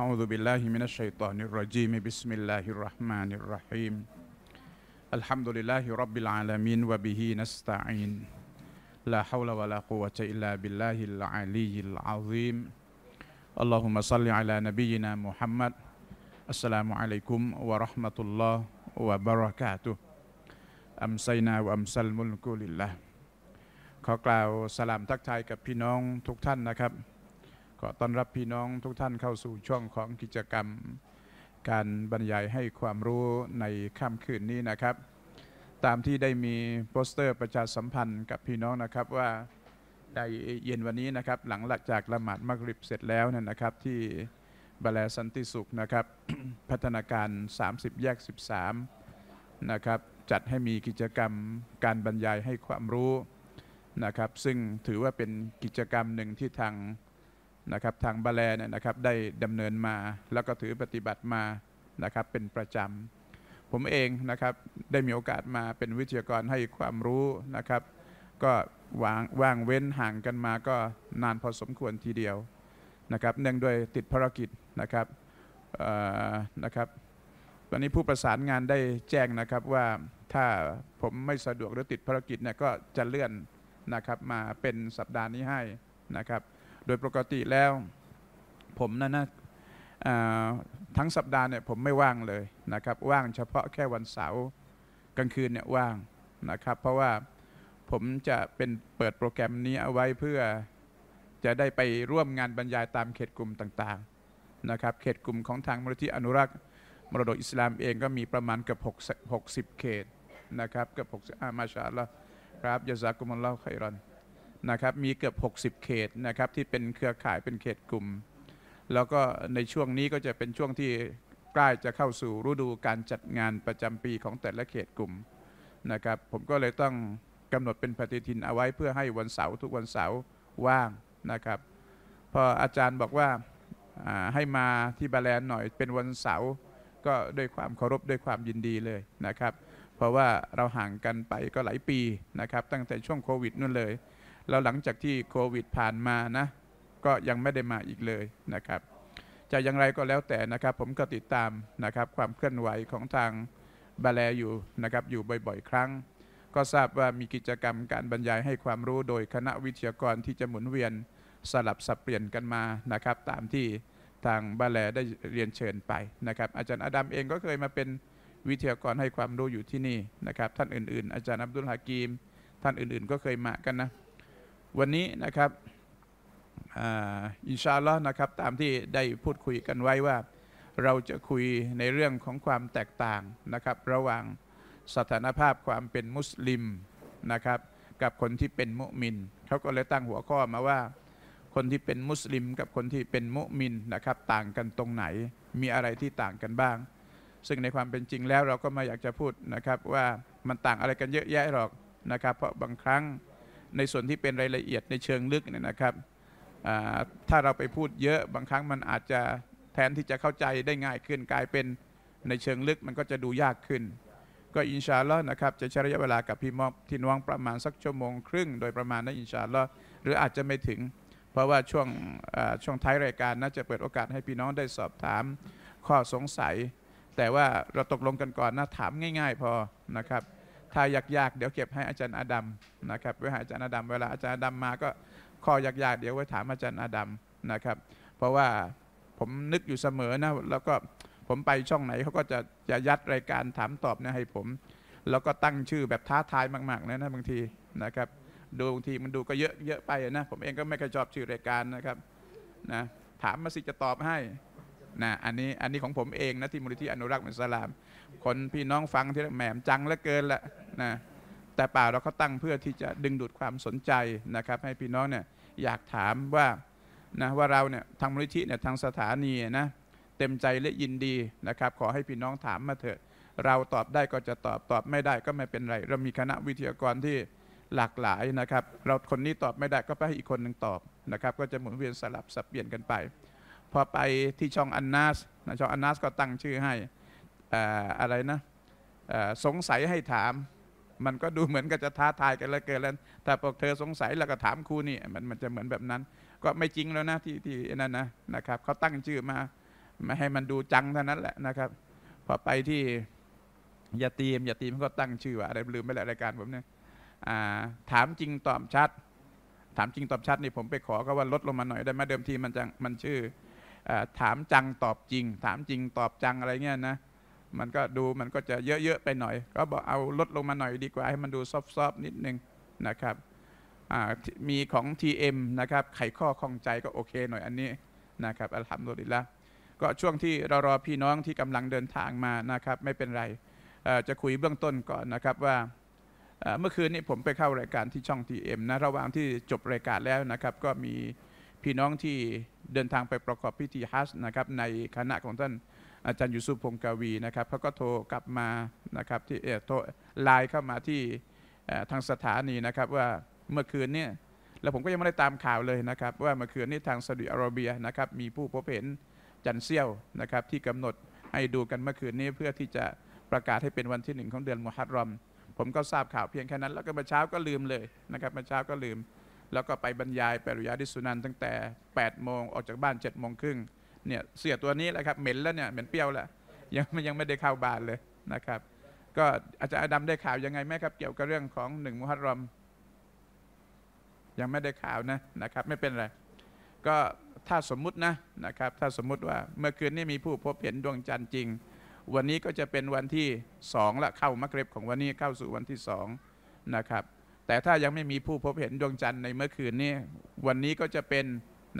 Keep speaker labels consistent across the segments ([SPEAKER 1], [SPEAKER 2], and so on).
[SPEAKER 1] أعوذ بالله من الشيطان الرجيم بسم الله الرحمن الرحيم الحمد لله رب العالمين وبه نستعين لا حول ولا قوة إلا بالله العلي العظيم اللهم صل على نبينا محمد السلام عليكم ورحمة الله وبركاته أمسينا وأمسى الملك لله ขอกล่าวสลามทักทายกับพี่น้องทุกท่านนะครับขอต้อนรับพี่น้องทุกท่านเข้าสู่ช่วงของกิจกรรมการบรรยายให้ความรู้ในค่ำคืนนี้นะครับ ตามที่ได้มีโปสเตอร์ประชาสัมพันธ์กับพี่น้องนะครับว่าในเย็นวันนี้นะครับหลังหลักจากละหมาดมักริบเสร็จแล้วเนี่ยนะครับ ที่บาลสันติสุขนะครับ พัฒนาการ 30 แยก 13นะครับจัดให้มีกิจกรรมการบรรยายให้ความรู้นะครับ ซึ่งถือว่าเป็นกิจกรรมหนึ่งที่ทางนะครับทางบาแลเนี่ยนะครับได้ดำเนินมาแล้วก็ถือปฏิบัติมานะครับเป็นประจำ ผมเองนะครับได้มีโอกาสมาเป็นวิทยากรให้ความรู้นะครับ ก็วางว่างเว้นห่างกันมาก็นานพอสมควรทีเดียวนะครับ เนื่องด้วยติดภารกิจนะครับนะครับ ตอนนี้ผู้ประสานงานได้แจ้งนะครับว่าถ้าผมไม่สะดวกหรือติดภารกิจเนี่ยก็จะเลื่อนนะครับมาเป็นสัปดาห์นี้ให้นะครับโดยปกติแล้วผมนั่นนะทั้งสัปดาห์เนี่ยผมไม่ว่างเลยนะครับว่างเฉพาะแค่วันเสาร์กลางคืนเนี่ยว่างนะครับเพราะว่าผมจะเป็นเปิดโปรแกรมนี้เอาไว้เพื่อจะได้ไปร่วมงานบรรยายตามเขตกลุ่มต่างๆนะครับเขตกลุ่มของทางมูลที่อนุรักษ์ มรดกอิสลามเองก็มีประมาณเกือบ60 เขตนะครับเกือบ60อามาชาละครับยาซากุมุลลอฮ์ไครอนนะครับมีเกือบ 60 เขตนะครับที่เป็นเครือข่ายเป็นเขตกลุ่ม แล้วก็ในช่วงนี้ก็จะเป็นช่วงที่ใกล้จะเข้าสู่ฤดูการจัดงานประจำปีของแต่ละเขตกลุ่มนะครับผมก็เลยต้องกำหนดเป็นปฏิทินเอาไว้เพื่อให้วันเสาร์ทุกวันเสาร์ว่างนะครับพออาจารย์บอกว่าให้มาที่บาแลนหน่อยเป็นวันเสาร์ก็ด้วยความเคารพด้วยความยินดีเลยนะครับเพราะว่าเราห่างกันไปก็หลายปีนะครับตั้งแต่ช่วงโควิดนั่นเลยแล้วหลังจากที่โควิดผ่านมานะก็ยังไม่ได้มาอีกเลยนะครับ จะอย่างไรก็แล้วแต่นะครับ ผมก็ติดตามนะครับความเคลื่อนไหวของทางบาแลอยู่นะครับ อยู่บ่อยๆครั้ง ก็ทราบว่ามีกิจกรรมการบรรยายให้ความรู้โดยคณะวิทยากรที่จะหมุนเวียนสลับสับเปลี่ยนกันมานะครับตามที่ทางบาแลได้เรียนเชิญไปนะครับอาจารย์อดัมเองก็เคยมาเป็นวิทยากรให้ความรู้อยู่ที่นี่นะครับ ท่านอื่นๆอาจารย์อับดุลฮากีมท่านอื่น ๆก็เคยมากันนะวันนี้นะครับอินชาอัลลอฮ์นะครับ ตามที่ได้พูดคุยกันไว้ว่า เราจะคุยในเรื่องของความแตกต่างนะครับ ระหว่างสถานภาพความเป็นมุสลิมนะครับ กับคนที่เป็นมุมิน เขาก็เลยตั้งหัวข้อมาว่าคนที่เป็นมุสลิมกับคนที่เป็นมุมินนะครับ ต่างกันตรงไหน มีอะไรที่ต่างกันบ้าง ซึ่งในความเป็นจริงแล้วเราก็ไม่อยากจะพูดนะครับว่ามันต่างอะไรกันเยอะแยะหรอกนะครับ เพราะบางครั้งในส่วนที่เป็นรายละเอียดในเชิงลึกเนี่ยนะครับ ถ้าเราไปพูดเยอะบางครั้งมันอาจจะแทนที่จะเข้าใจได้ง่ายขึ้น กลายเป็นในเชิงลึกมันก็จะดูยากขึ้น ก็อินชาลอนะครับจะใช้ระยะเวลากับพี่มอบที่น้องประมาณสักชั่วโมงครึ่งโดยประมาณนะอินชาลอหรืออาจจะไม่ถึง เพราะว่าช่วงช่วงท้ายรายการน่าจะเปิดโอกาสให้พี่น้องได้สอบถามข้อสงสัย แต่ว่าเราตกลงกันก่อนนะถามง่ายๆ พอนะครับถ้ายยากเดี๋ยวเก็บให้อาจารย์อดัมนะครับไว้หาอาจารย์อดัม เวลาอาจารย์อดัมมาก็ข้อยากกเดี๋ยวไว้ถามอาจารย์อดัมนะครับ เพราะว่าผมนึกอยู่เสมอนะแล้วก็ผมไปช่องไหนเขาก็จะจะยัดรายการถามตอบเนี่ยให้ผม แล้วก็ตั้งชื่อแบบท้าทายมาก ๆ นะนะบางทีนะครับดูบางทีมันดูก็เยอะเยอะไปนะผมเองก็ไม่เคยชอบชื่อรายการนะครับนะถามมาสิจะตอบให้นะอันนี้อันนี้ของผมเองนะที่มูลนิธิอนุรักษ์มุสลามคนพี่น้องฟังที่แหมจังเหลือเกินละนะแต่ป่าเราก็ตั้งเพื่อที่จะดึงดูดความสนใจนะครับ ให้พี่น้องเนี่ยอยากถามว่านะว่าเราเนี่ยทางมูลนิธิเนี่ยทางสถานีนะเต็มใจและยินดีนะครับขอให้พี่น้องถามมาเถอะเราตอบได้ก็จะตอบตอบไม่ได้ก็ไม่เป็นไร เรามีคณะวิทยากรที่หลากหลายนะครับเราคนนี้ตอบไม่ได้ก็ไปให้อีกคนหนึ่งตอบนะครับก็จะหมุนเวียนสลับสับเปลี่ยนกันไป พอไปที่ช่องอันนาสนะ ช่องอันนาสก็ตั้งชื่อให้อะไรนะสงสัยให้ถามมันก็ดูเหมือนกับจะท้าทายกันแล้วเกินแล้วถ้าพวกเธอสงสัยแล้วก็ถามครูนี่มันมันจะเหมือนแบบนั้น ก็ไม่จริงแล้วนะที่ที่นั่นนะนะครับเขาตั้งชื่อมาไม่ให้มันดูจัง เท่านั้นแหละนะครับ พอไปที่ยาตีมยาตีมเขาตั้งชื่อว่าอะไรลืมไปแล้วรายการผมเนี่ยถามจริงตอบชัด ถามจริงตอบชัดนี่ผมไปขอก็ว่าลดลงมาหน่อยได้ไหมเดิมทีมันจังมันชื่อถามจังตอบจริง ถามจริงตอบจังอะไรเงี้ยนะมันก็ดูมันก็จะเยอะๆไปหน่อย ก็บอกเอาลดลงมาหน่อยดีกว่าให้มันดูซอฟๆนิดนึงนะครับมีของ TM นะครับไขข้อข้องใจก็โอเคหน่อยอันนี้นะครับอัลฮัมดุลิลละก็ช่วงที่เรารอพี่น้องที่กำลังเดินทางมานะครับไม่เป็นไร จะคุยเบื้องต้นก่อนนะครับว่า เมื่อคืนนี้ผมไปเข้ารายการที่ช่อง TM นะระหว่างที่จบรายการแล้วนะครับก็มีพี่น้องที่เดินทางไปประกอบพิธีฮัจญ์นะครับในคณะของท่านอาจารย์ยูซุพงกาวีนะครับเขาก็โทรกลับมานะครับที่เออโทรไลน์เข้ามาที่ทางสถานีนะครับว่าเมื่อคืนเนี่ยแล้วผมก็ยังไม่ได้ตามข่าวเลยนะครับว่าเมื่อคืนนี้ทางซาอุดิอาระเบียนะครับมีผู้พบเห็นจันเซียวนะครับที่กำหนดให้ดูกันเมื่อคืนนี้เพื่อที่จะประกาศให้เป็นวันที่หนึ่งของเดือนมุฮัรรอมผมก็ทราบข่าวเพียงแค่นั้นแล้วก็เมื่อเช้าก็ลืมเลยนะครับเมื่อเช้าก็ลืม แล้วก็ไปบรรยายไปรุยาดิสุนันตั้งแต่8โมงออกจากบ้าน7จ็ดโมงครึ่งเนี่ยเสียตัวนี้แหละครับเหม็นแล้วเนี่ยเหม็นเปรี้ยวแล้ว ยังมันยังไม่ได้เข้าบานเลยนะครับ ก็อาจารย์อดัมได้ข่าวยังไงไหมครับ เกี่ยวกับเรื่องของหนึ่งมุฮัรรอมยังไม่ได้ข่าวนะนะครับไม่เป็นไรก็ถ้าสมมุตินะนะครับถ้าสมมุติว่าเมื่อคืนนี้มีผู้พบเห็นดวงจันทร์จริง วันนี้ก็จะเป็นวันที่สองละเข้ามักเร็บของวันนี้เข้าสู่วันที่สองนะครับ แต่ถ้ายังไม่มีผู้พบเห็นดวงจันทร์ในเมื่อคืนนี้วันนี้ก็จะเป็น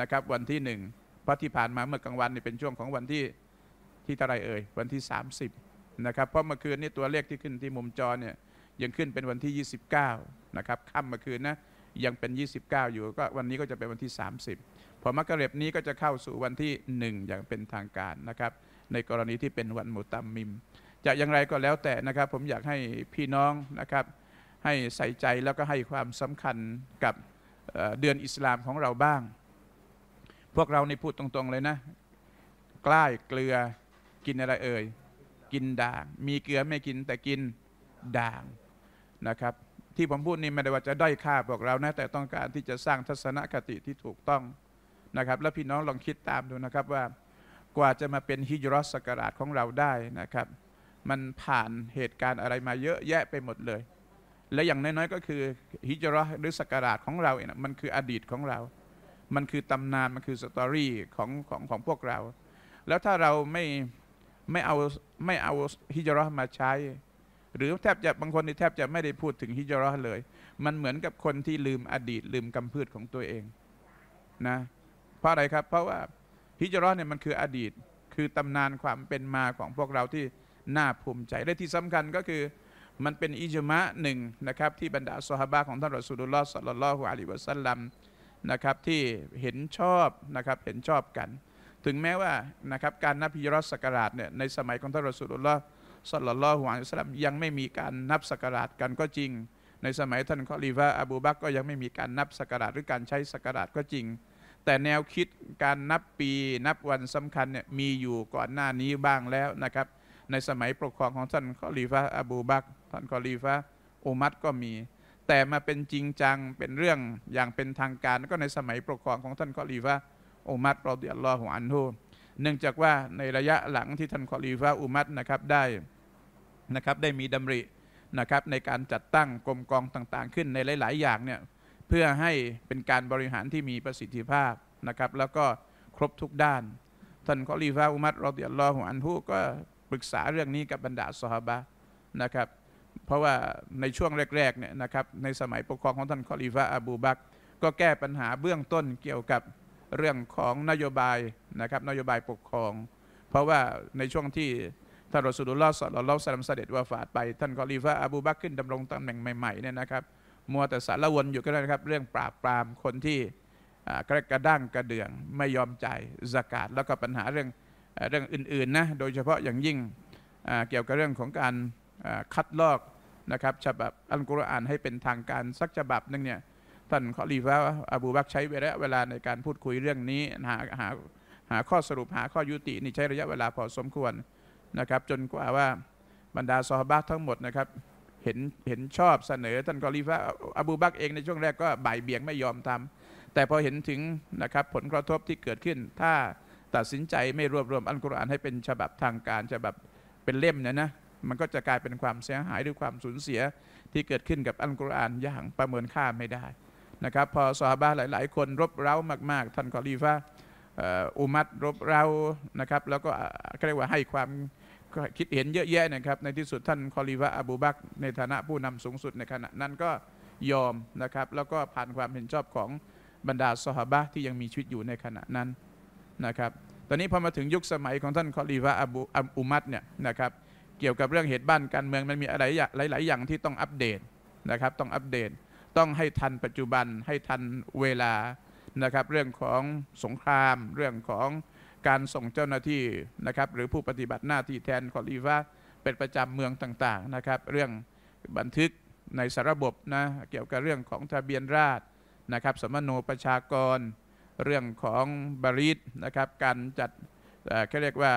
[SPEAKER 1] นะครับวันที่หนึ่งราะที่ผ่านมาเมื่อกลางวันนี่เป็นช่วงของวันที่ที่เท่าไรเอ่ยวันที่30นะครับเพราะเมื่อคืนนี่ตัวเลขที่ขึ้นที่มุมจอเนี่ยยังขึ้นเป็นวันที่ 29นะครับค่ำเมื่อคืนนะยังเป็น 29 อยู่ก็วันนี้ก็จะเป็นวันที่30พอมกระเรบนี้ก็จะเข้าสู่วันที่1อย่างเป็นทางการนะครับในกรณีที่เป็นวันมุตัมมิมจะอย่างไรก็แล้วแต่นะครับผมอยากให้พี่น้องนะครับให้ใส่ใจแล้วก็ให้ความสำคัญกับเดือนอิสลามของเราบ้างพวกเราในพูดตรงๆ เลยนะกล้ายเกลือกินอะไรเอ่ย กินด่าง มีเกลือไม่กินแต่กินด่างนะครับที่ผมพูดนี่ไม่ได้ว่าจะด้อยค่าพวกเรานะแต่ต้องการที่จะสร้างทัศนคติที่ถูกต้องนะครับ แล้วพี่น้องลองคิดตามดูนะครับว่ากว่าจะมาเป็นฮิจรัสสกราชของเราได้นะครับ มันผ่านเหตุการณ์อะไรมาเยอะแยะไปหมดเลย และอย่างน้อยๆก็คือฮิจรัสหรือสกราชของเราเนี่ยมันคืออดีตของเรามันคือตำนานมันคือสตอรี่ของของของพวกเรา แล้วถ้าเราไม่ไม่เอาไม่เอาฮิจรอมาใช้ หรือแทบจะบางคนนี่แทบจะไม่ได้พูดถึงฮิจรตเลย มันเหมือนกับคนที่ลืมอดีต ลืมกำพืชของตัวเองนะเพราะอะไรครับเพราะว่าฮิจรตเนี่ยมันคืออดีต คือตำนานความเป็นมาของพวกเราที่น่าภูมิใจและที่สำคัญก็คือมันเป็นอิจมะหนึ่งนะครับ ที่บรรดาสหบาของท่านรอสูลุลลอฮ์สัลลัลลอฮุอะลัยวะสัลลัมนะครับที่เห็นชอบนะครับเห็นชอบกัน ถึงแม้ว่านะครับการนับฮิจรัสกราชเนี่ยในสมัยของท่านรอสุลลอฮ์สัลลัลลอฮุอะลัยฮิสลามยังไม่มีการนับสกราชกันก็จริง ในสมัยท่านคอลีฟะอบูบักก็ยังไม่มีการนับสกราชหรือการใช้สกราชก็จริง แต่แนวคิดการนับปี นับวันสำคัญเนี่ยมีอยู่ก่อนหน้านี้บ้างแล้วนะครับในสมัยปกครองของท่านคอลีฟะอบูบักท่านคอลีฟะอุมัดก็มีแต่มาเป็นจริงจังเป็นเรื่องอย่างเป็นทางการ ก็ในสมัย ปกครองของท่านคอลีฟะอุมัดรอดียรลลอฮุอันทูเนื่องจากว่าในระยะหลังที่ท่านคอลีฟะอุมัดนะครับได้นะครับได้มีดำรินะครับในการจัดตั้งกรมกองต่างๆขึ้นในหลาย ๆ อย่างเนี่ยเพื่อให้เป็นการบริหารที่มีประสิทธิภาพนะครับ แล้วก็ครบทุกด้านท่านคอลีฟะอุมัดรอดียรลลอฮุอันทูก็ปรึกษาเรื่องนี้กับบรรดาสฮาบะนะครับเพราะว่าในช่วงแรกๆเนี่ยนะครับในสมัยปกครองของท่านคอลิฟะอบูบักก็แก้ปัญหาเบื้องต้นเกี่ยวกับเรื่องของนโยบายนะครับ นโยบายปกครอง เพราะว่าในช่วงที่ท่านรอสุดุลลอฮ์สลลลอฮ์สลัมเสด็จวาฟาดไปท่านคอลีฟะอบูบักขึ้นดำรงตำแหน่งใหม่ๆเนี่ยนะครับ มัวแต่สารวนอยู่ก็ได้นะครับเรื่องปราบปรามคนที่กระกระด้างกระเดืองไม่ยอมจ่ายสกาดแล้วก็ปัญหาเรื่องเรื่องอื่นๆนะโดยเฉพาะอย่างยิ่งเกี่ยวกับเรื่องของการคัดลอก นะครับฉบับอัลกุรอานให้เป็นทางการสักฉบับหนึ่งเนี่ย ท่านขอรีฟ้าอบูบักใช้เวลาในการพูดคุยเรื่องนี้หาหาหาข้อสรุปหาข้อยุตินี่ใช้ระยะเวลาพอสมควรนะครับ จนกว่าว่าบรรดาซอฮาบะทั้งหมดนะครับเห็นเห็นชอบเสนอ ท่านกอลีฟะอบูบักเองในช่วงแรกก็บ่ายเบี่ยงไม่ยอมทำ แต่พอเห็นถึงนะครับผลกระทบที่เกิดขึ้น ถ้าตัดสินใจไม่รวบรวมอัลกุรอานให้เป็นฉบับทางการฉบับเป็นเล่มเนี่ยนะมันก็จะกลายเป็นความเสียหายหรือความสูญเสียที่เกิดขึ้นกับอัลกุรอานอย่างประเมินค่าไม่ได้นะครับ พอซอฮาบะหลาย ๆ คนรบเร้ามากๆ ท่านกอลีฟะอุมัดรบเร้านะครับแล้วก็เรียกว่าให้ความคิดเห็นเยอะแยะนะครับ ในที่สุดท่านคอลีฟะอบูบักในฐานะผู้นำสูงสุดในขณะนั้นก็ยอมนะครับ แล้วก็ผ่านความเห็นชอบของบรรดาซอฮาบะที่ยังมีชีวิตอยู่ในขณะนั้นนะครับ ตอนนี้พอมาถึงยุคสมัยของท่านคอลีฟะอบูอุมัดเนี่ยนะครับเกี่ยวกับเรื่องเหตุบ้านการเมือง มันมีอะไร หลาย ๆ อย่างที่ต้องอัปเดตนะครับ ต้องอัปเดต ต้องให้ทันปัจจุบันให้ทันเวลานะครับ เรื่องของสงคราม เรื่องของการส่งเจ้าหน้าที่นะครับ หรือผู้ปฏิบัติหน้าที่แทนของีว่าเป็นประจำเมืองต่าง ๆ นะครับ เรื่องบันทึกในสารระบบนะเกี่ยวกับเรื่องของทะเบียนราษฎรนะครับ สมโนประชากร เรื่องของบริษนะครับ การจัดค่เรียกว่า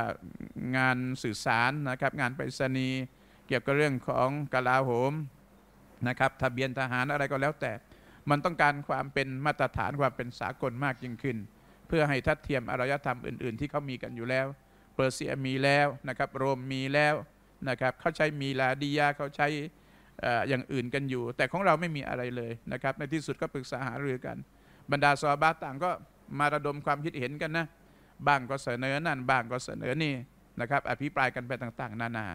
[SPEAKER 1] งานสื่อสารนะครับงานไปรษณีย์เกี่ยวกับเรื่องของกลาโหมนะครับทะเบียนทหารอะไรก็แล้วแต่ มันต้องการความเป็นมาตรฐานความเป็นสากลมากยิ่งขึ้น เพื่อให้ทัดเทียมอารยธรรมอื่นๆ ที่เขามีกันอยู่แล้วเปอร์เซียมีแล้วนะครับโรมมีแล้วนะครับเขาใช้มีลาดียาเขาใช้อย่างอื่นกันอยู่ แต่ของเราไม่มีอะไรเลยนะครับในที่สุดก็ปรึกษาหารือกัน บรรดาซอบาต่างก็มาระดมความคิดเห็นกันนะบ้างก็เสนอนั่นบ้างก็เสนอนี่นะครับ อภิปรายกันไปต่างๆ นานา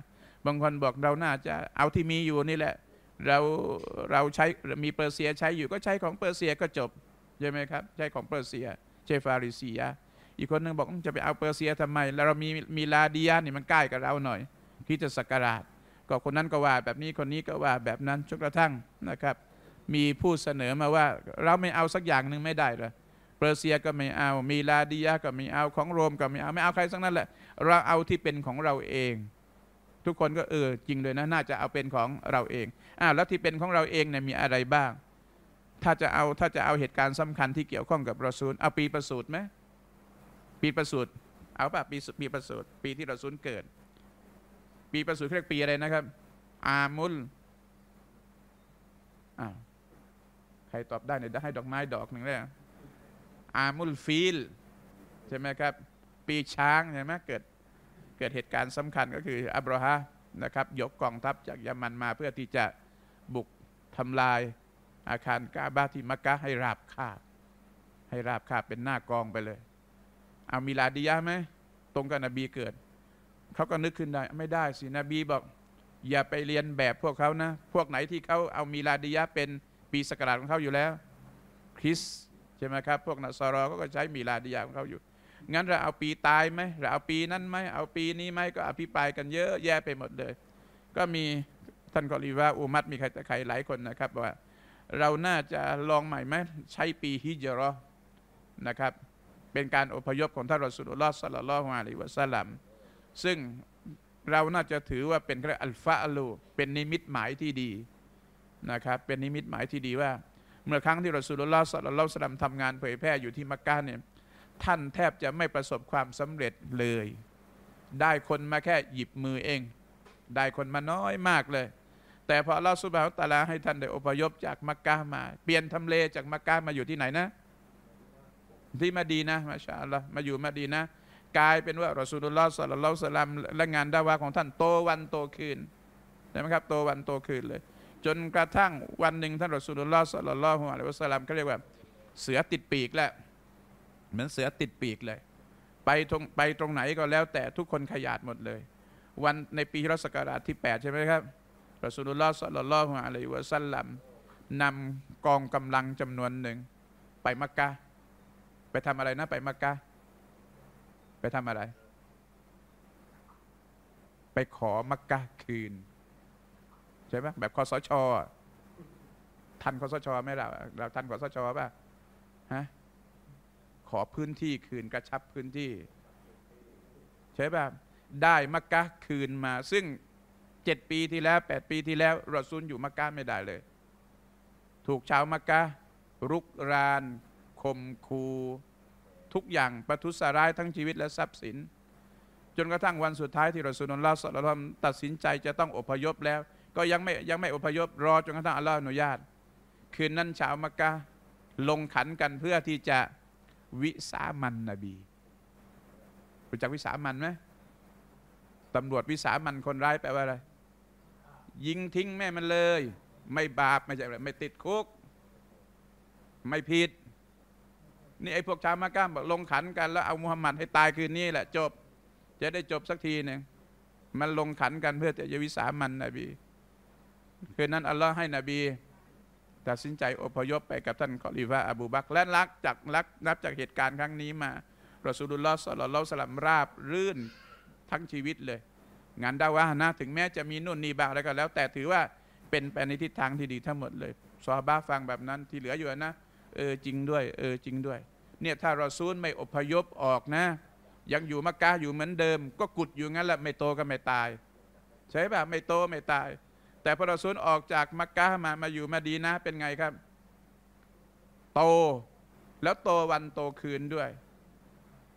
[SPEAKER 1] บางคนบอกเราน่าจะเอาที่มีอยู่นี่แหละ เราเราใช้มีเปอร์เซียใช้อยู่ก็ใช้ของเปอร์เซียก็จบ ใช่ไหมครับใช้ของเปอร์เซียเชฟาริเซีย อีกคนนึงบอกจะไปเอาเปอร์เซียทำไมแล้วเรามีมีลาเดียนี่มันใกล้กับเราหน่อยคิดจะสักการะก็คนนั้นก็ว่า แบบนี้คนนี้ก็ว่าแบบนั้นจนกระทั่งนะครับ มีผู้เสนอมาว่าเราไม่เอาสักอย่างหนึ่งไม่ได้หรอเปอร์เซียก็ไม่เอา มีลาดิยาก็ไม่เอา ของโรมก็ไม่เอา ไม่เอาใครสักนั้นแหละ เราเอาที่เป็นของเราเอง ทุกคนก็ เออ จริงเลยนะ น่าจะเอาเป็นของเราเองอ้าวแล้วที่เป็นของเราเองเนี่ยมีอะไรบ้าง ถ้าจะเอาถ้าจะเอาเหตุการณ์สำคัญที่เกี่ยวข้องกับระสูลเอาปีประสูติไหม ปีประสูติ เอาป่ะปีปีประสูติ ปีที่ระสูลเกิด ปีประสูติเรียกปีอะไรนะครับ อามุล อ้าว ใครตอบได้เนี่ยไดให้ดอกไม้ ดอกหนึ่งเลยอามุลฟีลใช่ไหมครับ ปีช้างใช่ไหมเกิดเกิดเหตุการณ์สำคัญก็คือ อับราฮัมนะครับ ยกกองทัพจากยามันมาเพื่อที่จะบุกทำลายอาคารกาบาที่มักกะให้ราบคาบให้ราบคาบเป็นหน้ากองไปเลย เอามีลาดียะไหมตรงกับนบีเกิดเขาก็นึกขึ้นได้ไม่ได้สินบีบอก อย่าไปเรียนแบบพวกเขานะ พวกไหนที่เขาเอามีลาดียะเป็นปีสกราชของเขาอยู่แล้ว คริสตใช่ไหมครับ พวกนัสรอก็ใช้มีลาดิยาของเขาอยู่ งั้นเราเอาปีตายไหม เราเอาปีนั้นไหม เอาปีนี้ไหมก็อภิปรายกันเยอะแยะไปหมดเลย ก็มีท่านกอลีว่าอุมัตมีใครแต่ใครหลายคนนะครับว่าเราน่าจะลองใหม่ไหมใช้ปีฮิจรอนะครับเป็นการอพยพของท่านรอสุลลอฮ์สัลลัลลอฮุอะลัยวะสัลลัมซึ่งเราน่าจะถือว่าเป็นอัลฟาอัลู เป็นนิมิตหมายที่ดีนะครับเป็นนิมิตหมายที่ดีว่าเมื่อครั้งที่รอสูลุลลอฮ์สัลลัลลอฮุสลัมทำงานเผยแพร่อยู่ที่ มักกะเนี่ยท่านแทบจะไม่ประสบความสำเร็จเลย ได้คนมาแค่หยิบมือเอง ได้คนมาน้อยมากเลย แต่พอลลอสุบฮฺตะลาให้ท่านได้อพยพจาก มักกะมา เปลี่ยนทำเลจากมักกะมาอยู่ที่ไหนนะ ที่มาดีนะมาชาอัลลอฮ์มาอยู่มาดีนะกลายเป็นว่ารอสูลุลลอฮ์สัลลัลลอฮุสลัมและงานดาวาของท่านโตวันโตคืนใช่ไหมครับโตวันโตคืนเลยจนกระทั่งวันหนึ่งท่านรอสุลลอสลลลอฮฺอะลัยวะสัลลัมก็เรียกว่า เสือติดปีกแหละเหมือนเสือติดปีกเลย ไปตรงไปตรงไหนก็แล้วแต่ทุกคนขยาดหมดเลย วันในปีรัศกรารที่8ใช่ไหมครับรอสูลุลลอสลลัอฮฺอะลัยวะสัลลัมนำกองกำลังจำนวนหนึ่งไปมักกะไปทำอะไรนะ ไปมักกะ ไปทำอะไร ไปขอมักกะคืนใช่ไหมแบบคอสชท่านคอสชไหมล่ะเราท่านคอสชป่ะฮะขอพื้นที่คืนกระชับพื้นที่ ใช่ป่ะ ได้มักกะคืนมา ซึ่งเจ็ดปีที่แล้วแปดปีที่แล้วเราซุนอยู่มักกะไม่ได้เลย ถูกชาวมักกะรุกรานข่มคู ทุกอย่างประทุษร้ายทั้งชีวิตและทรัพย์สิน จนกระทั่งวันสุดท้ายที่เราซุนอัลลอฮ์สัลลัมตัดสินใจจะต้องอพยพแล้วก็ยังไม่ยังไม่อพยพรอจนกระทั่งอัลลอฮ์อนุญาต คืนนั้น ชาวมักกะลงขันกันเพื่อที่จะวิสามันนบีรู้จักวิสามันไหมตำรวจวิสามัน คนร้ายแปลว่าอะไร ยิงทิ้งแม่มันเลย ไม่บาปไม่ใช่ไม่ติดคุก ไม่ผิด นี่ไอ้พวกชาวมักกะบอกลงขันกันแล้วเอามุฮัมมัดให้ตายคืนนี้แหละจบ จะได้จบสักทีหนึ่งมันลงขันกันเพื่อจะวิสามันนบีคืนนั้นอัลลอฮ์ให้นบีตัดสินใจอพยพไปกับท่านคอลิฟะอบูบักและรักจากรักนับจากเหตุการณ์ครั้งนี้มารอสูลุลลอฮ์สลลลสลัมราบรื่นทั้งชีวิตเลยงานดาวะนะถึงแม้จะมีนู่นนี่บ้างแล้วก็แล้ว แต่ถือว่าเป็นไปในทิศทางที่ดีทั้งหมดเลยซอบ้าฟังแบบนั้นที่เหลืออยู่นะเออจริงด้วยเออจริงด้วย เนี่ยถ้ารอซูลไม่อพยพออกนะยังอยู่มักกะอยู่เหมือนเดิม ก็กุดอยู่งั้นแหละไม่โตก็ไม่ตายใช่ป่ะไม่โตไม่ตายแต่พอรอซูลออกจากมักกะมา มาอยู่มาดีนะเป็นไงครับ โต แล้วโตวันโตคืนด้วย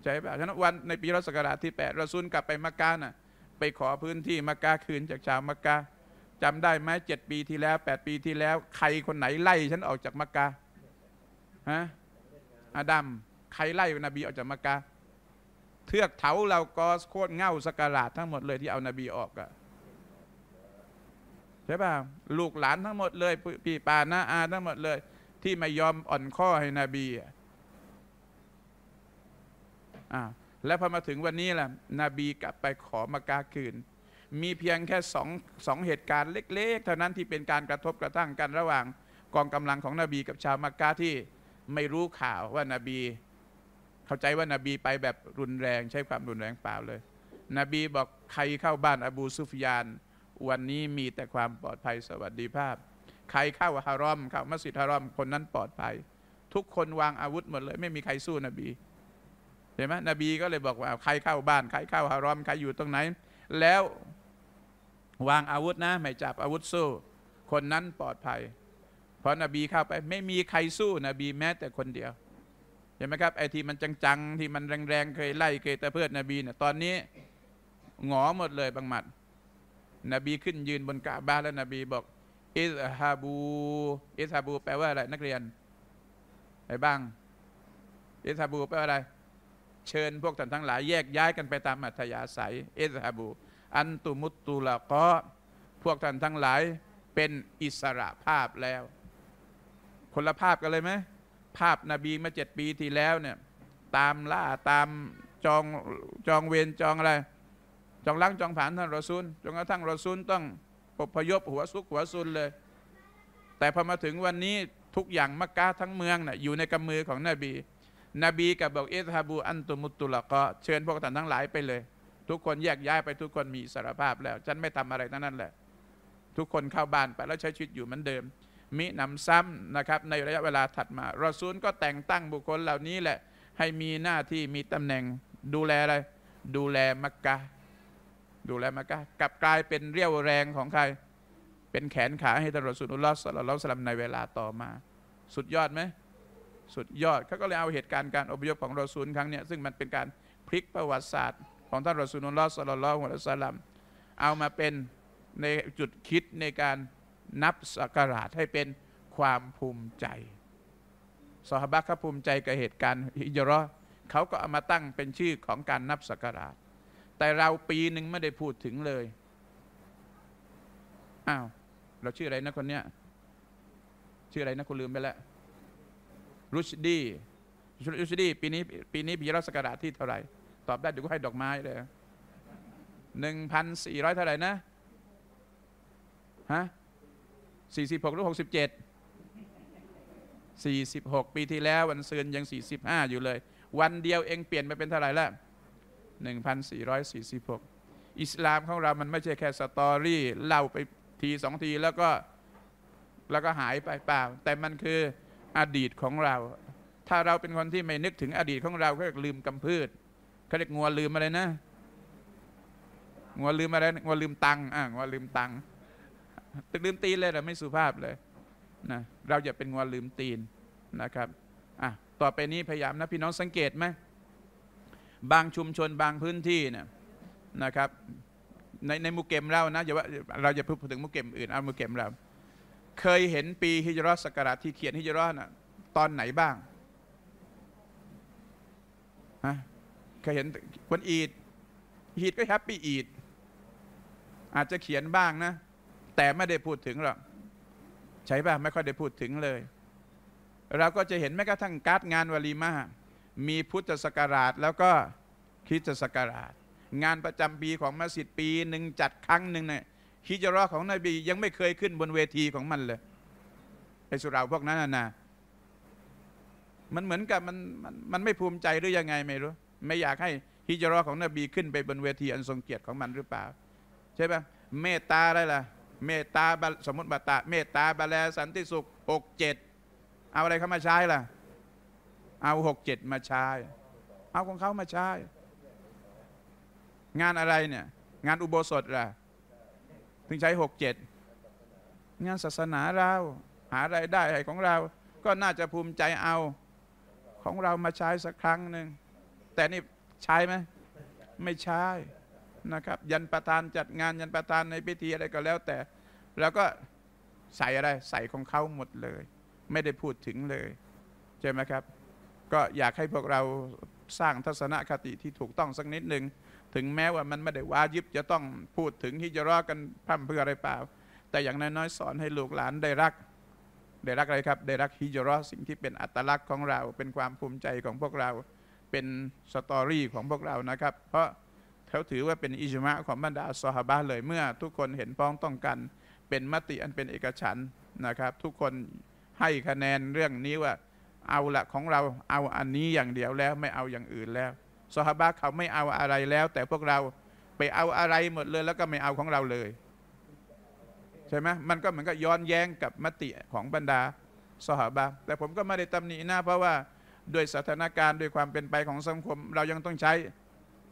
[SPEAKER 1] ใช่ปหะฉะนั้นวัน ในปีรัศกราที่8รอซูลกลับไปมักกะน่ะ ไปขอพื้นที่มักกะคืนจากชาวมักกะจำได้ไหมเจ็ดปีที่แล้วแปดปีที่แล้ว ใครคนไหนไล่ ฉันออกจากมักกะฮะอาดัม ใครไล่นบีออกจากมักกะเทือกเถาเรากอสโคตรเง่าสกราดทั้งหมดเลยที่เอานาบีออกอะช่ป่ะลูกหลานทั้งหมดเลยพี่ปาน้าอาทั้งหมดเลยที่ไม่ยอมอ่อนข้อให้นบีอ่าแล้วพอมาถึงวันนี้ล่ะนบีกลับไปขอมากาคืน มีเพียงแค่สองสองเหตุการณ์เล็ก ๆ เท่านั้นที่เป็นการกระทบกระทั่งกันระหว่างกองกำลังของนบีกับชาวมักกะที่ไม่รู้ข่าวว่านาบี เข้าใจว่านาบีไปแบบรุนแรงใช้ความรุนแรงเปล่าเลยนบีบอกใครเข้าบ้านอบูซุฟยานวันนี้มีแต่ความปลอดภัยสวัสดิภาพ ใครเข้าฮารอมเข้ามัสยิดฮารอมคนนั้นปลอดภัย ทุกคนวางอาวุธหมดเลย ไม่มีใครสู้นบีเห็นไหมนบีก็เลยบอกว่าใครเข้าบ้าน ใครเข้าฮารอมใครอยู่ตรงไหนแล้ววางอาวุธนะไม่จับอาวุธสู้ คนนั้นปลอดภัย เพราะนบีเข้าไปไม่มีใครสู้นบีแม้แต่คนเดียว เห็นไหมครับไอ้ที่มันจังๆที่มันแรงๆเคยไล่เคยตะเพิดนบีเนี่ยตอนนี้หงอหมดเลยบางหมัดนบีขึ้นยืนบนกะบาแล้วนบีบอกอิสฮาบูอิสฮาบู แปลว่าอะไรนักเรียนไปบ้างอิสฮาบูแปลว่าอะไร เชิญพวกท่านทั้งหลายแยกย้ายกันไปตามอัธยาศัยอิสฮาบูอันตุมุตตุละก็พวกท่านทั้งหลายเป็นอิสระภาพแล้ว คนละภาพกันเลยไหม ภาพนบีมาเจ็ดปีที่แล้วเนี่ยตามล่า ตามจองจองเวรจองอะไรจองล้างจองผ่านท่านรอซูลจนกระทั่งรอซูล ต้องบพยพหัวซุกหัวซุนเลย แต่พอมาถึงวันนี้ทุกอย่างมักกะทั้งเมืองนะ่ะอยู่ในกำมือของนบี นบีกับบอกเอสฮาบูอันตุมุตุละก็เชิญพวกท่านทั้งหลายไปเลย ทุกคนแยกย้ายไปทุกคนมีสารภาพแล้ว ฉันไม่ทำอะไรทั้งนั้นแหละ ทุกคนเข้าบ้านไปแล้วใช้ชีวิตอยู่เหมือนเดิม มิหนำซ้ำนะครับในระยะเวลาถัดมารอซูลก็แต่งตั้งบุคคลเหล่านี้แหละ ให้มีหน้าที่มีตำแหน่งดูแลอะไรดูแลมักกะดูแลมากะกลับกลายเป็นเรี่ยวแรงของใครเป็นแขนขาให้ตลอดสุนุลสลลสลัมในเวลาต่อมา สุดยอดไหม สุดยอดเขาก็เลยเอาเหตุการณ์การอพยพของรอซูลครั้งเนี้ยซึ่งมันเป็นการพลิกประวัติศาสตร์ ของท่านรอซูลุลลอฮสลลลอฮอะลัฮสลัมเอามาเป็นในจุดคิดในการนับสักการะให้เป็นความภูมิใจสหบักเขาภูมิใจกับเหตุการณ์ฮิจรอเขาก็เอามาตั้งเป็นชื่อของการนับสักการะแต่เราปีหนึ่งไม่ได้พูดถึงเลย อ้าว เราชื่ออะไรนะคนเนี้ย ชื่ออะไรนะคุณลืมไปแล้ว รุชดี รุชดี ปีนี้ปีนี้ปีรัศกราที่เท่าไหร่ ตอบได้เดี๋ยวก็ให้ดอกไม้เลย หนึ่งพันสี่ร้อยเท่าไหร่นะ ฮะสี่สิบหกหรือหกสิบเจ็ดสสี่ิบหกปีที่แล้ววันเซือนยังสสี่ิบห้าอยู่เลย วันเดียวเองเปลี่ยนไปเป็นเท่าไหร่แล้ว1446 อิสลามของเรามันไม่ใช่แค่สตอรี่ เล่าไปทีสองทีแล้วก็แล้วก็หายไปเปล่าแต่มันคืออดีตของเรา ถ้าเราเป็นคนที่ไม่นึกถึงอดีตของเรา ก็ลืมกำพืชเขาเรียกงัวลืมอะไรนะงัวลืมอะไรงัวลืมตังอ่ะงัวลืมตังตึกลืมตีนเลยแต่ไม่สุภาพเลยนะเราอย่าเป็นงัวลืมตีนนะครับอ่ะต่อไปนี้พยายามนะ พี่น้องสังเกตไหมบางชุมชนบางพื้นที่เนี่ยนะครับ ในในมุกเกมเรานะอย่าว่า เราจะพูดถึงมุกเกมอื่นเอามุกเกมเราเคยเห็นปีฮิจรัสสกราที่เขียนฮิจรัสน่ะตอนไหนบ้างฮะเคยเห็นวันอีดอีดก็แฮปปี้อีดอาจจะเขียนบ้างนะ แต่ไม่ได้พูดถึงหรอก ใช่ป่ะไม่ค่อยได้พูดถึงเลย เราก็จะเห็นแม้กระทั่งการ์ดงานวารีมามีพุทธศักราช แล้วก็คริสตศักราช งานประจำปีของมัสยิดปีหนึ่งจัดครั้งหนึ่งเนี่ยฮิจรอของนบียังไม่เคยขึ้นบนเวทีของมันเลยไอสุราพวกนั้นนะมันเหมือนกับมันมันมันไม่ภูมิใจหรือยังไงไม่รู้ไม่อยากให้ฮิจรอของนบีขึ้นไปบนเวทีอันทรงเกียรติของมันหรือเปล่า ใช่ปะเมตตาอะไรล่ะ เมตตาสมมติบัตตาเมตตาบาลสันติสุขหกเจ็ดเอาอะไรเข้ามาใช้ล่ะเอาหกเจ็ดมาใช้ เอาของเขามาใช้ งานอะไรเนี่ย งานอุโบสถล่ะ ถึงใช้หกเจ็ด งานศาสนาเรา หาไรายได้ของเรา ก็น่าจะภูมิใจเอาของเรามาใช้สักครั้งหนึ่ง แต่นี่ใช้ไหม ไม่ใช้นะครับ ยันประธานจัดงาน ยันประธานในพิธีอะไรก็แล้วแต่ แล้วก็ใส่อะไร ใส่ของเขาหมดเลย ไม่ได้พูดถึงเลยใช่ไหมครับก็อยากให้พวกเราสร้างทัศนคติที่ถูกต้องสักนิดหนึ่งถึงแม้ว่ามันไม่ได้วายิบจะต้องพูดถึงฮิจรอกันพร่ำเพื่ออะไรเปล่าแต่อย่างน้อยๆสอนให้ลูกหลานได้รักได้รักอะไรครับได้รักฮิจรอสิ่งที่เป็นอัตลักษณ์ของเราเป็นความภูมิใจของพวกเราเป็นสตอรี่ของพวกเรานะครับ เพราะเขาถือว่าเป็นอิจมะของบรรดาซอฮาบะเลยเมื่อ ทุกคนเห็นพ้องต้องกันเป็นมติอันเป็นเอกฉันนะครับ ทุกคนให้คะแนนเรื่องนี้ว่าเอาละของเราเอาอันนี้อย่างเดียวแล้ว ไม่เอาอย่างอื่นแล้วสฮาบะเขาไม่เอาอะไรแล้ว แต่พวกเราไปเอาอะไรหมดเลย แล้วก็ไม่เอาของเราเลย ใช่ไหมมันก็เหมือนกับย้อนแย้งกับมติ ของบรรดาสหบาแต่ผมก็ไม่ได้ตำหนินะเพราะว่าด้วยสถานการณ์ด้วยความเป็นไปของสังคม เรายังต้องใช้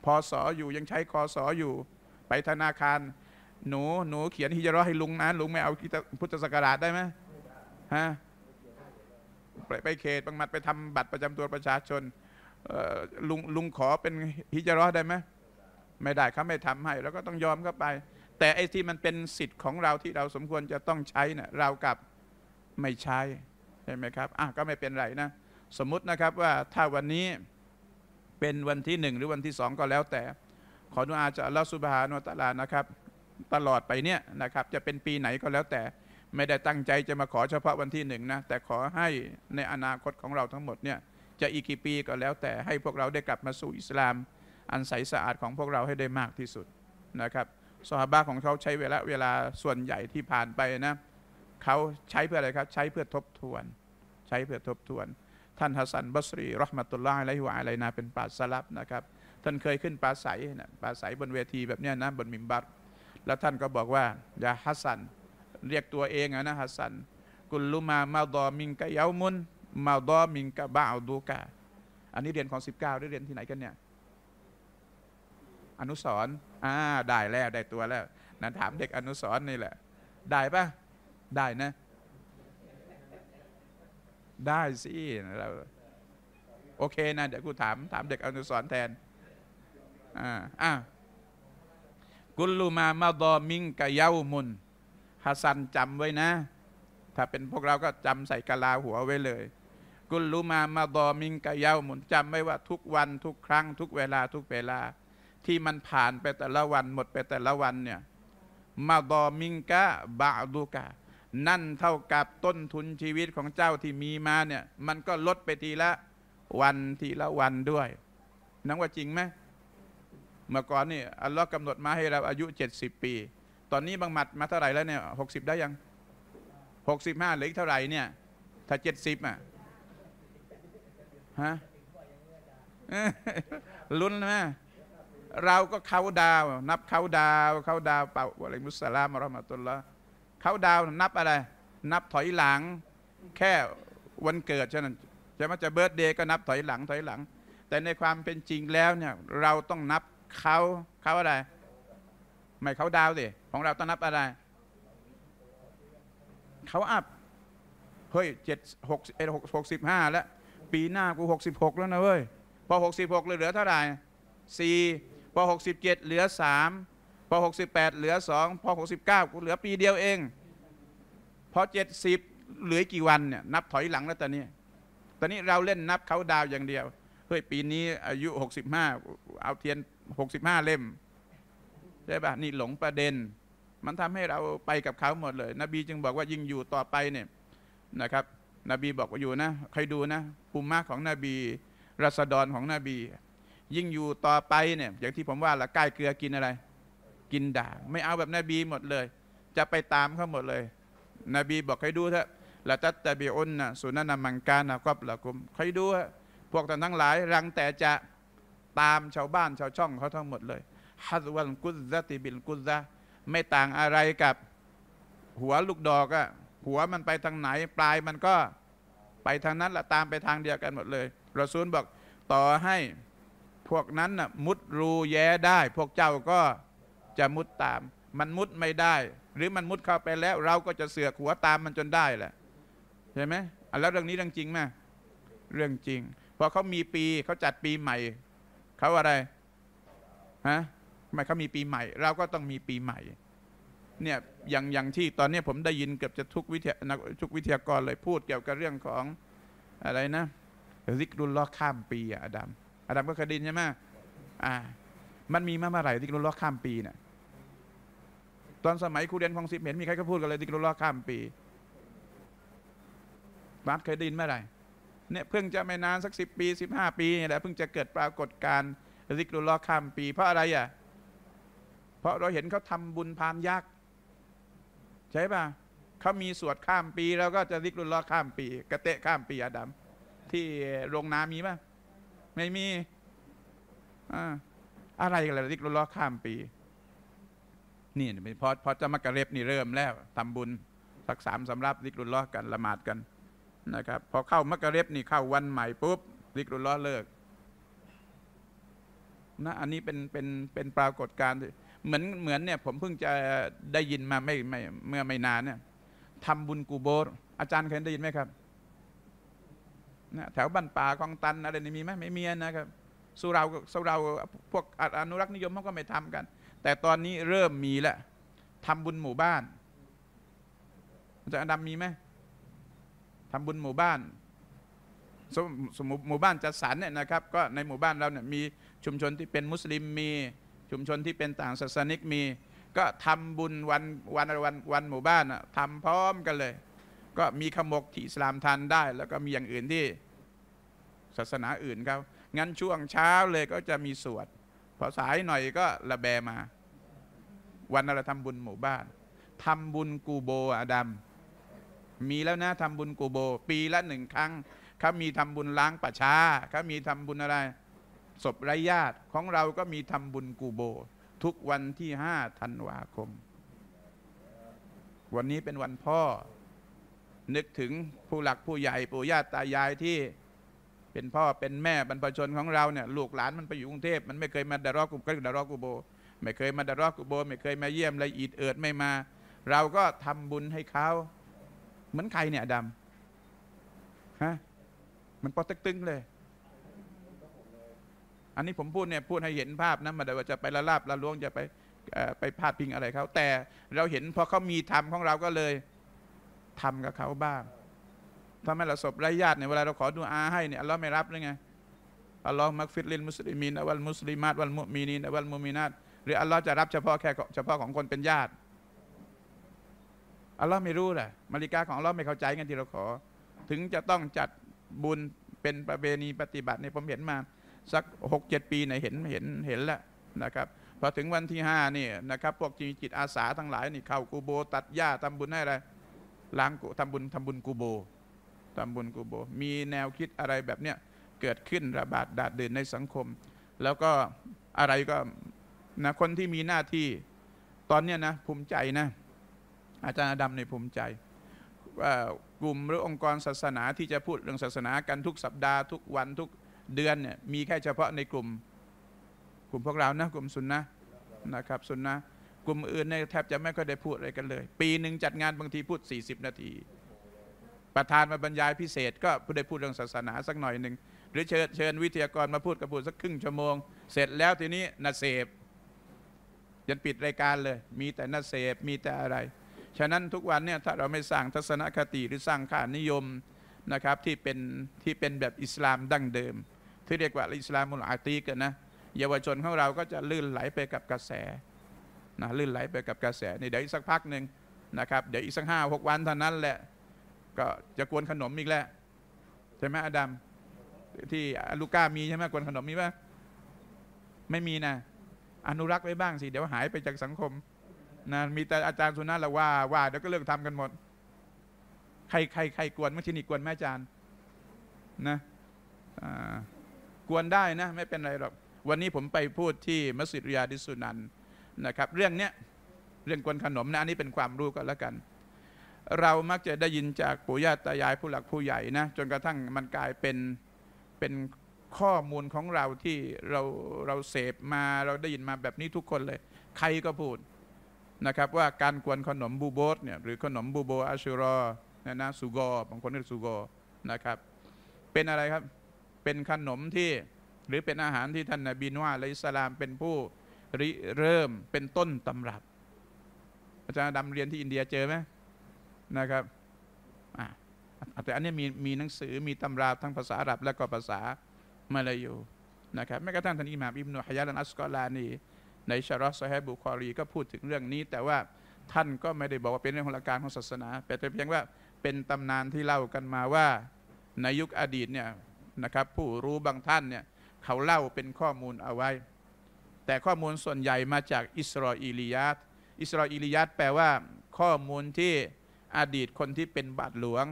[SPEAKER 1] พอสออยู่ยังใช้คอสออยู่ ไปธนาคาร หนูหนูเขียนฮิจรอให้ลุงนะลุงไม่เอาพุทธศักราชได้ไหมฮะไปเขตบางหมัดไปทำบัตรประจำตัวประชาชน ลุง ลุงขอเป็นฮิจรอได้ไหมไม่ได้เขาไม่ทำให้ แล้วก็ต้องยอมเข้าไป แต่ไอ้ที่มันเป็นสิทธิ์ของเราที่เราสมควรจะต้องใช้เนี่ย เรากับไม่ใช่ใช่ไหมครับอ่ะก็ไม่เป็นไรนะ สมมุตินะครับว่าถ้าวันนี้เป็นวันที่หนึ่งหรือวันที่สองก็แล้วแต่ ขออนุญาตจะเล่าสุบฮานุตลานะครับ ตลอดไปเนี่ยนะครับ จะเป็นปีไหนก็แล้วแต่ไม่ได้ตั้งใจจะมาขอเฉพาะวันที่หนึ่งนะ แต่ขอให้ในอนาคตของเราทั้งหมดเนี่ยจะอีกกี่ปีก็แล้วแต่ให้พวกเราได้กลับมาสู่อิสลาม อันใสสะอาดของพวกเราให้ได้มากที่สุดนะครับสหบ้าของเขาใช้เวลาเวลาส่วนใหญ่ที่ผ่านไปนะเขาใช้เพื่ออะไรครับใช้เพื่อทบทวน ใช้เพื่อทบทวน ท่านฮัสซันบัสรีรอฮมัตุลลาห์ไรวุอะไรนาเป็นปาสลับนะครับท่านเคยขึ้นปาใสนะปาใสบนเวทีแบบนี้นะบนมิมบัตแล้วท่านก็บอกว่ายาฮัสซันเรียกตัวเองนะฮัสซันกุลลุมามาดอมิงกะเยามุนมาดอมิงกะบ่าวดูกะอันนี้เรียนของ19ได้เรียนที่ไหนกันเนี่ยอนุสรอ่าได้แล้ว ได้ตัวแล้วนะถามเด็กอนุสรนี่แหละ ได้ปะได้นะ ได้สิเราโอเคนะเดี๋ยวกูถามถามเด็กอนุสรแทนอ่าอ่ากุลลุมามาดอมิงกะเยามุนฮัสซันจำไว้นะ ถ้าเป็นพวกเราก็จำใส่กะลาหัวไว้เลย กุลูมามาดอมิงกะเยาหมุนจำไว้ว่าทุกวันทุกครั้ง ทุกเวลาทุกเวลา ที่มันผ่านไปแต่ละวันหมดไปแต่ละวันเนี่ยมาดอมิงกะบาดูกะนั่นเท่ากับต้นทุนชีวิตของเจ้าที่มีมาเนี่ยมันก็ลดไปทีละวัน ทีละวันด้วยนั่งว่าจริงไหมเมื่อก่อนนี่อัลลอฮ์กำหนดมาให้เราอายุ70ปีตอนนี้บางหมัดมาเท่าไหร่แล้วเนี่ยหกสิบได้ยังหกสิบห้าหรืออีกเท่าไหร่เนี่ย ถ้าเจ็ดสิบอ่ะฮะลุ้นไหมเราก็เขาดาว นับเขาดาวเขาดาวเป่าวะลัยมุสลามอัลลอฮฺมาตุลละเขาดาวนับอะไร นับถอยหลัง แค่วันเกิดฉะนั้นจะมาจะเบิร์ดเดย์ก็นับถอยหลังถอยหลัง แต่ในความเป็นจริงแล้วเนี่ยเราต้องนับเขาเขาอะไรไม่เขาดาวสิของเราต้องนับอะไรเขาอัพเฮ้ยเจ็ดหกเอ็ดหกหกสิบห้าแล้วปีหน้ากูหกสิบหกแล้วนะเว้ยพอหกสิบหกเหลือเท่าไหร่สี่พอหกสิบเจ็ดเหลือสามพอหกสิบแปดเหลือสองพอหกสิบเก้ากูเหลือปีเดียวเองพอเจ็ดสิบเหลือกี่วันเนี่ยนับถอยหลังแล้วตอนนี้ตอนนี้เราเล่นนับเขาดาวอย่างเดียวเฮ้ยปีนี้ อายุหกสิบห้าเอาเทียนหกสิบห้าเล่มใช่ปะนี่หลงประเด็น มันทำให้เราไปกับเขาหมดเลย นบีจึงบอกว่ายิ่งอยู่ต่อไปเนี่ยนะครับนบีบอกว่าอยู่นะ ใครดูนะ ภูมิมากของนบีรัศดรของนบี ยิ่งอยู่ต่อไปเนี่ยอย่างที่ผมว่าละใกล้เกลือกินอะไร กินด่าไม่เอาแบบนบีหมดเลย จะไปตามเขาหมดเลยนบีบอกให้ดูเถอะละตัตตะบิอุนนะสุนันมังกานะครับละกุมใครดูพวกท่านทั้งหลายรังแต่จะตามชาวบ้านชาวช่องเขาทั้งหมดเลยฮัตวันกุซติบิลกุซะไม่ต่างอะไรกับ หัวลูกดอกอะหัวมันไปทางไหนปลายมันก็ไปทางนั้นละตามไปทางเดียวกันหมดเลยรอซูลบอก ต่อให้พวกนั้นน่ะมุดรูแย้ได้ พวกเจ้าก็จะมุดตาม มันมุดไม่ได้ หรือมันมุดเข้าไปแล้ว เราก็จะเสือกหัวตามมันจนได้แหละใช่ไหมแล้วเรื่องนี้เรื่องจริงไหมเรื่องจริง พอเขามีปีเขาจัดปีใหม่ เขาอะไรฮะทำไมเขามีปีใหม่ เราก็ต้องมีปีใหม่เนี่ยอย่างอย่างที่ตอนนี้ผมได้ยินเกือบจะทุกวิทยาทุกวิทยากรเลยพูดเกี่ยวกับเรื่องของอะไรนะซิกรุลล้อข้ามปีอะอดัมอดัมก็เคยดินใช่ไหมอ่ามันมีมาเมื่อไหร่ซิกรุลล้อข้ามปีเนี่ยตอนสมัยครูเรียนของสิบเห็น มีใครก็พูดกันเลยซิกรุลล้อข้ามปีบารเคยดินเมื่อไหร่เนี่ยเพิ่งจะไม่นานสักสิบปีสิบห้าปีนี่แหละเพิ่งจะเกิดปรากฏการณ์ซิกรุลล้อข้ามปีเพราะ อะไรอ่ะเพราะเราเห็นเขาทำบุญพานยากใช่ปะเขามีสวดข้ามปี แล้วก็จะริกรุลละอข้ามปีกระเตะข้ามปีอาดัมที่โรงน้ำมีปะไม่มีอะไรกันเลยริกรุลละอข้ามปีนี่พอพอจะมากระเร็บนี่เริ่มแล้วทำบุญ สักสามสำรับริกรุลละอกันละหมาดกัน นะครับพอเข้ามากระเร็บนี่เข้า วันใหม่ปุ๊บริกรุลละอเลิก นะ อันนี้เป็นเป็นเป็นปรากฏการณ์เหมือนเหมือนเนี่ยผมเพิ่งจะได้ยินมาไม่ไม่เมื่อไม่นานเนี่ยทำบุญกูโบสอาจารย์เคยได้ยินไหมครับนะแถวบ้านป่าคลองตันอะไรนี่มีไหมไม่มีนะครับสุราสุราพวกอนุรักษ์นิยมเขาก็ไม่ทำกัน แต่ตอนนี้เริ่มมีแล้วทำบุญหมู่บ้านอาจารย์ดำมีไหมทำบุญหมู่บ้าน สมหมู่บ้านจัดสรรเนี่ยนะครับ ก็ในหมู่บ้านเราเนี่ยมีชุมชนที่เป็นมุสลิมมีชุมชนที่เป็นต่างศาสนิกมี ก็ทำบุญวันวันวันวันหมู่บ้านทำพร้อมกันเลย ก็มีขมกที่อิสลามทานได้ แล้วก็มีอย่างอื่นที่ ศาสนาอื่นเขางั้นช่วงเช้าเลยก็จะมีสวดพอสายหน่อยก็ระแบมา วันเราทำบุญหมู่บ้านทำบุญกูโบอาดัมมีแล้วนะทำบุญกูโบ ปีละหนึ่งครั้งเขามีทำบุญล้างป่าช้าเขามีทำบุญอะไรศพรรยญาติของเราก็มีทำบุญกูโบ ทุกวันที่ห้าธันวาคม วันนี้เป็นวันพ่อ นึกถึงผู้หลักผู้ใหญ่ปู่ย่าตายายที่ เป็นพ่อเป็นแม่บรรพชนของเราเนี่ยลูกหลานมันไปอยู่กรุงเทพ มันไม่เคยมาดารอกุบกระดารอกุโบไม่เคยมาดารอกุโบไม่เคยมาเยี่ยมเลยอีดเอิดไม่มาเราก็ทำบุญให้เขาเหมือนใครเนี่ยดำฮะมันปอตึกตึงเลยอันนี้ผมพูดเนี่ยพูดให้เห็นภาพนะมาได้ว่าจะไปละลาบละล้วงจะไปไปพาดพิงอะไรเขาแต่เราเห็นพอเขามีธรรมของเรา ก็เลยทำกับเขาบ้างทำให้เราศพไร้ญาติเนี่ยเวลาเราขอดูอาให้เนี่ยอัลลอฮ์ไม่รับเลยไงอัลลอฮ์มักฟิดลินมุสลิมีนอวัลมุสลิมาตวัลมุมีนีนวัลมุมีนาตหรืออัลลอฮ์จะรับเฉพาะแค่เฉพาะของคนเป็นญาติอัลลอฮ์ไม่รู้แหละมาริกาของอัลลอฮ์ไม่เข้าใจกันที่เราขอ ถึงจะต้องจัดบุญเป็นประเพณีปฏิบัติในผมเห็นมาสักหกเจ็ดปีเนี่ยเห็นเห็นเห็นแล้วนะครับ พอถึงวันที่ห้านี่ นะครับพวกจิตอาสาทั้งหลายนี่เข้ากูโบตัดหญ้าทำบุญให้อะไรล้างกูทำบุญทำบุญกูโบทำบุญกูโบ มีแนวคิดอะไรแบบเนี้ยเกิดขึ้นระบาดดาดเดินในสังคม แล้วก็อะไรก็นะคนที่มีหน้าที่ตอนเนี้ยนะ ภูมิใจนะ อาจารย์ดำในภูมิใจ ว่ากลุ่มหรือองค์กรศาสนาที่จะพูดเรื่องศาสนากันทุกสัปดาห์ทุกวันทุกเดือนเนี่ยมีแค่เฉพาะในกลุ่ม กลุ่มพวกเรานะ กลุ่มสุนนะนะครับสุนนะ กลุ่มอื่นเนี่ยแทบจะไม่ค่อยได้พูดอะไรกันเลย ปีหนึ่งจัดงานบางทีพูด 40 นาที ประธานมาบรรยายพิเศษก็พูดได้พูดเรื่องศาสนา สักหน่อยหนึ่ง หรือเชิญเชิญวิทยากรมาพูดกับพูดสักครึ่งชั่วโมง เสร็จแล้วทีนี้นาเสพยันปิดรายการเลย มีแต่นาเสพมีแต่อะไร ฉะนั้นทุกวันเนี่ยถ้าเราไม่สร้างทัศนคติหรือสร้างค่านิยมนะครับที่เป็นที่เป็นแบบอิสลามดั้งเดิมที่เรียกว่าอิสลามุลอาตีกันนะเยาวชนของเรา ก็จะลื่นไหลไปกับกระแส นะลื่นไหลไปกับกระแสนี่เดี๋ยวอีกสักพักหนึ่งนะครับเดี๋ยวอีกสักห้าหกวันเท่านั้นแหละก็จะกวนขนมอีกแล้วใช่ไหมอดัมที่อลูก้ามีใช่ไหมกวนขนมมีป่ะไม่มีนะ อนุรักษ์ไว้บ้างสิ เดี๋ยวหายไปจากสังคมนะมีแต่อาจารย์สุนัตละว่าว่าเดี๋ยวก็เลิกทำกันหมด ใครใครใครกวนเมื่อทีนีกวนแม่อาจารย์นะอ่ากวนได้นะไม่เป็นไรหรอกวันนี้ผมไปพูดที่มัสยิดริยาดิสุนันนะครับ เรื่องเนี้ยเรื่องกวนขนมนะอันนี้เป็นความรู้กันแล้วกัน เรามักจะได้ยินจากปู่ย่าตายายผู้หลักผู้ใหญ่นะจนกระทั่งมันกลายเป็น เป็นข้อมูลของเราที่เราเราเสพมาเราได้ยินมาแบบนี้ทุกคนเลย ใครก็พูดนะครับ ว่าการกวนขนมบูโบสเนี่ยหรือขนมบูโบอาชูรอนะนะสุโกบางคนเรียกสุโกนะครับ เป็นอะไรครับเป็นขนมที่หรือเป็นอาหารที่ท่านนบีนวาอะลัยสลาม เป็นผู้ริเริ่มเป็นต้นตำรับอาจารย์ดำเรียนที่อินเดียเจอไหมนะครับแต่อันนี้มีมีหนังสือมีตำราทั้งภาษาอาหรับ และก็ภาษามาลายูนะครับแม้กระทั่งท่านอิหม่ามอิบนุฮยาลันอัสกอลานีในชารอสแฮบุคอรี ก็พูดถึงเรื่องนี้ แต่ว่าท่านก็ไม่ได้บอกว่าเป็นเรื่องของหลักการของศาสนา แต่เพียงว่าเป็นตำนานที่เล่ากันมาว่าในยุคอดีตเนี่ยนะครับผู้รู้บางท่านเนี่ยเขาเล่าเป็นข้อมูลเอาไว้ แต่ข้อมูลส่วนใหญ่มาจากอิสราเอลียาตอิสราเอลียาตแปลว่าข้อมูลที่อดีตคนที่เป็นบาดหลวง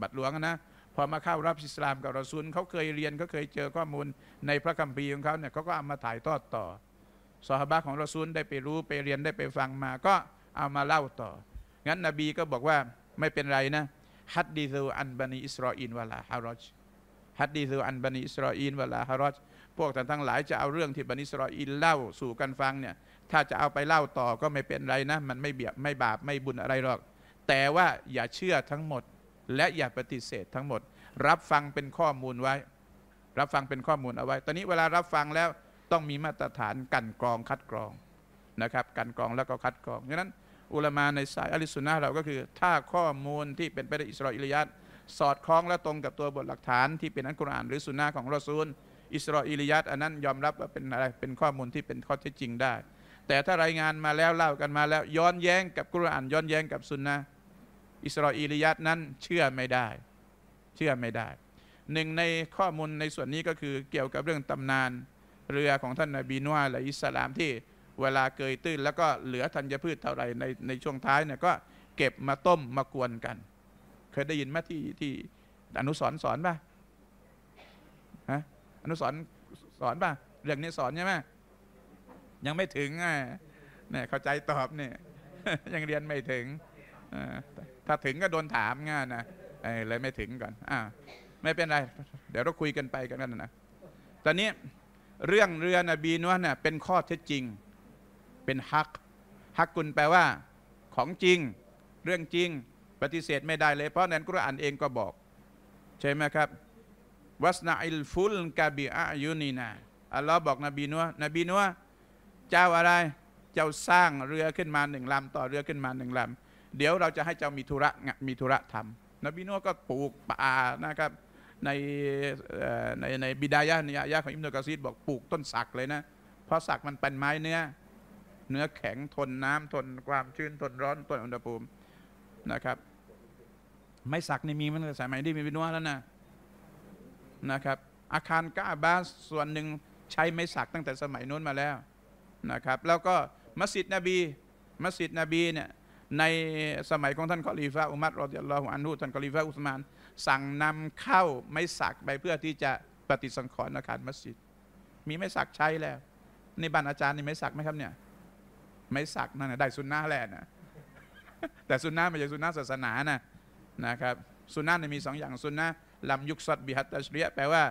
[SPEAKER 1] บาดหลวงนะพอมาเข้ารับอิสลามกับราซุนเขาเคยเรียนเขาเคยเจอข้อมูลในพระคัมภีร์ของเขาเนี่ยเขาก็เอามาถ่ายทอดต่อสหบะของราซุนได้ไปรู้ไปเรียนได้ไปฟังมา ก็เอามาเล่าต่อ งั้นนบีก็บอกว่าไม่เป็นไรนะฮัดดีซูอันบันีอิสรออินวะลาฮารอจฮัดดีสุอันบันิสรออินเวลาฮารอชพวกท่านทั้งหลายจะเอาเรื่องที่บันิสรออินเล่าสู่กันฟังเนี่ย ถ้าจะเอาไปเล่าต่อก็ไม่เป็นไรนะ มันไม่เบียบไม่บาป ไม่บุญอะไรหรอก แต่ว่าอย่าเชื่อทั้งหมด และอย่าปฏิเสธทั้งหมด รับฟังเป็นข้อมูลไว้ รับฟังเป็นข้อมูลเอาไว้ ตอนนี้เวลารับฟังแล้วต้องมีมาตรฐานกันกรองคัดกรองนะครับ กันกรองแล้วก็คัดกรองดังนั้นอุลามาในสายอัลิสุนนะเราก็คือถ้าข้อมูลที่เป็นไปได้อิสราอิลยัตสอดคล้องและตรงกับตัวบทหลักฐานที่เป็นอัลกุรอานหรือสุนนะของรอซูลอิสรออิลิยัตอันนั้นยอมรับว่าเป็นอะไรเป็นข้อมูลที่เป็นข้อเท็จจริงได้ แต่ถ้ารายงานมาแล้วเล่ากันมาแล้วย้อนแย้ง กับกุรอานย้อนแย้งกับสุนนะอิสรออิลิยัตนั้นเชื่อไม่ได้ เชื่อไม่ได้หนึ่งในข้อมูลในส่วนนี้ก็คือเกี่ยวกับเรื่องตำนานเรือของท่านนบีนัวและอิสลามที่เวลาเกยตื้นแล้วก็เหลือธัญพืชเท่าไรในในช่วงท้ายเนี่ยก็เก็บมาต้มมากวนกันเคยได้ยินไหมที่ที่อนุสรสอนป่ะฮะอนุสรสอนป่ะเรื่องนี้สอนใช่ไหมยังไม่ถึงอ่ะเนี่ยเข้าใจตอบเนี่ยยังเรียนไม่ถึง ถ้าถึงก็โดนถามง่ายนะเลยไม่ถึงก่อนอ่าไม่เป็นไร เดี๋ยวเราคุยกันไปกันนั่นนะตอนนี้ เรื่องเรือนะบีนวะเนี่ยเป็นข้อเท็จจริง เป็นฮักฮักกุลแปลว่า ของจริง เรื่องจริงปฏิเสธไม่ได้เลย เพราะนั้นกุรอานเองก็บอก ใช่ไหมครับ วัสนาอิลฟุลกาบิอายุนีนาอัลลอฮ์บอกนบีนัวนบีนัวเจ้าอะไร เจ้าสร้างเรือขึ้นมาหนึ่งลำต่อเรือขึ้นมาหนึ่งลำเดี๋ยวเราจะให้เจ้ามีธุระมีธุระทำนบีนัวก็ปลูกป่านะครับ ในในในบิดายะนิยายะของอิมนุกะซีดบอกปลูกต้นสักเลยนะ เพราะสักมันเป็นไม้เนื้อ เนื้อแข็งทนน้ำทนความชื้นทนร้อนทนอุณหภูมินะครับไม้สักในมีมันสมัยที่มีวินวแล้วนะนะครับ อาคารกาบาสส่วนหนึ่งใช้ไม้สักตั้งแต่สมัยนู้นมาแล้วนะครับ แล้วก็มัสยิดนบี มัสยิดนบีเนี่ยในสมัยของท่านคอลีฟะอุมัดรอดิยัลลอฮุอันฮุท่านคอลีฟะอุสมาน สั่งนำเข้าไม้สักไปเพื่อที่จะปฏิสังขรณ์อาคารมัสยิดมีไม้สักใช้แล้ว ในบ้านอาจารย์นี่ไม้สักไหมครับเนี่ยไม้สักนั่นนะได้สุนนะแหละนะแต่สุนนะไม่ใช่สุนนะศาสนานะนะครับสุนนะมีสองอย่างสุนนะลำยุคซัดบิฮัตตัชเรียะแปลว่า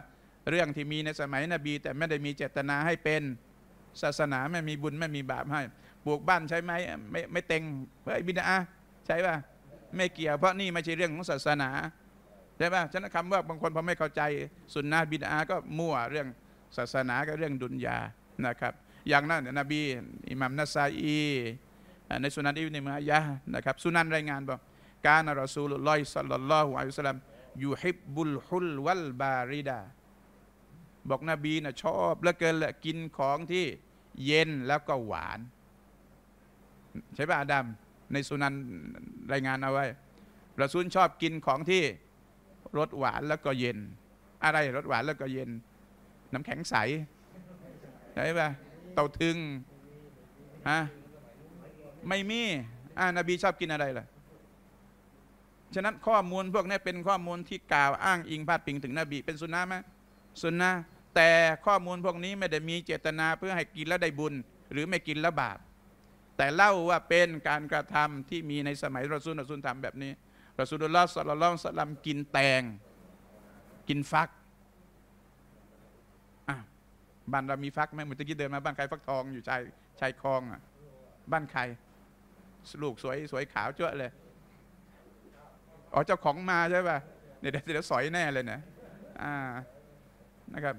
[SPEAKER 1] เรื่องที่มีในสมัยนบี แต่ไม่ได้มีเจตนาให้เป็นศาสนาไม่มีบุญไม่มีบาปให้ปลูกบ้านใช่ไหม ไม่ไม่เต็งเฮ้ยบิดาใช่ป่ะไม่เกี่ยว เพราะนี่ไม่ใช่เรื่องของศาสนาใช่ป่ะฉะนั้นคำว่าบางคนพอไม่เข้าใจ สุนนะบิดาก็มั่วเรื่องศาสนากับเรื่องดุนยานะครับอย่างนั้นนบี อิหมัมนัสไอี ในสุนันอิบนมายะนะครับสุนันรายงานบอกกานรอซูลุลอยสัลลัลลอฮุอะลัยฮิสลามยูฮิบบุลฮุลวัลบาริดาบอกนบีนะชอบเหลือเกินแหละกินของที่เย็นแล้วก็หวาน ใช่ป่ะอาดัมในสุนันรายงานเอาไว้รอซูลชอบกินของที่รสหวานแล้วก็เย็น อะไรรสหวานแล้วก็เย็น น้ำแข็งใสใช่ป่ะเต่าทึงฮะไม่มีอ่านบีชอบกินอะไรล่ะฉะนั้นข้อมูลพวกนี้เป็นข้อมูลที่กล่าวอ้างอิงพาดพิงถึงนบีเป็นสุนนะไหมสุนนะแต่ข้อมูลพวกนี้ไม่ได้มีเจตนาเพื่อให้กินแล้วได้บุญ หรือไม่กินแล้วบาปแต่เล่าว่าเป็นการกระทำที่มีในสมัยรอซูลรอซูลทำแบบนี้รอซูลุลลอฮ์สัลลัลลอฮุสลัมกินแตงกินฟักบ้านเรามีฟักไหมเมืตะกี้เดินมา บ้านใครฟักทองอยู่ชายชายคลองอ่ะบ้านใครลูกสวยสวยขาวเจ้าเลยอ๋อเจ้าของมาใช่ป่ะเนี่ยเดี๋ยวสอยแน่เลยนะอ่านะครับ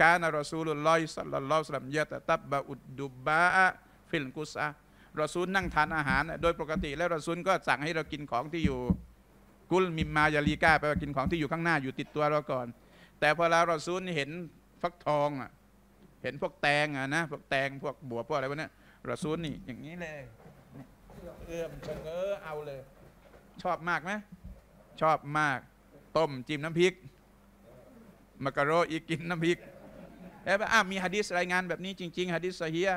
[SPEAKER 1] กาณรอซูลลอยสัลลัลลอฮุสลัมยตะตับบะอุดดุบะฟิลกุสะรอซูลนั่งทานอาหารโดยปกติแล้วรอซูลก็สั่งให้เรากินของที่อยู่กุลมิมมายาลีกาไปกินของที่อยู่ข้างหน้าอยู่ติดตัวเราก่อน แต่พอเรารอซูลเห็นฟักทองอ่ะเห็นพวกแตงอ่ะนะพวกแตงพวกบัวพวกอะไรพวกนี้รอซูลนี่อย่างนี้เลยเอื้อมเชิงเออเอาเลย ชอบมากไหมชอบมากต้มจิ้มน้ำพริกมักกะโรอีกินน้ำพริกแล้วอ้าวมีฮะดิษรายงานแบบนี้จริงๆฮะดิษซเฮีย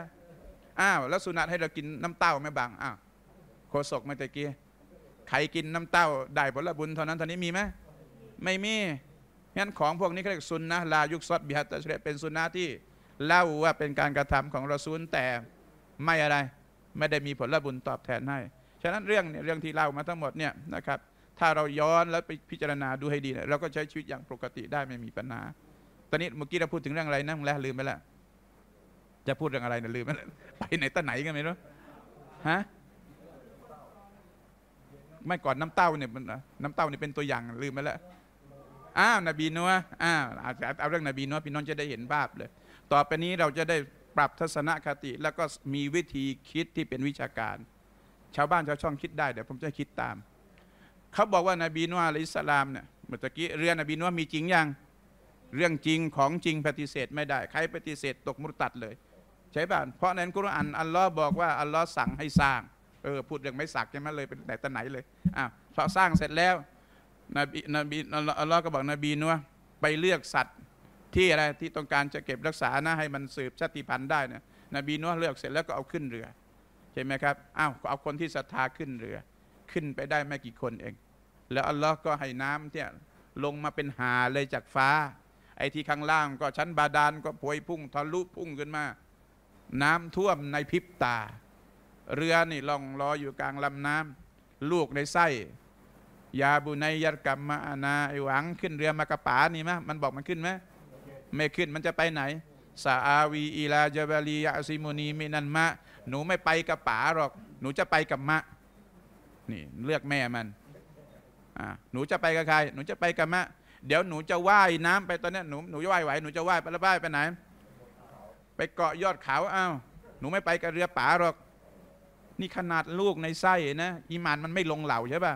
[SPEAKER 1] อ้าวแล้วสุนัตให้เรากินน้ำเต้าไม่บางอ้าวโคศกเมื่อกี้ใครกินน้ำเต้า ได้ผลบุญเท่านั้นเท่านี้มีไหมไม่มีงั้นของพวกนี้เขาเรียกซุนนะลายุคซอดบิฮัตเชเป็นซุนนะที่เล่าว่าเป็นการกระทำของเราซุนแต่ไม่อะไรไม่ได้มีผลบุญตอบแทนให้ฉะนั้นเรื่องเนี่ยเรื่องที่เล่ามาทั้งหมดเนี่ยนะครับถ้าเราย้อนแล้วไปพิจารณาดูให้ดีเนี่ยเราก็ใช้ชีวิตอย่างปกติได้ไม่มีปัญหา ตอนนี้เมื่อกี้เราพูดถึงเรื่องอะไรนะมึงแล้วลืมไปแล้ว จะพูดเรื่องอะไรนะลืมไปแล้วไปไหนตะไหนกันไม่รู้ฮะ ไม่ก่อนน้ำเต้าเนี่ยน้ำเต้านี่เป็นตัวอย่าง ลืมไปแล้ว อ้าวนบีนัวอ้าวเอาเรื่องนบีนัวพี่น้องจะได้เห็นภาพเลย ต่อไปนี้เราจะได้ปรับทัศนคติ แล้วก็มีวิธีคิดที่เป็นวิชาการ ชาวบ้านชาวช่องคิดได้เดี๋ยวผมจะคิดตามเขาบอกว่านาบีนัวลอิสลามเนี่ยเมื่อกี้เรื่องนบีนัวมีจริงยังเรื่องจริงของจริงปฏิเสธไม่ได้ใครปฏิเสธตกมุตัดเลย ใช่ป่ะเพราะในกุรอานอัลลอฮ์บอกว่าอัลลอฮ์สั่งให้สร้างเออ พูดเรื่องไม่สักใช่ไหมเลยเป็นแต่ตะไหนเลยอ้าวพอสร้างเสร็จแล้วนบีนบีอัลลอฮ์ก็บอกนบีนัวไปเลือกสัตว์ที่อะไรที่ต้องการจะเก็บรักษานะให้มันสืบชาติพันธุ์ได้นะนบีนัวเลือกเสร็จแล้วก็เอาขึ้นเรือ ใช่ไหมครับ อ้าวเอาคนที่ศรัทธาขึ้นเรือ ขึ้นไปได้ไม่กี่คนเองแล้วอัลลอฮ์ก็ให้น้ำเนี่ยลงมาเป็นหาเลยจากฟ้า ไอ้ที่ข้างล่าง ก็ชั้นบาดาลก็พวยพุ่งทะลุพุ่งขึ้นมา น้ำท่วมในพริบตา เรือนี่ล่องลอยอยู่กลางลำน้ำ ลูกในไส้ ยาบุไนยัดกรรมมานาไอหวังขึ้นเรือมากระป๋านี่มะมันบอกมันขึ้นไหมไม่ขึ้นมันจะไปไหน สาอาวีอีลาจาบาลียาซิมูนีมินันมะหนูไม่ไปกระป๋าหรอก หนูจะไปกับมะ นี่เลือกแม่มันหนูจะไปกับใคร หนูจะไปกับแม่เดี๋ยวหนูจะว่ายน้ำไปตอนนี้หนูหนูว่ายไหวหนูจะว่ายไปแล้วว่ายไปไหน ไปเกาะยอดเขาอ้าวหนูไม่ไปกับเรือป๋าหรอก นี่ขนาดลูกในไส้นะอิมานมันไม่ลงเหล่าใช่ป่ะ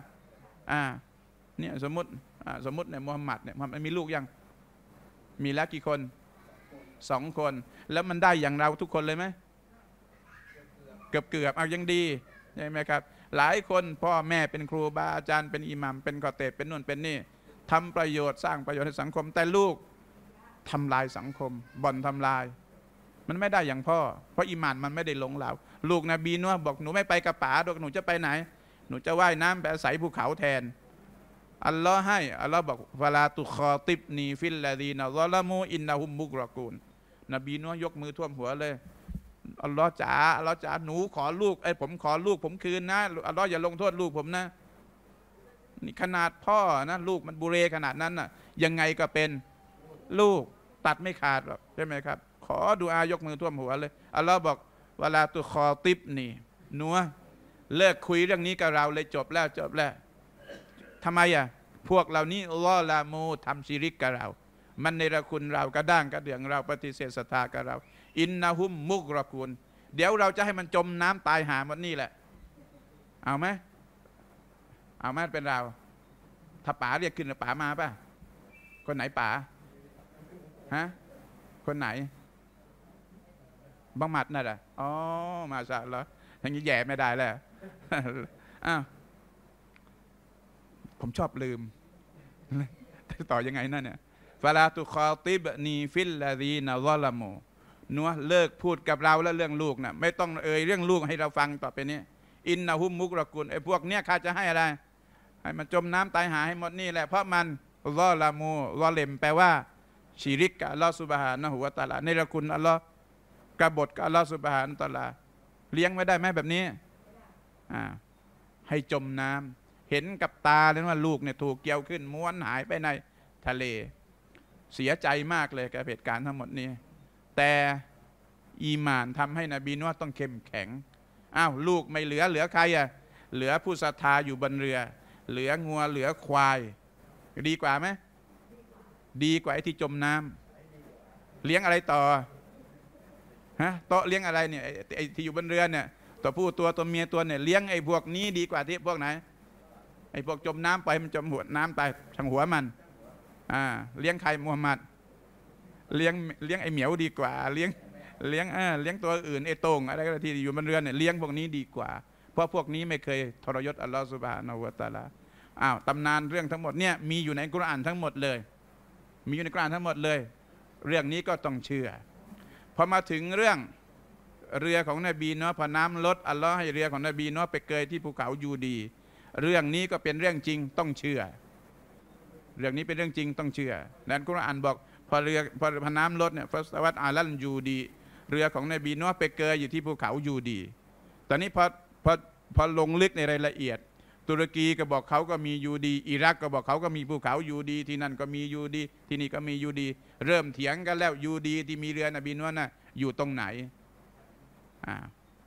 [SPEAKER 1] อ่าเนี่ยสมมติสมมติเนี่ยมูฮัมหมัดเนี่ยมันมีลูกยัง มีแล้วกี่คนสองคน แล้วมันได้อย่างเราทุกคนเลยไหม เกือบเกือบเอายังดี ใช่ไหมครับหลายคนพ่อแม่เป็นครูบาอาจารย์เป็นอิหมัมเป็นกอเตเป็นนุ่นเป็นนี่ทำประโยชน์สร้างประโยชน์ให้สังคมแต่ลูกทำลายสังคมบ่อนทำลาย มันไม่ได้อย่างพ่อ เพราะอิหมัมมันไม่ได้หลงเหลาลูกนบีนัวบอกหนูไม่ไปกระป๋าดอกหนูจะไปไหน หนูจะว่ายน้ำไปอาศัยภูเขาแทนอัลลอฮ์ให้อัลลอฮ์บอกเวลาตุคอติบนีฟิลลาดีนะรอละมูอินนาฮุมมุกรอกูลนบีนัวยกมือท่วมหัวเลยอัลลอฮ์จ๋าอัลลอฮ์จ๋าหนูขอลูกไอ้ผมขอลูกผมคืนนะอัลลอฮ์อย่าลงโทษลูกผมนะนี่ขนาดพ่อนะ ลูกมันบุเรขนาดนั้นนะ่ะ ยังไงก็เป็นลูก ตัดไม่ขาดหรอกใช่ไหมครับ ขอดูอายกมือท่วมหัวเลยอัลลอฮ์บอกเวลาตัวคอติปนี่นัวเลิกคุยเรื่องนี้กับเราเลยจบแล้วจบแล้วทำไมอ่ะ พวกเหล่านี้ล่อลามูทำชีริกกับเรา มันในระคุณเรากระด้างกระเดืองเราปฏิเสธศรัทธากับเราอินนาหุมมุกรกูลเดี๋ยวเราจะให้มันจมน้ำตายหามันนี่แหละ เอาไหม เอาไหมเป็นเรา ถ้าป๋าเรียกขึ้นป๋ามาป่ะ คนไหนป๋าฮะ คนไหนบังหมัดน่ะ อ๋อ มาซะแล้ว อย่างนี้แย่ไม่ได้แล้วอ้าว ผมชอบลืมต่อยังไงนั่นเนี่ยฟาลาตุคอติบนีฟิลลาดีนาลลามูนัวเลิกพูดกับเราแล้วเรื่องลูกนะไม่ต้องเอ่ยเรื่องลูกให้เราฟังต่อไปนี้ อินนาหุมมุกรกุลไอ้พวกเนี้ยข้าจะให้อะไร ให้มันจมน้ำตายหาให้หมดนี่แหละเพราะมันรอละมูรอเลมแปลว่าชีริกกับลอสุบฮานะหุวาตาลาในละคุณอัลลอฮ์กบฏกับลลอสุบฮานะตาลาเลี้ยงไม่ได้ไหมแบบนี้ อ่าให้จมน้ำ เห็นกับตาเลยว่า ลูกเนี่ยถูกเกี่ยวขึ้น ม้วนหายไปในทะเล เสียใจมากเลยกับเหตุการณ์ทั้งหมดนี้แต่อีมานทำให้นบีนวต้องเข้มแข็ง อ้าวลูกไม่เหลือเหลือใครอ่ะเหลือผู้ศรัทธาอยู่บนเรือ เหลืองัวเหลือควาย ดีกว่าไหม ดีกว่าไอ้ที่จมน้ำเลี้ยงอะไรต่อฮะโตเลี้ยงอะไรเนี่ยไอ้ที่อยู่บนเรือเนี่ยตัวผู้ตัวตัวเมียตัวเนี่ยเลี้ยงไอ้พวกนี้ดีกว่าที่พวกไหนไอ้พวกจมน้ำไปมันจมหัวน้ำตายทางหัวมันอ่าเลี้ยงใครมูฮัมหมัดเลี้ยงเลี้ยงไอ้เหมียวดีกว่าเลี้ยงเลี้ยงอ่าเลี้ยงตัวอื่นไอ้ตรงอะไรก็ที่อยู่บนเรือนเนี่ยเลี้ยงพวกนี้ดีกว่า เพราะพวกนี้ไม่เคยทรยศอัลลอฮฺสุบฮานาวตาลาอ้าวตำนานเรื่องทั้งหมดเนี่ยมีอยู่ในกุรอานทั้งหมดเลย มีอยู่ในกุรานทั้งหมดเลย เรื่องนี้ก็ต้องเชื่อพอมาถึงเรื่องเรือของนบีเนาะพอน้ำลดอัลลอฮ์ให้เรือของนบีเนาะไปเกยที่ภูเขายูดี เรื่องนี้ก็เป็นเรื่องจริงต้องเชื่อ เรื่องนี้เป็นเรื่องจริงต้องเชื่อนั้นกุรอานบอกพอเรือพอพน้ำลดเนี่ยพระสวัต์อาลันยูดีเรือของนบีนัวไปเกยอยู่ที่ภูเขายูดีตอนนี้พอพอพอลงลึกในรายละเอียดตุรกีก็บอกเขาก็มียูดีอิรักก็บอกเขาก็มีภูเขายูดีที่นั่นก็มียูดีที่นี่ก็มียูดีเริ่มเถียงกันแล้วยูดีที่มีเรือนบีนัวน่ะอยู่ตรงไหน อ่า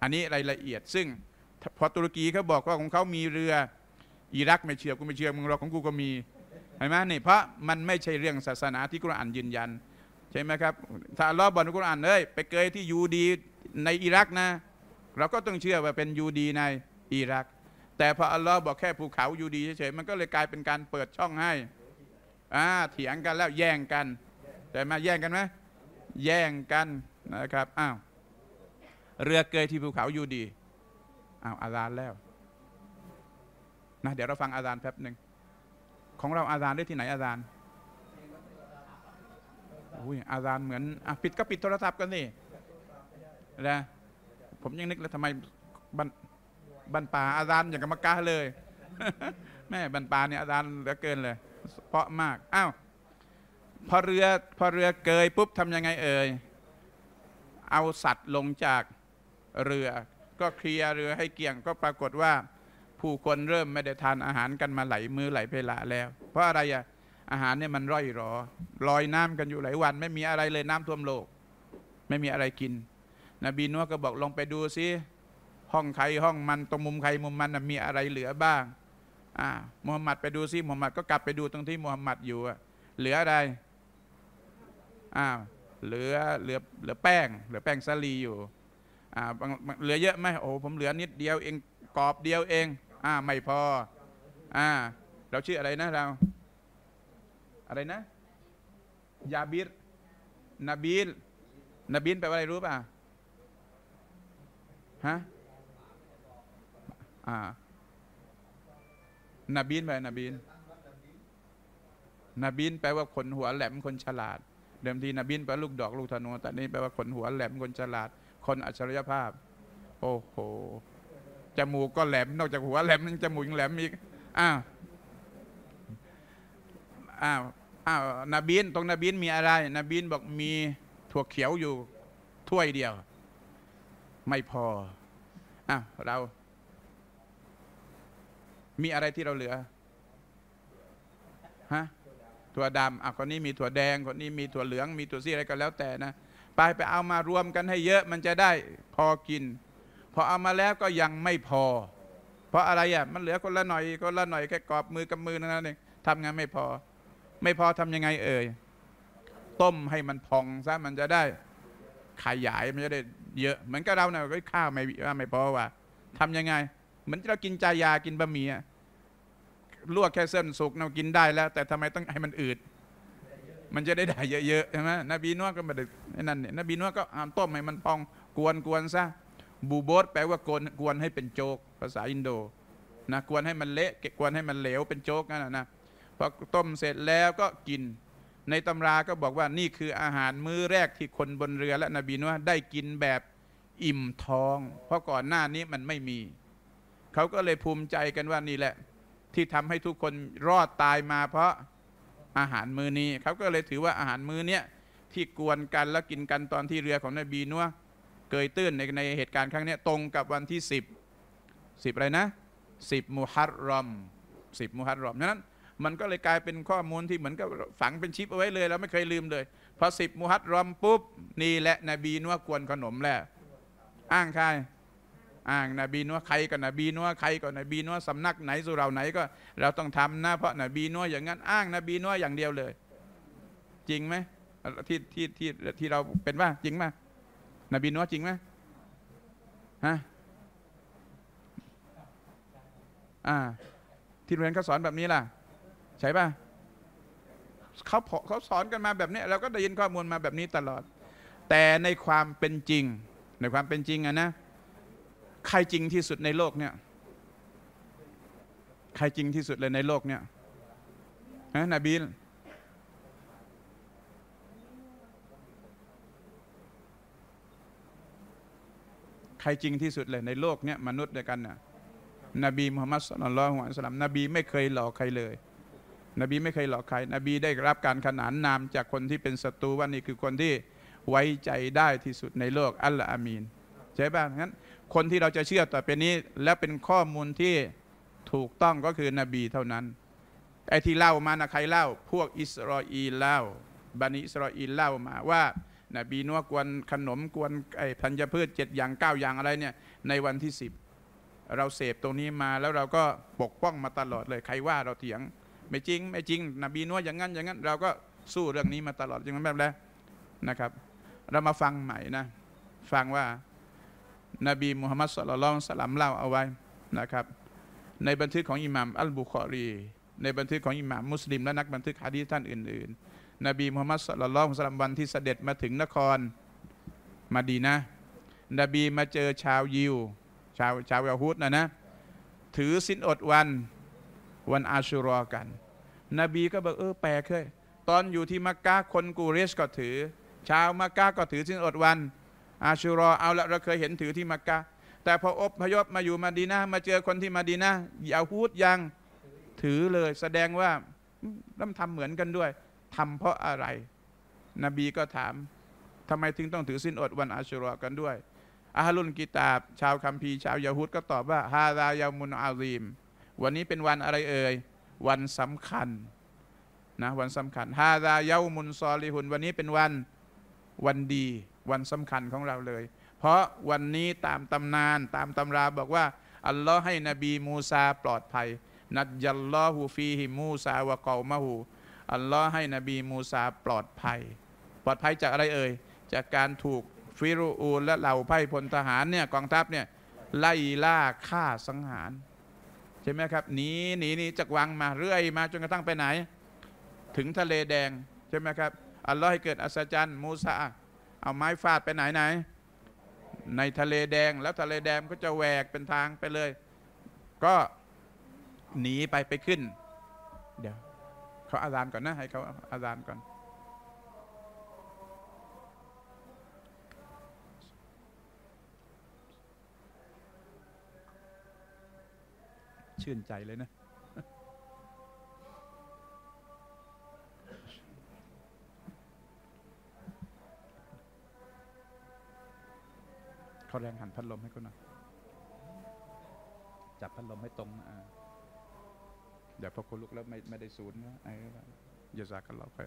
[SPEAKER 1] อันนี้รายละเอียดซึ่งพอตุรกีเขาบอกว่าของเขามีเรือ อิรักไม่เชื่อกูไม่เชื่อมึงหรอกของกูก็มีเห็นไหมนี่เพราะมันไม่ใช่เรื่องศาสนาที่กุรอานยืนยัน ใช่ไหมครับถ้าเราบอกกุรอานเลยไปเกยที่ยูดีในอิรักนะ เราก็ต้องเชื่อว่าเป็นยูดี ในอิรัก แต่พออัลลอฮ์บอกแค่ภูเขายูดีเฉยๆมันก็เลยกลายเป็นการเปิดช่องให้อ่าเถียงกันแล้วแย่งกัน แต่มาแย่งกันไหมแย่งกันนะครับ อ้าวเรือเกยที่ภูเขายูดีอ้าวอาซานแล้วนะเดี๋ยวเราฟังอาซานแป๊บหนึ่งของเราอาจารย์ได้ที่ไหนอาจารย์อุ้ยอาจารย์เหมือนอปิดก็ปิดโทรศัพท์กันสินะ ผมยังนึกแล้วทำไมบันบันป่าอาจารย์อย่างกรรมกาเลย แม่บันป่าเนี่ยอาจารย์เหลือเกินเลยเพาะมาก อ้าวพอเรือพอเรือเกยปุ๊บทำยังไงเอ่ย เอาสัตว์ลงจากเรือ ก็เคลียร์เรือให้เกี่ยงก็ปรากฏว่าผู้คนเริ่มไม่ได้ทานอาหารกันมาไหลมือไหลเพลาแล้ว เพราะอะไรอะอาหารเนี่ยมันร่อยรอลอยน้ำกันอยู่หลายวัน ไม่มีอะไรเลย น้ำท่วมโลก ไม่มีอะไรกินนบีนัวก็บอกลองไปดูซิห้องใครห้องมันตรงมุมใครมุมมันมีอะไรเหลือบ้างอ่ามุฮัมมัดไปดูซิมุฮัมมัดก็กลับไปดูตรงที่มุฮัมมัดอยู่เหลืออะไรอ่าเหลือเหลือเหลือแป้งเหลือแป้งสาลีอยู่อ่าเหลือเยอะไหมโอ้ผมเหลือนิดเดียวเองกรอบเดียวเองอ่าไม่พออ่าเราชื่ออะไรนะเรา อะไรนะ ยาบิรนบีลนบีลแปลว่าอะไรรู้ป่ะฮะอ่านบีนแปลนบีนนบีนแปลว่า คนหัวแหลมคน ฉลาดเดิมทีนบีนแปลลูกดอกลูกธนูแต่นี้แปลว่าคน หัวแหลมคน ฉลาด คนอัจฉริยภาพ โอ้โหจมูกก็แหลมนอกจากหัวแหลมยังจมูกยังแหลมอีกอ้าวอ้าวอ้าวนาบีนตรงนาบีนมีอะไรนาบีนบอกมีถั่วเขียวอยู่ถ้วยเดียว ไม่พออ้าวเรา มีอะไรที่เราเหลือฮะถั่วดำอ่ะคนนี้มีถั่วแดงคนนี้มีถั่วเหลืองมีถั่วซีอะไรก็แล้วแต่นะไปไปเอามารวมกัน ให้เยอะมันจะได้ พอกินพอเอามาแล้วก็ยังไม่พอ เพราะอะไร อ่ะ มันเหลือคนละหน่อยคนละหน่อยแค่กรอบมือกับมือนั่นเองทำงานไม่พอ ไม่พอทำยังไงเอ่ยต้มให้มันพองซะมันจะได้ ขยายมันจะได้ เยอะ เหมือนกับเราเนี่ยก็ข้าวไม่ไม่พอว่ะทำยังไง เหมือนเรากินจายากินบะหมี่ลวกแค่เส้นสุกเรากินได้แล้ว แต่ทำไมต้องให้มันอืด มันจะได้ได้เยอะๆใช่ไหมนบีนวดก็มาดึกนั่นเนี่ยนบีนวดก็ต้มให้มันพองกวนๆซะบูโบสแปลว่ากวนกวนให้เป็นโจกภาษาอินโดนะกวนให้มันเละกวนให้มันเหลวเป็นโจกนั่นนะพอต้มเสร็จแล้วก็กิน ในตำราก็บอกว่านี่คืออาหารมื้อแรกที่คนบนเรือและนบีนั่ได้กินแบบอิ่มท้อง เพราะก่อนหน้านี้มันไม่มี เขาก็เลยภูมิใจกันว่านี่แหละ ที่ทำให้ทุกคนรอดตายมา เพราะอาหารมื้อนี้เขาก็เลยถือว่าอาหารมื้อเนี้ยที่กวนกันแล้วกินกันตอนที่เรือของนบีนั่เกยตื้นในในเหตุการณ์ครั้งนี้ตรงกับวันที่ 10 10อะไรนะ10 มุฮัรรอม 10มุฮัรรอมนั้น มันก็เลยกลายเป็นข้อมูลที่เหมือนกับฝังเป็นชิปเอาไว้เลยแล้วไม่เคยลืมเลยพอ10มุฮัรรอมปุ๊บนี่แหละนบีนัวกวนขนมแหละอ้างใครอ้างนบีนัวใครกับนบีนัวใครกับนบีนัวสำนักไหนสุราไหนก็ เราต้องทำนะเพราะนบีนัวอย่างนั้นอ้างนบีนัวอย่างเดียวเลย จริงไหมที่ที่ที่ที่เราเป็นว่าจริงไหมนบีนัวจริงไหมฮะ อ่า ที่เรียนเขาสอนแบบนี้ล่ะ ใช่ปะเขาเขาสอนกันมาแบบนี้เราก็ได้ยินข้อมูลมาแบบนี้ ตลอด แต่ในความเป็นจริง ในความเป็นจริงอะนะใครจริงที่สุดในโลกเนี่ยใครจริงที่สุดเลยในโลก เนี่ยนะนบีใครจริงที่สุดเลยในโลกเนี้ยมนุษย์ด้วยกันน่ะ นบีมุฮัมมัดสุลลัลฮุสลัมนบีไม่เคยหลอกใครเลย นบีไม่เคยหลอกใครนบีได้รับการขนานนามจากคนที่เป็นศัตรูว่านี่คือคนที่ไว้ใจได้ที่สุดในโลกอัลลอฮ์อามีน ใช่ป่ะงั้นคนที่เราจะเชื่อต่อไปนี้และเป็นข้อมูลที่ถูกต้องก็คือนบีเท่านั้น ไอ้ที่เล่ามานะใครเล่า พวกอิสราเอลเล่าบันิอิสราเอลเล่ามาว่านะบีนัวกวนขนมกวนไอ้ธัญพืชเจ็ดอย่างเก้าอย่างอะไรเนี่ยในวันที่สิบเราเสพตรงนี้มาแล้วเราก็ปกป้องมาตลอดเลย ใครว่าเราเถียงไม่จริง ไม่จริง นบีนัวอย่างนั้นอย่างนั้น เราก็สู้เรื่องนี้มาตลอดจริงไหมแบบแล้วนะครับ เรามาฟังใหม่นะฟังว่า นบีมุฮัมมัดสุลลัลสลัมเล่าเอาไว้นะครับ ในบันทึกของอิหม่ามอัลบุคอรี ในบันทึกของอิหม่ามมุสลิมและนักบันทึกฮะดีษท่านอื่นๆนบีมุฮัมมัดสลลัลของสลัมวันที่เสด็จมาถึงนครมาดีนะนบีมาเจอชาวยิวชาวชาวยาฮูดนะนะถือสินอดวันวันอาชุรอกัน นบีก็บอกเออแปลกเลยตอนอยู่ที่มักกะคนกูเรชก็ถือ ชาวมักกะก็ถือสินอดวัน อาชุรอเอาละเราเคยเห็นถือที่มักกะแต่พออบพยพมาอยู่มาดีนะมาเจอคนที่มาดีนะยาฮูดยังถือเลยแสดงว่าต้องทำเหมือนกันด้วยทำเพราะอะไร นบีก็ถาม ทำไมถึงต้องถือสิ้นอดวันอัชรอกันด้วยอาฮลุนกิตาบ ชาวคัมภีร์ชาวยาฮุดก็ตอบว่า ฮาลายามุนอาลีม วันนี้เป็นวันอะไรเอ่ย วันสำคัญนะ วันสำคัญ ฮาลายามุนซอลิหุน วันนี้เป็นวันวันดี วันสำคัญของเราเลย เพราะวันนี้ตามตำนานตามตำราบอกว่า อัลลอฮ์ให้นบีมูซาปลอดภัย นัดยัลลอฮูฟีฮิมูซาวะกอมะฮูอัลลอฮ์ให้นบีมูซาปลอดภัย ปลอดภัยจากอะไร เอ่ย จากการถูกฟิรูอูนและเหล่าไพ่พลทหารเนี่ยกองทัพเนี่ยไล่ ล่าฆ่าสังหารใช่ไหมครับหนีหนีหนีจาก วัง มาเรื่อยมาจนกระทั่งไปไหน ถึงทะเล แดงใช่ไหมครับอัลลอฮ์ให้เกิดอัศจรรย์มูซาเอาไม้ฟาดไปไหนไหน ในทะเลแดงแล้วทะเล แดงก็จะแหวกเป็นทางไปเลย ก็หนีไปไปขึ้น เดี๋ยวขาอาจารย์ก่อนนะ ให้เขาอาจารย์ก่อน ชื่นใจเลยนะขอแรงหันพัดลมให้เขาหน่อยจับพัดลมให้ตรงอ่าอย่าพอคนลุกแล้วไม่ไม่ได้ศูนย์นะไอ้ยาซากันเราไป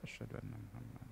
[SPEAKER 1] อัชฮะดุอันนะมุฮัมมัด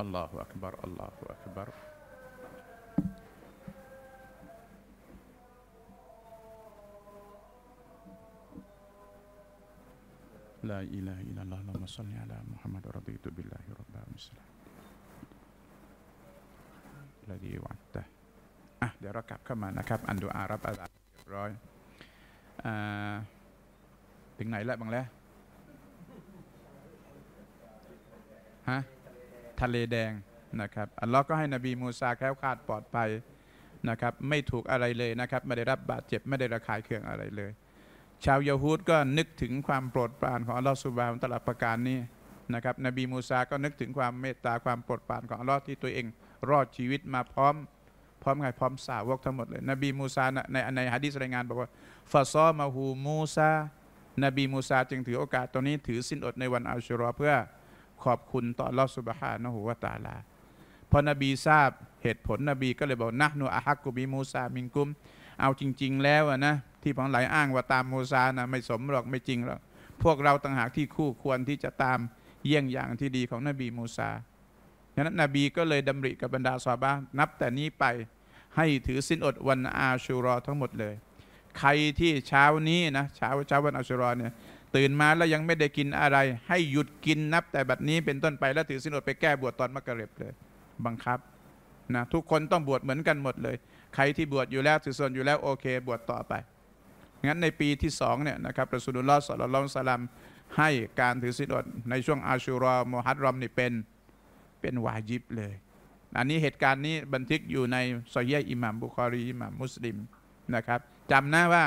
[SPEAKER 1] Allahu Akbar, Allahu Akbar. La ilaha illallah Allahumma salli ala Muhammad raditu billahi rabba mislah. الذي وعدته อ่ะเดี๋ยวเรากลับเข้ามานะครับอันดูอารับอาลาเรียบร้อย bang, ถึงไหนแล้วบางแล้วทะเลแดงนะครับอัลลอฮ์ก็ให้นบีมูซาแคล้วคลาดปลอดภัยนะครับไม่ถูกอะไรเลยนะครับไม่ได้รับบาดเจ็บไม่ได้ระคายเคืองอะไรเลย ชาวยาฮูดก็นึกถึงความโปรดปรานของอัลลอฮ์สุบานตลอดประการนี้นะครับนบีมูซาก็นึกถึงความเมตตาความโปรดปรานของอัลลอฮ์ที่ตัวเองรอดชีวิตมาพร้อมพร้อมไงพร้อมสาวกทั้งหมดเลย นบีมูซาในในฮะดีษรายงานบอกว่าฟาซอมาฮูมูซา นบีมูซาจึงถือโอกาสตรงนี้ถือสินอดในวันอัลชุรอเพื่อขอบคุณต่อลอสุบฮานะฮูวะตาลาพอนบีทราบเหตุผลนบีก็เลยบอกนะนูอะฮักกุบิมูซามิงกุมเอาจริง ๆแล้วนะที่ผองหลายอ้างว่าตามมูซานะไม่สมหรอกไม่จริงหรอกพวกเราต่างหากที่คู่ควรที่จะตามเยี่ยงอย่างที่ดีของนบีมูซาฉะนั้นนบีก็เลยดำริกับบรรดาซอบะานับแต่นี้ไปให้ถือสินอดวันอาชูรอทั้งหมดเลย ใครที่เช้านี้นะเช้าเช้าวันอาชูรอเนี่ยตื่นมาแล้วยังไม่ได้กินอะไร ให้หยุดกินนับ แต่บัดนี้เป็นต้นไปแล้วถือสินอดไปแก้บวชตอนมกระเร็บเลยบังคับนะทุกคนต้องบวชเหมือนกันหมดเลย ใครที่บวชอยู่แล้ว ถือสินอยู่แล้วโอเคบวชต่อไป งั้นในปีที่สองเนี่ยนะครับประสุนุลลอฮ์สลลลสลัม ให้การถือสินอดในช่วงอาชูรอมฮัดรอมนี่เป็นเป็นวาญิบเลย อันนี้เหตุการณ์นี้บันทึกอยู่ในซอยเยอิหมัมบุคอรีอิหมัมมุสลิมนะครับจำนะว่า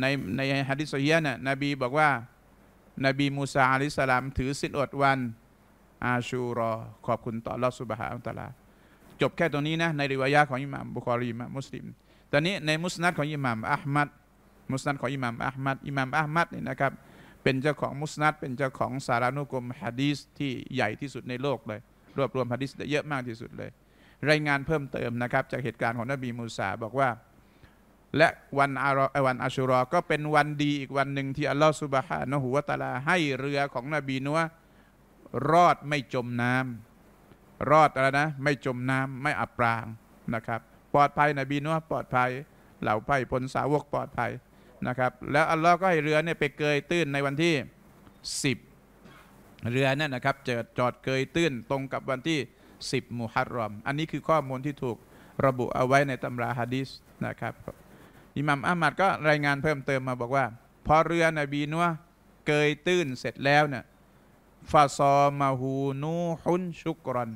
[SPEAKER 1] ในในฮะดิษเฮียนยนบีบอกว่านาบีมูซาอะลิสลาม ถือสิทอดวัน อาชูรอขอบคุณต่อลอสุบฮาอัลตลาจบแค่ตรงนี้นะในริวายะของอิหมัมบุคอรีมมุสลิมตอนนี้ในมุสนัดของอิหมัมอัลมัดมุสนัดของอิหมัมอัลมัดอิหมัมอัลมัดนี่นะครับ เป็นเจ้าของมุสนัดเป็นเจ้าของสารานุกรมฮะดีสที่ใหญ่ที่สุดในโลกเลยรวบรวมฮะดีสได้เยอะมากที่สุดเลย รายงานเพิ่มเติมนะครับจากเหตุการณ์ของนบีมูซาบอกว่าและ วันอาราวันอัชรอ ก็เป็นวันดีอีกวันหนึ่งที่อัลลอฮฺสุบฮานะฮุวะตาลา ให้เรือของนบีนัวรอดไม่จมน้ำ รอดอะไรนะ ไม่จมน้ำไม่อับปรางนะครับ ปลอดภัยนบีนัวปลอดภัยเหล่าไพ่พลสาวกปลอดภัยนะครับ แล้วอัลลอฮ์ก็ให้เรือเนี่ยไปเกยตื้นในวันที่ 10เรือนั่นนะครับเจอจอดเกยตื้นตรงกับวันที่10มุฮัรรอม อันนี้คือข้อมูลที่ถูกระบุเอาไว้ในตำราฮะดิษนะครับอิหมัมอามัดก็รายงานเพิ่มเติมมาบอกว่าพอเรือนบีนัวเกยตื้นเสร็จแล้วเนี่ยฟาซอมาฮูนูฮุนชุกรอน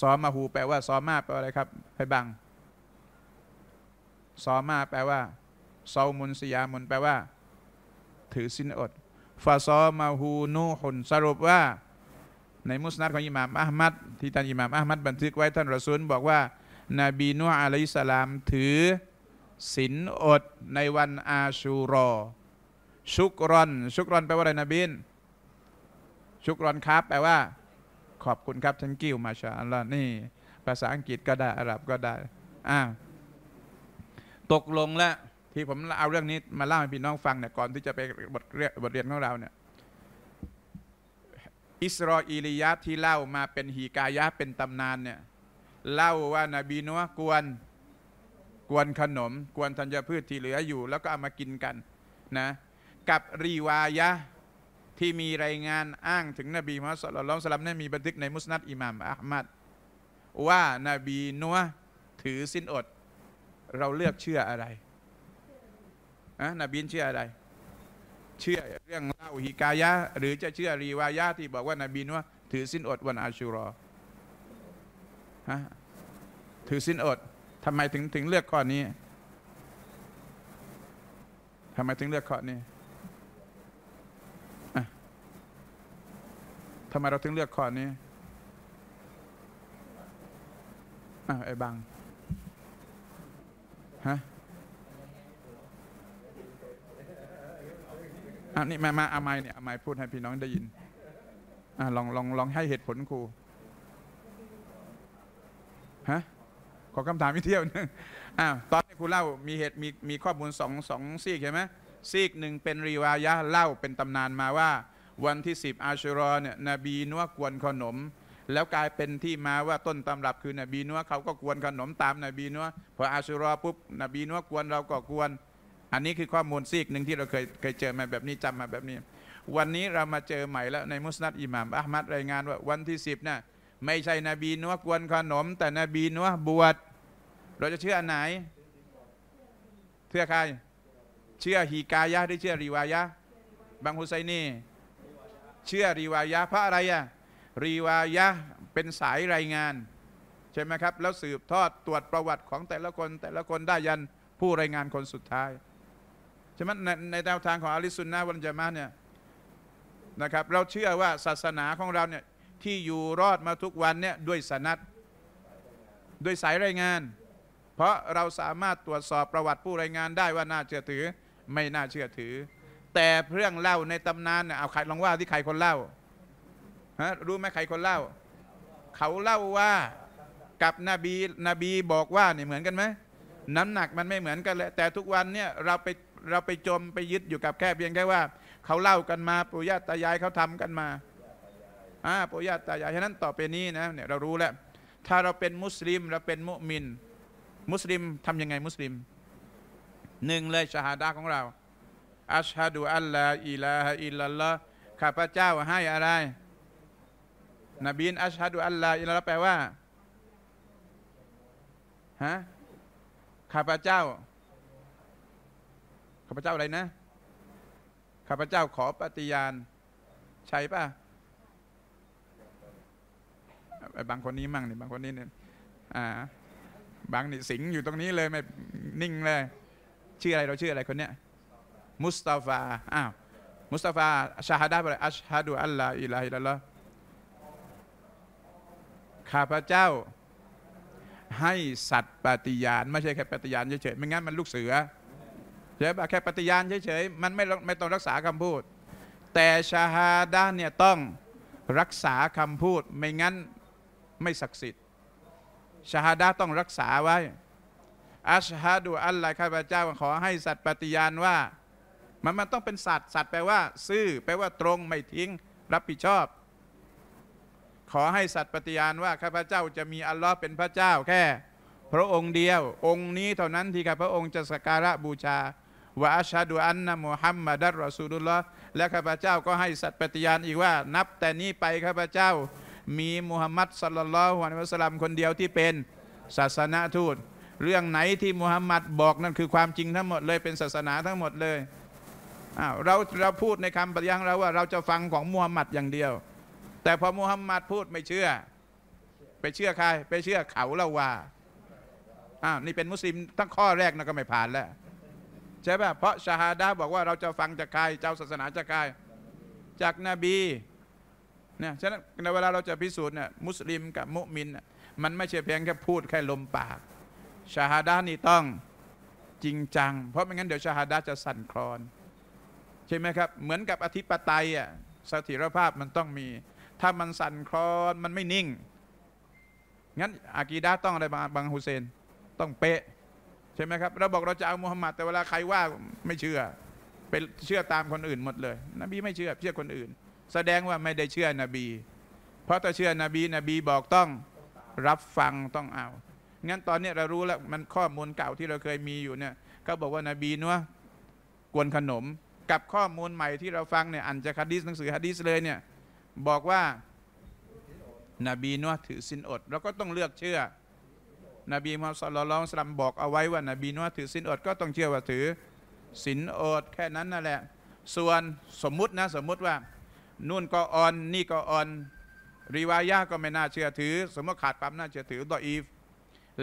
[SPEAKER 1] ซอมาฮูแปลว่าซอมาแปลว่าอะไรครับให้บังซอมาแปลว่าซอมุนสยามุนแปลว่า ถือสินอดฟาซอมาฮูนูฮุนสรุปว่า ในมุสนัดของอิหม่ามอัมัดที่ท่านอิหม่ามอัมัดบันทึกไว้ท่านรอซูลบอกว่านบีนัวอะลัยสลาม ถือศีลอดในวันอาชูรอ ชุกรอน ชุกรอนแปลว่าอะไรนะบินชุกรอนครับแปลว่าขอบคุณครับทั้งกิ้วมาชาอัลลอฮ์นี่ ภาษาอังกฤษก็ได้ อาหรับก็ได้ อ่าตกลงแล้วที่ผมเอาเรื่องนี้มาเล่าให้พี่น้องฟังเนี่ย ก่อนที่จะไปบทเรียนบทเรียนของเราเนี่ย อิสรออิลียาที่เล่ามาเป็นฮีกายะเป็นตำนานเนี่ยเล่าว่านาบีนัวกวนกวนขนมกวนธัญพืชที่เหลืออยู่ แล้วก็เอามากินกันนะกับรีวายะที่มีรายงานอ้างถึงนบีมุฮัมมัดสุลลัลสลัมนั้นมีบันทึกในมุสนัดอิหม่ามอั์มัดว่านาบีนัวถือสินอด เราเลือกเชื่ออะไรนะนบีเชื่ออะไร เชื่อเรื่องเล่าฮิกายะหรือจะเชื่อรีวายะที่บอกว่านาบีนัวถือสินอดวันอาชูรอฮะถือสินอดทำไมถึงถึงเลือกข้อนี้ ทำไมถึงเลือกข้อนี้ทำไมเราถึงเลือกข้อนี้อไอ้บัง ฮะอันนี้มามาอาายเนี่ยอาายพูดให้พี่น้องได้ยินอลองลองลองให้เหตุผลครู ฮะขอคำถามอีกเที่ยวนึงอ้าวตอนที่คุณเล่า มีเหตุมีมีข้อมูลสองสองซีกใช่ไหมซีกหนึ่งเป็นรีวายะเล่าเป็นตำนานมาว่า วันที่สิบอาชุรอเนี่ยนบีนัวกวนขนม แล้วกลายเป็นที่มาว่าต้นตำรับคือนบีนัวเขาก็กวนขนมตามนบีนัวพออาชุรอปุ๊บนบีนัวกวนเราก็กวนอันนี้คือข้อมูลซีกหนึ่งที่เราเคยเคยเจอมาแบบนี้จำมาแบบนี้ วันนี้เรามาเจอใหม่แล้วในมุสนัดอิหม่ามอัลมัดรายงานว่าวันที่สิบเนี่ยไม่ใช่นบีนัวกวนขนม แต่นบีนัวบวชเราจะเชื่ออันไหนเชื่อใคร เชื่อฮีกายะหรือเชื่อรีวายะบางฮุไซนีเชื่อรีวายะพระอะไรอะรีวายะเป็นสายรายงานใช่ไหมครับแล้วสืบทอดตรวจประวัติของแต่ละคน แต่ละคนได้ยันผู้รายงานคนสุดท้ายใช่ไหมในในแนวทางของอาลิสุนนะวันจามาเนี่ยนะครับ เราเชื่อว่าศาสนาของเราเนี่ยที่อยู่รอดมาทุกวันเนี่ยด้วยสนัดด้วยสายรายงาน เพราะเราสามารถตรวจสอบประวัติผู้รายงานได้ว่าน่าเชื่อถือไม่น่าเชื่อถือ แต่เรื่องเล่าในตำนานเนี่ยเอาใครลองว่าที่ใครคนเล่าฮะรู้ไหมใครคนเล่า เขาเล่าว่ากับนบีนบีบอกว่าเนี่ยเหมือนกันไหมน้ำหนักมันไม่เหมือนกันเลยแต่ทุกวันเนี่ย เราไปเราไปจมไปยึดอยู่กับแค่เพียงแค่ว่า เขาเล่ากันมาปุญยาตายายเขาทำกันมาอ่าปุยาตายายฉะนั้นต่อไปนี้นะ เนี่ยเรารู้แล้ว ถ้าเราเป็นมุสลิม เราเป็นมุมิน มุสลิมทํำยังไงมุสลิม หนึ่งเลยชาฮาดาของเรา อัชฮะดูอัลลอฮอิลาฮอิลลลอฮ์ข้าพเจ้าให้อะไร นบีนอัชฮะดูอัลลอฮอิลลลอฮ์แปลว่า ฮะ ข้าพเจ้า ข้าพเจ้าอะไรนะ ข้าพเจ้าขอปฏิญาณ ใช่ป่ะบางคนนี้มั่งนี่บางคนนี้เนี่ยอ่าบางนี่สิงอยู่ตรงนี้เลยไม่นิ่งเลย ชื่ออะไรเราชื่ออะไรคนเนี้ยมุสตาฟาอ้าวมุสตาฟาชาฮดะอะไรอัชฮะดูอัลลอฮอิลาฮิลลอข้าพเจ้า ให้สัตว์ปฏิญาณไม่ใช่แค่ปฏิญาณเฉยๆไม่ งั้นมันลูกเสือใช่ปะแค่ปฏิญาณเฉยๆมันไม่ไม่ต้องรักษาคำพูด แต่ชาฮาดะเนี่ยต้องรักษาคำพูดไม่งั้นไม่ศักดิ์สิทธิ์ชาฮาดาต้องรักษาไว้อัชฮาดูอัลลอฮ์ข้าพเจ้า ขอให้สัตย์ปฏิญาณว่า มันมันต้องเป็นสัตว์สัตว์แปลว่า ซื่อ แปลว่าตรงไม่ทิ้ง รับผิดชอบ ขอให้สัตย์ปฏิญาณว่าข้าพเจ้าจะมีอัลลอฮ์เป็นพระเจ้า แค่ พระองค์เดียว องค์นี้เท่านั้นที่ข้าพระองค์จะสักการะบูชาวะอัชฮาดูอันนะมุฮัมมัดรอซูลุลลอฮ์และข้าพเจ้าก็ให้สัตย์ปฏิญาณอีกว่า นับแต่นี้ไปข้าพเจ้ามีมุฮัมมัดสัลลัลลอฮุอะลัยฮิวะสัลลัมคนเดียวที่เป็นศาสนาทูต เรื่องไหนที่มุฮัมมัดบอกนั่นคือความจริงทั้งหมดเลยเป็นศาสนาทั้งหมดเลยเราเราพูดในคำปฏิญาณเราว่า เราจะฟังของมุฮัมมัดอย่างเดียว แต่พอมุฮัมมัดพูดไม่เชื่อ ไปเชื่อใคร ไปเชื่อเขาเราว่าอ้าวนี่เป็นมุสลิมตั้งข้อแรกนะก็ไม่ผ่านแล้วใช่ป่ะเพราะชาฮาดาบอกว่าเราจะฟังจากใคร เจ้าศาสนาจากใคร จากนบีนะฉะนั้นในเวลาเราจะพิสูจน์เนี่ยมุสลิม กับมุมินมันไม่ใช่เพียงแค่พูดแค่ลมปากชาฮาดานี่ต้องจริงจัง เพราะไม่งั้นเดี๋ยวชาฮาดาจะสั่นคลอนใช่ไหมครับ เหมือนกับอธิปไตยอ่ะสถิรภาพมันต้องมี ถ้ามันสั่นคลอนมันไม่นิ่งงั้นอากีดาต้องอะไรบางฮุเซน ต้องเป๊ะใช่ไหมครับเราบอกเราจะเอามุฮัมมัดแต่เวลาใครว่าไม่เชื่อเป็นเชื่อตามคนอื่นหมดเลย นบีไม่เชื่อเชื่อคนอื่นแสดงว่าไม่ได้เชื่อนบี เพราะถ้าเชื่อนบีนบีบอกต้องรับฟังต้องเอา งั้นตอนนี้เรารู้แล้วมันข้อมูลเก่าที่เราเคยมีอยู่เนี่ยก็บอกว่านาบีนัวกวนขนม กับข้อมูลใหม่ที่เราฟังเนี่ยอันจากฮัดีสหนังสือฮัดีสเลยเนี่ยบอกว่านาบีนัวถือสินอดเราก็ต้องเลือกเชื่อนบีมอฮัมมัดสลลองสลัมบอกเอาไว้ว่านาบีนัวถือสินอดก็ต้องเชื่อว่าถือสินอดแค่นั้นนั่นแหละ ส่วนสมมุตินะสมมุติว่านู่นก็อ่อนนี่ก็อ่อน รีวายะก็ไม่น่าเชื่อถือ สมมติขาดความน่าเชื่อถือต่ออีฟ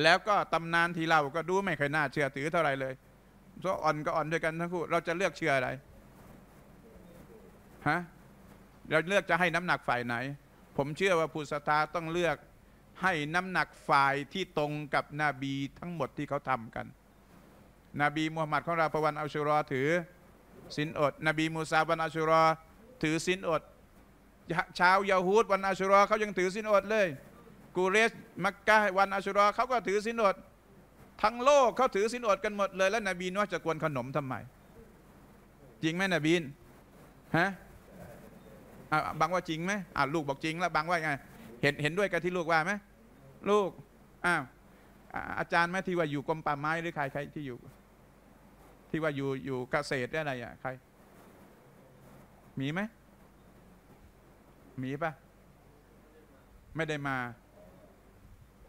[SPEAKER 1] แล้วก็ตำนานที่เราก็ดูไม่เคยน่าเชื่อถือเท่าไรเลยเพราะอ่อนก็อ่อนด้วยกันทั้งคู่เราจะเลือกเชื่ออะไรฮะเราเลือกจะให้น้ำหนักฝ่ายไหน ผมเชื่อว่าผู้ศรัทธาต้องเลือกให้น้ำหนักฝ่ายที่ตรงกับนบีทั้งหมดที่เขาทำกันนบีมูฮัมหมัดของเราประวันอัลชุรอถือสินอดนบีมูซาบันอัลชุรอถือศีลอดชาวยาฮูดวันอัชรอเขายังถือศีลอดเลยกูเรสมักกะวันอัชรอเขาก็ถือศีลอด ทั้งโลกเขาถือศีลอด กันหมดเลยแล้วนบีนว่าจะกวนขนมทำไมจริงไหมนบีนฮะบางว่าจริงไหมลูกบอกจริงแล้วบางว่าไงเห็นเห็นด้วยกับที่ลูกว่าไหมลูกอ้าวอาจารย์แม่ที่ว่าอยู่กรมป่าไม้หรือใครใครที่อยู่ที่ว่าอยู่อยู่เกษตรอะไรอ่ะใครมีไหม มีปะ ไม่ได้มา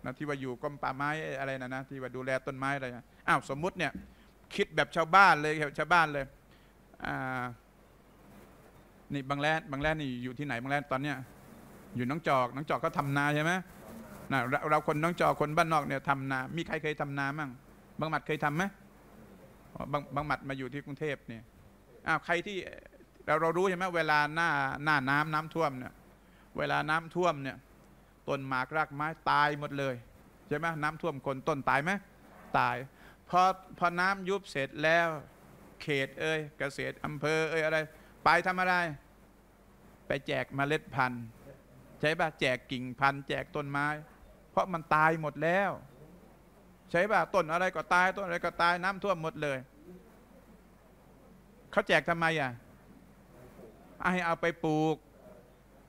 [SPEAKER 1] นะที่ว่าอยู่กรมป่าไม้อะไรนะนะ ที่ว่าดูแลต้นไม้อะไรนะอ้าวสมมุติเนี่ย คิดแบบชาวบ้านเลย ชาวบ้านเลย อ่า นี่บางแลนบางแลนนี่อยู่ที่ไหนบางแลนตอน เนี้ยอยู่น้องจอกน้องจอกก็ทำานาใช่ไหมนะเราเราคนน้องจอกคนบ้านนอกเนี่ยทำนา มีใคร เคยทำนามั่งบางหมัดเคยทำไหมบางบางหมัดมาอยู่ที่กรุงเทพเนี่ย อ้าวใครที่เราเรารู้ใช่ไหมเวลาหน้าหน้าน้ำน้ำท่วมเนี่ย เวลาน้ำท่วมเนี่ยต้นหมากรากไม้ตายหมดเลย ใช่ไหมน้ำท่วมคนต้นตายไหมตาย พอพอน้ำยุบเสร็จแล้ว เขตเอ้ย เกษตรอำเภอ เอ้ยอะไรไปทำอะไร ไปแจกมเมล็ดพันธุ์ ใช่ป่ะแจกกิ่งพันธุ์ แจกต้นไม้ เพราะมันตายหมดแล้ว ใช่ป่ะต้นอะไรก็ตายต้นอะไร ก็ตายน้ำท่วมหมดเลยเขาแจกทำไมอ่ะให้เอาไปปลูก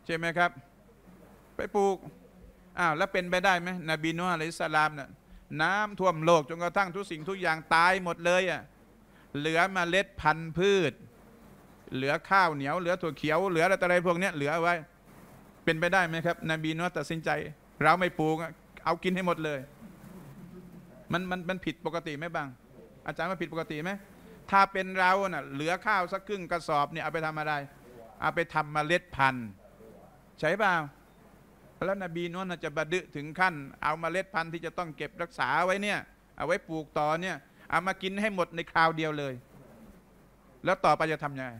[SPEAKER 1] ใช่ไหมครับ ไปปลูกอ้าวแล้วเป็นไปได้ไหมนบีนุฮ์อะลัยสลามนะ่ยน้ำท่วมโลกจนกระทั่งทุกสิ่งทุกอย่างตายหมดเลยอะ่ะเหลือเมล็ดพันธุ์พืช เหลือข้าวเหนียว เหลือถั่วเขียวเหลืออะไรพวกนี้เหลือไว้ เป็นไปได้ไหมครับ นบีนุฮ์ตัดสินใจ เราไม่ปลูก เอากินให้หมดเลย มันมันมันผิดปกติไหมบ้าง อาจารย์มันผิดปกติไหมถ้าเป็นเราเนะ่ะเหลือข้าวสักครึ่งกระสอบเนี่ยเอาไปทำอะไรเอาไปทำเมล็ดพันธุ์ ใช่เปล่าแล้วนบีนวลจะบดึถึงขั้น เอาเมล็ดพันธุ์ที่จะต้องเก็บรักษาไว้เนี่ยเอาไว้ปลูกต่อเนี่ยเอามากินให้หมดในคราวเดียวเลย แล้วต่อไปจะทำยังไง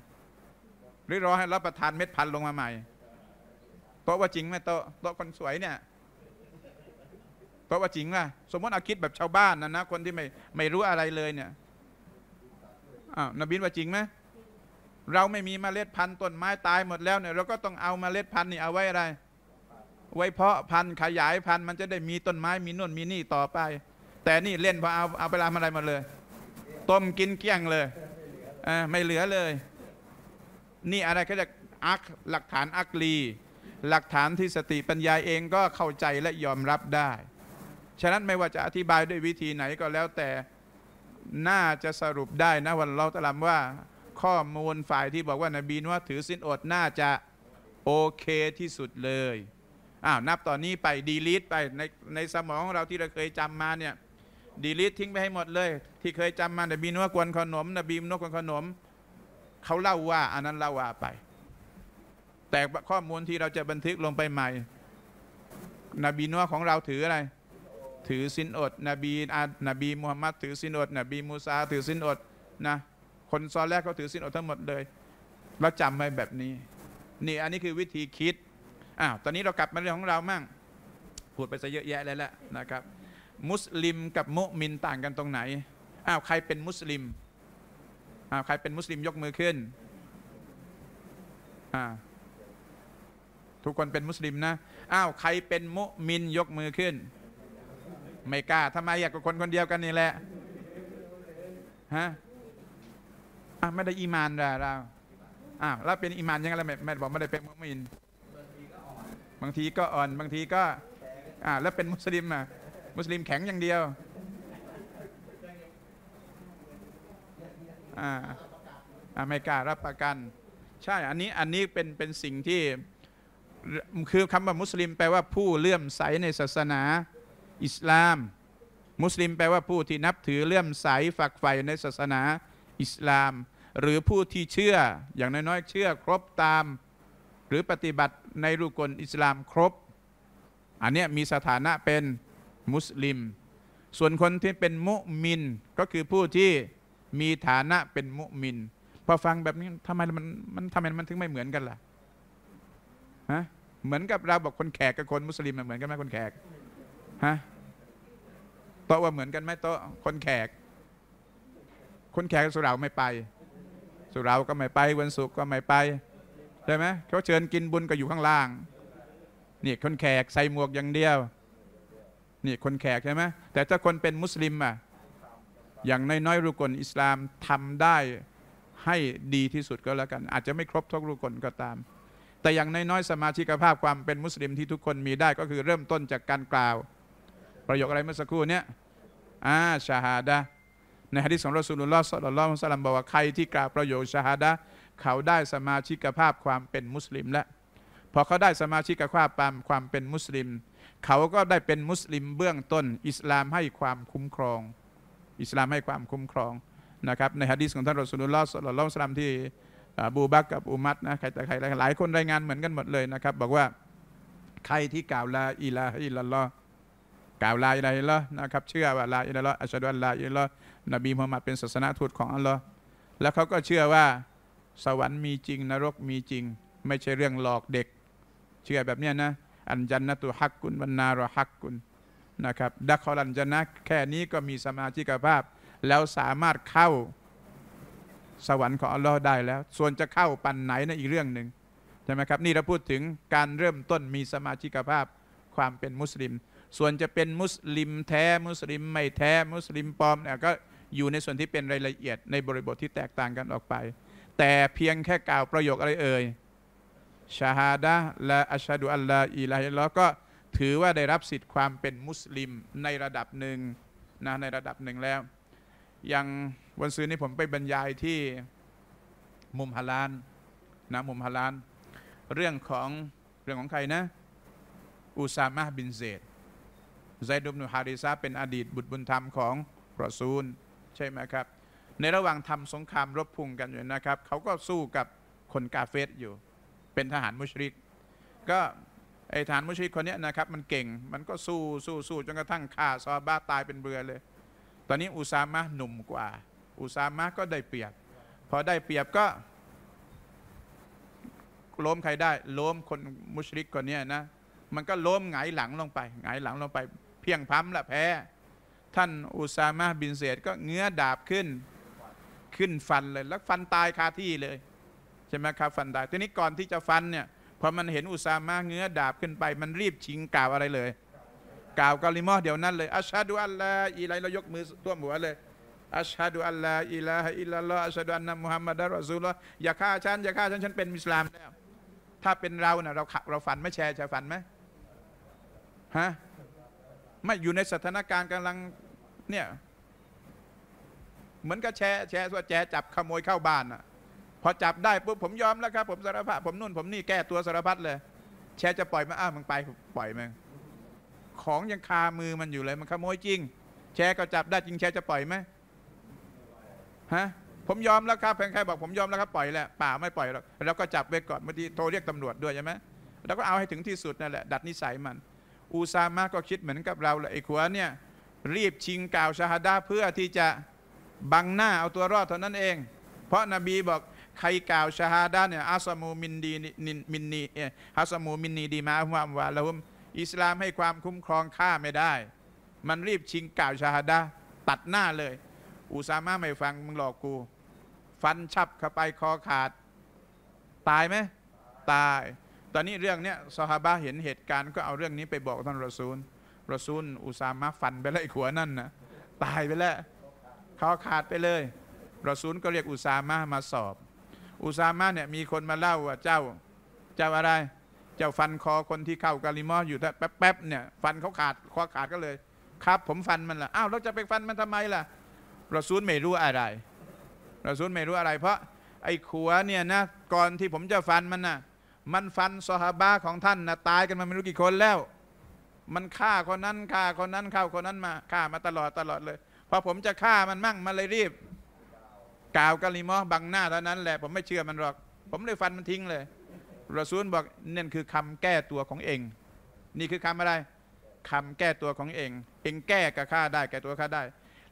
[SPEAKER 1] หรือรอให้รับประทานเม็ดพันธุ์ลงมาใหม่เพราะว่าจริงไหมโตโตคนสวยเนี่ยเพราะว่าจริงไ่มสมมติอาคิดแบบชาวบ้านนะนะคนที่ไม่ไม่รู้อะไรเลยเนี่ยอ้าวนบีนว่าจริงไหมเราไม่มีมเมล็ดพันธุ์ต้นไม้ตายหมดแล้วเนี่ยเราก็ต้องเอามาเมล็ดพันธุ์นี่เอาไว้อะไร ไว้เพาะพันธุ์ขยายพันธุ์มันจะได้มีต้นไม้มีน่นมีนี่ต่อไป แต่นี่เล่น พอเอาเอาไปาำอะไรหมดเลยต้มกินเกี้ยงเลยเอไม่เหลือเลย นี่อะไรก็จะอักหลักฐานอักลี หลักฐานที่สติปัญญาเองก็เข้าใจและยอมรับได้ ฉะนั้นไม่ว่าจะอธิบายด้วยวิธีไหนก็แล้วแต่น่าจะสรุปได้นะวันเราตะลำว่าข้อมูลฝ่ายที่บอกว่านบีนว่าถือสินอดน่าจะโอเคที่สุดเลย อ้าว นับตอนนี้ไปดีลิทไปในในสมองเราที่เราเคยจำมาเนี่ย ดีลิททิ้งไปให้หมดเลย ที่เคยจำมา นบีนว่ากวนขนม นบีนว่ากวนขนม เขาเล่าว่า อันนั้นเล่าว่าไป แต่ข้อมูลที่เราจะบันทึกลงไปใหม่ นบีนัวของเราถืออะไร ถือสินอด นบีอานบีมุฮัมมัดถือสินอด นบีมูซาถือสินอดนะคนซอแรกเขาถือศีลอดทั้งหมดเลยเราจำไว้แบบนี้ นี่อันนี้คือวิธีคิด อ้าว ตอนนี้เรากลับมาเรื่องของเรามั่งพูดไปซะเยอะแยะแล้วแหละนะครับ มุสลิมกับมุมินต่างกันตรงไหน อ้าว ใครเป็นมุสลิมอ้าวใครเป็นมุสลิมยกมือขึ้น อ่า ทุกคนเป็นมุสลิมนะ อ้าว ใครเป็นมุมินยกมือขึ้น ไม่กล้าทำไมอยากกับคนคนเดียวกันนี่แหละ ฮะอะไม่ได้อีมานเราอ้าวแล้วเป็นอีมานยังไงล่ะแม่บอกไม่ได้เป็นมุสลิม บางทีก็อ่อน บางทีก็อ่าแล้วเป็นมุสลิมอ่ะมุสลิมแข็งอย่างเดียวอ่าเมิการับประกัน ใช่ อันนี้อันนี้เป็นเป็นสิ่งที่ คือคำว่ามุสลิมแปลว่าผู้เลื่อมใสในศาสนาอิสลาม มุสลิมแปลว่าผู้ที่นับถือเลื่อมใสฝักใฝ่ในศาสนาอิสลามหรือผู้ที่เชื่ออย่างน้อยๆ เชื่อครบตาม หรือปฏิบัติในรูกลอิสลามครบอันนี้มีสถานะเป็นมุสลิม ส่วนคนที่เป็นมุมินก็คือผู้ที่มีฐานะเป็นมุมินพอฟังแบบนี้ทำไมมันมันทำไมมันถึงไม่เหมือนกันล่ะฮะเหมือนกับเราบอกคนแขกกับคนมุสลิมเหมือนกันไหมคนแขกฮะโตว่าเหมือนกันไหมโตคนแขก คนแขกสุราไม่ไปสุราก็ไม่ไปวันศุกร์ก็ไม่ไปใช่ไหมเขาเชิญกินบุญก็อยู่ข้างล่าง นี่คนแขกใส่หมวกอย่างเดียวนี่คนแขกใช่ไหมแต่ถ้าคนเป็นมุสลิมอะอย่างน้อยๆรุกลอิสลามทำได้ให้ดีที่สุดก็แล้วกัน อาจจะไม่ครบทุกรุกลก็ตาม แต่อย่างน้อยๆสมาชิกภาพความเป็นมุสลิมที่ทุกคนมีได้ก็คือเริ่มต้นจากการกล่าว ประโยคอะไรเมื่อสักครู่เนี้ยอ่าชาฮาดะในฮะดิษของรอสูลุลลอฮ์สัลลัลลอฮุสลัมบอกว่าใครที่กล่าวประโยชน์ชาฮดะเขาได้สมาชิกภาพความเป็นมุสลิมแล้วพอเขาได้สมาชิกภาพความความเป็นมุสลิม เขาก็ได้เป็นมุสลิมเบื้องต้นอิสลามให้ความคุ้มครอง อิสลามให้ความคุ้มครองนะครับในฮะดิษของท่านรอสูลุลลอฮ์สัลลัลลอฮุสลัมที่บูบักกับอุมัตนะใครแต่ใครหลายคนรายงานเหมือนกันหมดเลยนะครับบอกว่าใครที่กล่าวลาอิลาฮิลลอฮ์กล่าวลาอิลาฮิลลอฮ์นะครับเชื่อว่าลาอิลาฮิลลอฮ์อัชฮะดุอัลลาอิลลอฮ์นบีมูฮัมมัดเป็นศาสนาทูตของอัลลอฮ์แล้วเขาก็เชื่อว่าสวรรค์มีจริงนรกมีจริง ไม่ใช่เรื่องหลอกเด็ก เชื่อแบบนี้นะอันจันนะตุฮักกุลวันนารฮักกุลนะครับดักคอลันจันนะแค่นี้ก็มีสมาชิกภาพ แล้วสามารถเข้าสวรรค์ของอัลลอฮ์ได้แล้ว ส่วนจะเข้าปันไหนนะอีกเรื่องหนึ่งใช่ไหมครับนี่เราพูดถึงการเริ่มต้นมีสมาชิกภาพ ความเป็นมุสลิม ส่วนจะเป็นมุสลิมแท้มุสลิม ไม่แท้มุสลิมปลอมเนี่ยก็อยู่ในส่วนที่เป็นรายละเอียดในบริบทที่แตกต่างกันออกไป แต่เพียงแค่กล่าวประโยคอะไรเอ่ยชาฮาดะและอัชาดุอัลลอฮอิลาฮิลลอก็ถือว่าได้รับสิทธิ์ความเป็นมุสลิมในระดับหนึ่งนะในระดับหนึ่งแล้วอย่างวันซื้อนี้ผมไปบรรยายที่มุมฮาลาน นะมุมฮาลาน เรื่องของเรื่องของใครนะ อุซามะบินเซดไซดุบนุฮาริซาเป็นอดีตบุตรบุญธรรมของรอซูลใช่ไหมครับ ในระหว่างทำสงครามรบพุงกันอยู่นะครับ เขาก็สู้กับคนกาเฟสอยู่ เป็นทหารมุชริก ก็ไอทหารมุชริกคนนี้นะครับมันเก่ง มันก็สู้สู้สู้จนกระทั่งฆ่าซอบ้าตายเป็นเบือเลย ตอนนี้อุซามะหนุ่มกว่า อุซามะก็ได้เปรียบพอได้เปรียบก็ล้มใครได้ล้มคนมุชริกคนนี้นะ มันก็ล้มหงายหลังลงไปหงายหลังลงไปเพียงพั้มละแพ้ท่านอุซามะบินเซดก็เงื้อดาบขึ้น ขึ้นฟันเลย แล้วฟันตายคาที่เลยใช่ไหมครับฟันตาย ทีนี้ก่อนที่จะฟันเนี่ยพอมันเห็นอุซามะเงื้อดาบขึ้นไป มันรีบชิงกล่าวอะไรเลยกล่าวกาลิมอเดี๋ยวนั้นเลยอัชฮะดุอัลลอฮอีไลเรายกมือท่วมหัวเลยอัชฮะดุอัลลอฮอีลาฮอิลลอฮอัชฮะดุอันนะมุฮัมมัดอรอซูลอย่าฆ่าฉันอย่าฆ่าฉันฉัน เป็นมิสลามแล้วถ้าเป็นเราเนี่ยเราขัเราฟันไม่แชร์แชร์ันไหมฮะไม่อยู่ในสถานการณ์กำลังเนี่ยเหมือนกับแชร์แชร์ว่าแชร์จับขโมยเข้าบ้านอะพอจับได้ปุ๊บผมยอมแล้วครับ ผมสารภาพผมนู่น ผมนี่แก้ตัวสารพัดเลย แชร์จะปล่อยมาอ้าวมึงไปปล่อยมึงของยังคามือมันอยู่เลยมันขโมยจริง แชร์ก็จับได้จริงแชร์จะปล่อยไหมฮะผมยอมแล้วครับเพียงแค่บอกผมยอมแล้วครับปล่อยแหละป่าไม่ปล่อยหรอกแล้วก็จับไว้ก่อนเมื่อกี้โทรเรียกตำรวจด้วยใช่ไหมแล้วก็เอาให้ถึงที่สุดนั่นแหละดัดนิสัยมันอูซามาก็คิดเหมือนกับเราแหละไอ้ขัวเนี่ยรีบชิงกล่าวชาฮดาเพื่อที่จะบังหน้าเอาตัวรอดเท่านั้นเอง เพราะนบีบอกใครกล่าวชาฮาดาเนี่ยอัสมูมินดีมินนีอัสมูมินนีดีมาฮุมวาละฮุมอิสลามให้ความคุ้มครองฆ่าไม่ได้ มันรีบชิงกล่าวชาฮาดาตัดหน้าเลย อุซามาไม่ฟังมึงหลอกกู ฟันชับเข้าไปคอขาด ตายไหมตาย ตอนนี้เรื่องเนี้ยซอฮาบะเห็นเหตุการณ์ก็เอาเรื่องนี้ไปบอกท่านรอซูลรซุนอุซามะฟันไปเลยว้ขัวนั่นนะตายไปแล้วคอขาดไปเลยรอซุนก็เรียกอุซามะมาสอบ อุซามะเนี่ยมีคนมาเล่าว่าเจ้า เจ้าอะไร เจ้าฟันคอคนที่เข้ากาลิมออยู่แป๊บแป๊บเนี่ย ฟันเขาขาดคอขาดก็เลย ครับ ผมฟันมันละอ้าวเราจะไปฟันมันทำไมล่ะรอซูนไม่รู้อะไรรอซูนไม่รู้อะไร เพราะไอ้ขัวเนี่ยนะก่อนที่ผมจะฟันมันนะ่ะมันฟันซอฮาบะของท่านนะตายกันมาไม่รู้กี่คนแล้วมันฆ่าคนนั้นฆ่าคนนั้นเข้าคนนั้นมาฆ่ามาตลอดตลอดเลย พอผมจะฆ่ามันมั่งมันเลยรีบกล่าวกะลิมอบังหน้าเท่านั้นแหละผมไม่เชื่อมันหรอก ผมเลยฟันมันทิ้งเลยรอซูลบอกนี่คือคำแก้ตัวของเองนี่คือคำอะไรคำแก้ตัวของเอง เองแก้กับฆ่าได้แก้ตัวฆ่าได้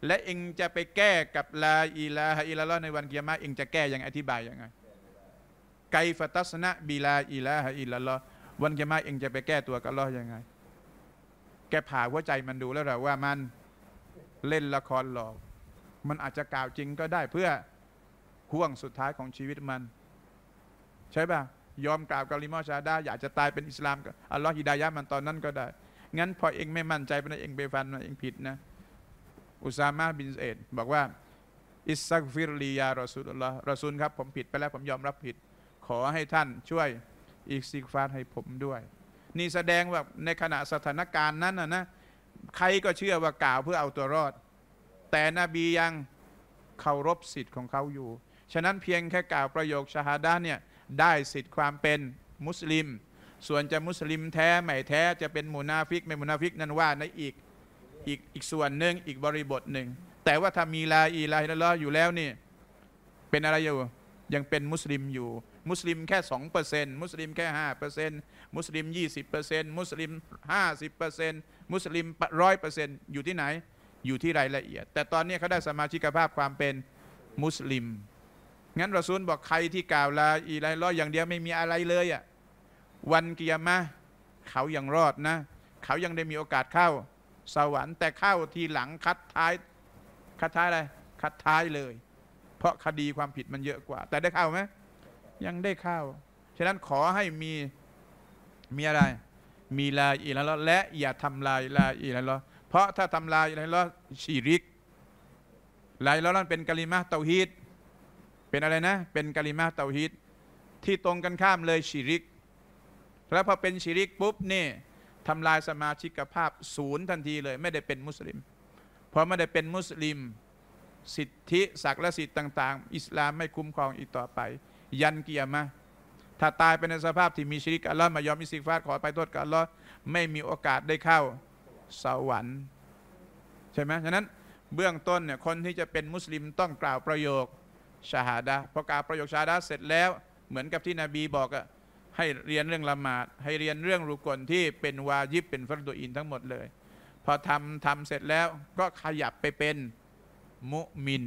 [SPEAKER 1] และเองจะไปแก้กับลาอีลาฮิลลอในวันกิยามะเองจะแก้ยังอธิบายยังไงไกฟตัสนะบีลาอีลาฮิลลอวันกิยามะเองจะไปแก้ตัวกับลอยังไงแกผ่าหัวใจมันดูแล้วเหรอว่ามันเล่นละครหลอก มันอาจจะกล่าวจริงก็ได้เพื่อห่วงสุดท้ายของชีวิตมัน ใช่ป่ะ ยอมกล่าวกาลิมอชาดา อยากจะตายเป็นอิสลาม อัลลอฮฺฮิดายะมันตอนนั้นก็ได้ งั้นพอเองไม่มั่นใจเป็นเองเบฟันเองผิดนะ อุซามะบินเอดบอกว่าอิสซักฟิรลียารอซูลละรอซูลครับผมผิดไปแล้วผมยอมรับผิด ขอให้ท่านช่วยอีกซิกฟา์ให้ผมด้วยนี่แสดงว่าในขณะสถานการณ์นั้นนะนะใครก็เชื่อว่ากล่าวเพื่อเอาตัวรอด แต่นบียังเคารพสิทธิ์ของเขาอยู่ ฉะนั้นเพียงแค่กล่าวประโยคชาฮาดาเนี่ย ได้สิทธิ์ความเป็นมุสลิม ส่วนจะมุสลิมแท้ไม่แท้จะเป็นมุนาฟิกไม่มุนาฟิกนั้นว่าในอีกอีกอีกส่วนหนึ่งอีกบริบทหนึ่งแต่ว่าถ้ามีลาอีลาฮิลลออยู่แล้วนี่เป็นอะไรอยู่ยังเป็นมุสลิมอยู่มุสลิมแค่สอองเเปร์ซ็นต์มุสลิมแค่ห้าเเปอร์ซ็นต์มุสลิมยี่สิบเเปอร์ซ็นต์มุสลิมห้าสิบเเปอร์ซ็นต์มุสลิมร้อยเปอร์์เซ็นตอยู่ที่ไหน อยู่ที่รายละเอียด แต่ตอนนี้เขาได้สมาชิกภาพความเป็นมุสลิมงั้นรอซูลบอกใครที่กล่าวลาอีไลลออย่างเดียวไม่มีอะไรเลยอะ่ะวันกิยามะเขายังรอดนะเขายังได้มีโอกาสเข้า สวรรค์ แต่เข้าทีหลังคัดท้ายคัดท้ายอะไรคัดท้ายเลย เพราะคดีความผิดมันเยอะกว่า แต่ได้เข้าไหมยังได้ข้าว ฉะนั้นขอให้มี มีอะไร มีลาอิละละและอย่าทำลายลาอิละละเพราะถ้าทำลายละละชีริกลายละละเป็นกะลิมะเตาฮีดเป็นอะไรนะ เป็นกะลิมะเตาฮีดที่ตรงกันข้ามเลยชีริก แล้วพอเป็นชีริกปุ๊บนี่ทำลายสมาชิกภาพศูนย์ทันทีเลย ไม่ได้เป็นมุสลิม พอไม่ได้เป็นมุสลิม สิทธิศักดิ์และสิทธิต่าง ๆ อิสลามไม่คุ้มครองอีกต่อไปยันเกียร์มาถ้าตายไปในสภาพที่มีชีริกอัลลอฮ์มายอมมิสิกฟาดขอไปโทษกับอัลลอฮ์ไม่มีโอกาสได้เข้าสวรรค์ใช่ไหมฉะนั้นเบื้องต้นเนี่ยคนที่จะเป็นมุสลิมต้องกล่าวประโยคชาฮาดะพอกล่าวประโยคชาฮาดะเสร็จแล้วเหมือนกับที่นบีบอกอะให้เรียนเรื่องละหมาด ให้เรียนเรื่องรุกลที่เป็นวาญิบเป็นฟัรดุอินทั้งหมดเลยพอทำทำเสร็จแล้วก็ขยับไปเป็นมุมิน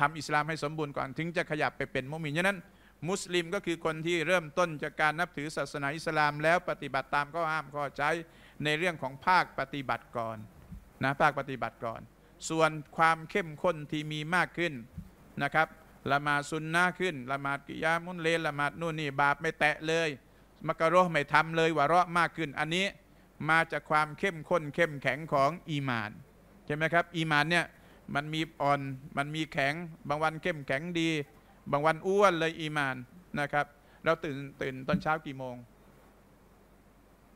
[SPEAKER 1] ทำอิสลามให้สมบูรณ์ก่อนถึงจะขยับไปเป็นมุมินฉะนั้น มุสลิมก็คือคนที่เริ่มต้นจากการนับถือศาสนาอิสลามแล้วปฏิบัติตามข้อห้ามข้อใจในเรื่องของภาคปฏิบัติก่อนนะภาคปฏิบัติก่อน ส่วนความเข้มข้นที่มีมากขึ้นนะครับละมาซุนนะขึ้นละมาดกิยามุนเลละมาดนู่นนี่บาปไม่แตะเลยมักรโรไม่ทำเลยวะเราะมากขึ้นอันนี้มาจากความเข้มข้นเข้มแข็งของอีมานใช่ไหมครับ อีมานเนี่ยมันมีอ่อน มันมีแข็ง บางวันเข้มแข็งดี บางวันอ้วนเลยอีมานนะครับ เราตื่นตื่นตอนเช้ากี่โมง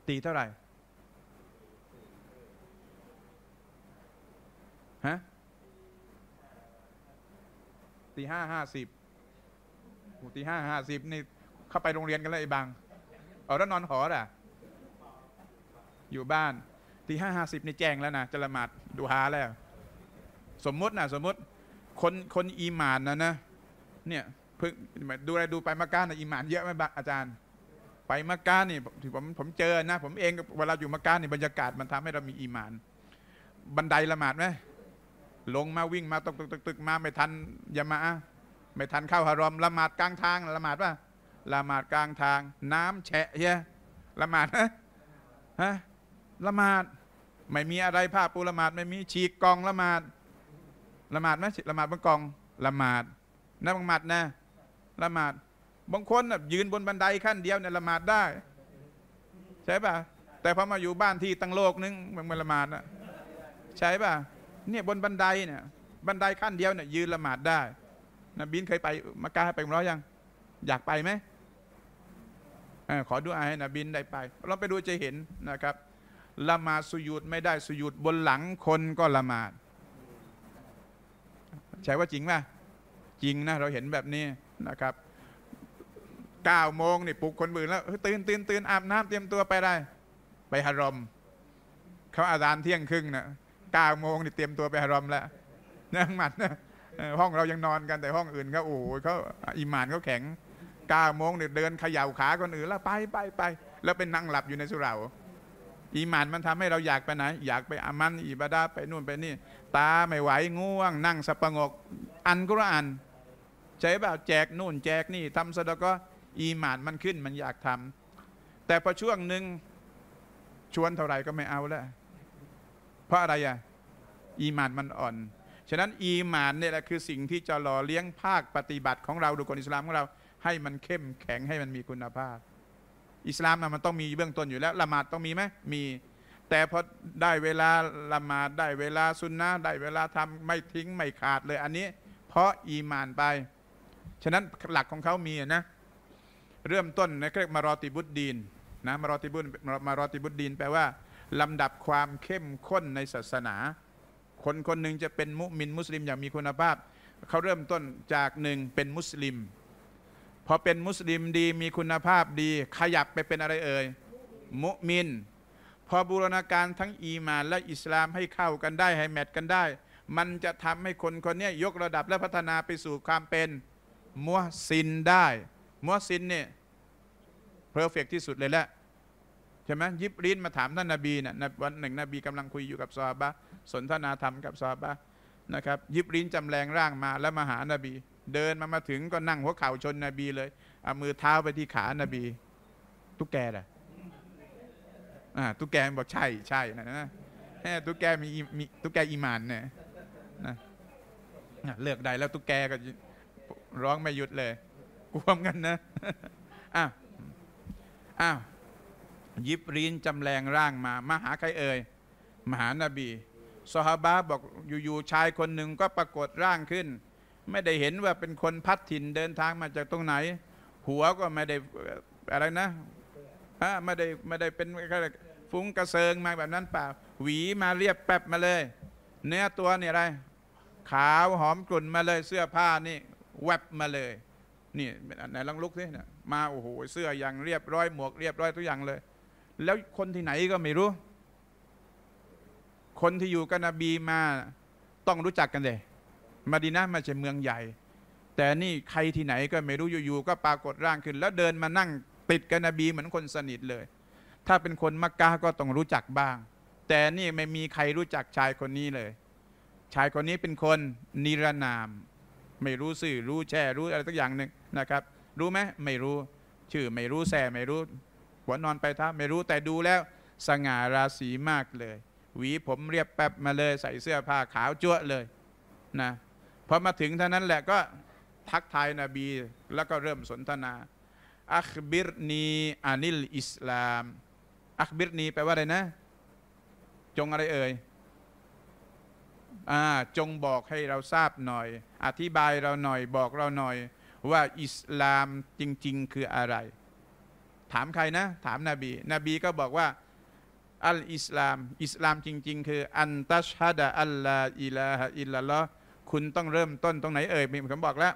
[SPEAKER 1] ตีเท่าไหร่ ฮะ ตีห้าห้าสิบตีห้าห้าสิบนี่เข้าไปโรงเรียนกันแล้วไอ้บาง เอาแล้วนอนหอล่ะอยู่บ้าน ตีห้าห้าสิบนี่แจ้งแล้วนะจะละหมาดดูฮาแล้วสมมตินะ สมมติคนคนอีหมานนะนะเนี่ยเพิ่งดูอะไรดูไปมะกาะนะอีหมาน เยอะไหมอาจารย์ ไปมะกาะนี่ผมผมเจอนะ ผมเองเวลาอยู่มะกาะนี่บรรยากาศมันทำให้ เรามีอีหมาน บันไดละหมาดไหมลงมาวิ่งมาตึกตึกตึกตึกมาไม่ทันยามาไม่ทันเข้าฮารอมละหมาดกลางทางละหมาดป่ะละหมาดกลางทาง น้ำแฉะเฮียละหมาดฮะฮะละหมาดไม่มีอะไรผ้าปูละหมาดไม่มีฉีกกองละหมาดละหมาดไหมละหมาดบนกองละหมาดนะบังหมัดนะละหมาดบางคนยืนบนบันไดขั้นเดียวเนี่ยละหมาดได้ ใช่ป่ะแต่พอมาอยู่บ้านที่ตั้งโลกนึงมันมละหมาดนะใช่ป่ะเนี่ยบนบันไดเนี่ยบันไดขั้นเดียวเนี่ยยืนละหมาดได้นะบินเคยไปมักกะไปมร้อยยังอยากไปไหมอขอดูอาให้นะบินได้ไป เราไปดูจะเห็นนะครับละหมาดสุยุดไม่ได้สุยุดบนหลังคนก็ละหมาดใช่ว่าจริงป่ะ จริงนะเราเห็นแบบนี้นะครับเก้าโมงนี่ปลุกคนอื่นแล้วตื่นตื่นตื่นอาบน้ำเตรียมตัวไปได้ ไปฮารอมเขาอาจารย์เที่ยงครึ่งนะเก้าโมงนี่เตรียมตัวไปฮารอมแล้ว นั่งหมัดนะห้องเรายังนอนกันแต่ห้องอื่นเขาโอ้โหเขาอิมานเขาแข็งเก้าโมงเนี่ยเดินเขย่าขาคนอื่นแล้วไปไปไปแล้วเป็นนั่งหลับอยู่ในสุราอิมานมันทำให้เราอยากไปไหนอยากไปอามันอิบาดาไปนู่นไปนี่ตาไม่ไหวง่วง นั่งสับปงก อันกุรอานใช่เปล่าแจกนู่นแจกนี่ทำซะแล้วก็อีหมานมันขึ้นมันอยากทำแต่พอช่วงหนึ่งชวนเท่าไหร่ก็ไม่เอาแล้ว เพราะอะไรอ่ะ อีหมานมันอ่อน ฉะนั้น อีหมานเนี่ยแหละคือสิ่งที่จะหล่อเลี้ยงภาคปฏิบัติของเรา ดูกนอิสลามของเรา ให้มันเข้มแข็งให้มันมีคุณภาพ อิสลามมันต้องมีเบื้องต้นอยู่แล้วละหมาดต้องมีไหมมีแต่พอได้เวลาละหมาด ได้เวลาสุนนะได้เวลาทำไม่ทิ้งไม่ขาดเลยอันนี้ เพราะอีมานไป ฉะนั้นหลักของเขามีนะ เริ่มต้นในเรียกมารอติบุตรดีนนะมารอติบุตรมารอติบุตรดีนแปลว่าลำดับความเข้มข้นในศาสนา คนคนหนึ่งจะเป็นมุมิน มุสลิมอย่างมีคุณภาพ เขาเริ่มต้นจากหนึ่งเป็นมุสลิมพอเป็นมุสลิมดีมีคุณภาพดี ขยับไปเป็นอะไรเอ่ยมุมินพอบูรณาการทั้งอีมานและอิสลามให้เข้ากันได้ ให้แมทกันได้ มันจะทำให้คนคนนี้ยกระดับและพัฒนาไปสู่ความเป็น มัวซินได้ มัวซินเนี่ยเพอร์เฟกที่สุดเลยแหละใช่ไหมยิบรีนมาถามท่านนาบีนะ่ยวันหนึ่งนบีกำลังคุยอยู่กับซาบะสนทนาธรรมกับซาบะนะครับยิบรีนจาแรงร่างมาแล้วมาหานาบี เดินมามาถึงก็นั่งหัวเข่าชนนบีเลยเอามือเท้าไปที่ขานาบีตุกแกแหละอ่าตุ๊กแกบอกใช่ใช่นะนะตุ๊กแกมีมีตุ๊กแกอีมานเนี่ยนะเลือกใดแล้วตุ๊กแกก็ร้องไม่หยุดเลยกวมกันนะอ้าวอ้าวยิบรีนจำแรงร่างมามาหาใครเอ่ยมหานบีสฮาบะบอกอยู่ๆ ชายคนหนึ่งก็ปรากฏร่างขึ้น ไม่ได้เห็นว่าเป็นคนพัดถิ่นเดินทางมาจากตรงไหน หัวก็ไม่ได้อะไรนะอาไม่ได้ไม่ได้เป็นรฟุ้งกระเซิงมาแบบนั้นเปล่าหวีมาเรียบแป๊บมาเลย เนื้อตัวเนี่ยอะไร ขาวหอมกลุ่นมาเลยเสื้อผ้านี่ แวบมาเลย นี่ไหนลองลุกสิเนี่ย มาโอ้โห เสื้ออย่างเรียบร้อยหมวก เรียบร้อยทุกอย่างเลย แล้วคนที่ไหนก็ไม่รู้ คนที่อยู่กับนบีมาต้องรู้จักกันเลย มาดีนะมาจากเมืองใหญ่ แต่นี่ใครที่ไหนก็ไม่รู้อยู่ๆก็ปรากฏร่างขึ้น แล้วเดินมานั่งติดกับนบีเหมือนคนสนิทเลยถ้าเป็นคนมักกะก็ต้องรู้จักบ้าง แต่นี่ไม่มีใครรู้จักชายคนนี้เลย ชายคนนี้เป็นคนนิรนาม ไม่รู้สื่อ รู้แช่ รู้อะไรสักอย่างหนึ่งนะครับ รู้ไหมไม่รู้ ชื่อไม่รู้แส่ไม่รู้หัวนอนไปท้าไม่รู้ แต่ดูแล้วสง่าราศีมากเลย หวีผมเรียบแป๊บมาเลยใส่เสื้อผ้าขาวจั่วเลยนะ พอมาถึงเท่านั้นแหละก็ทักทายนบีแล้วก็เริ่มสนทนา อัคบิรนีอานิล อิสลามอักบิรนีแปลว่าอะไรนะ จงอะไรเอ่ยอ่าจงบอกให้เราทราบหน่อย อธิบายเราหน่อยบอกเราหน่อย ว่าอิสลามจริง ๆ คืออะไร ถามใครนะ ถามนาบีนบีก็บอกว่า อัลอิสลาม อิสลามจริง ๆ คืออันตัชฮะดะอัลลาอิลาฮอิลลัลลอฮคุณต้องเริ่มต้นตรงไหนเอ่ยมีคำบอกแล้ว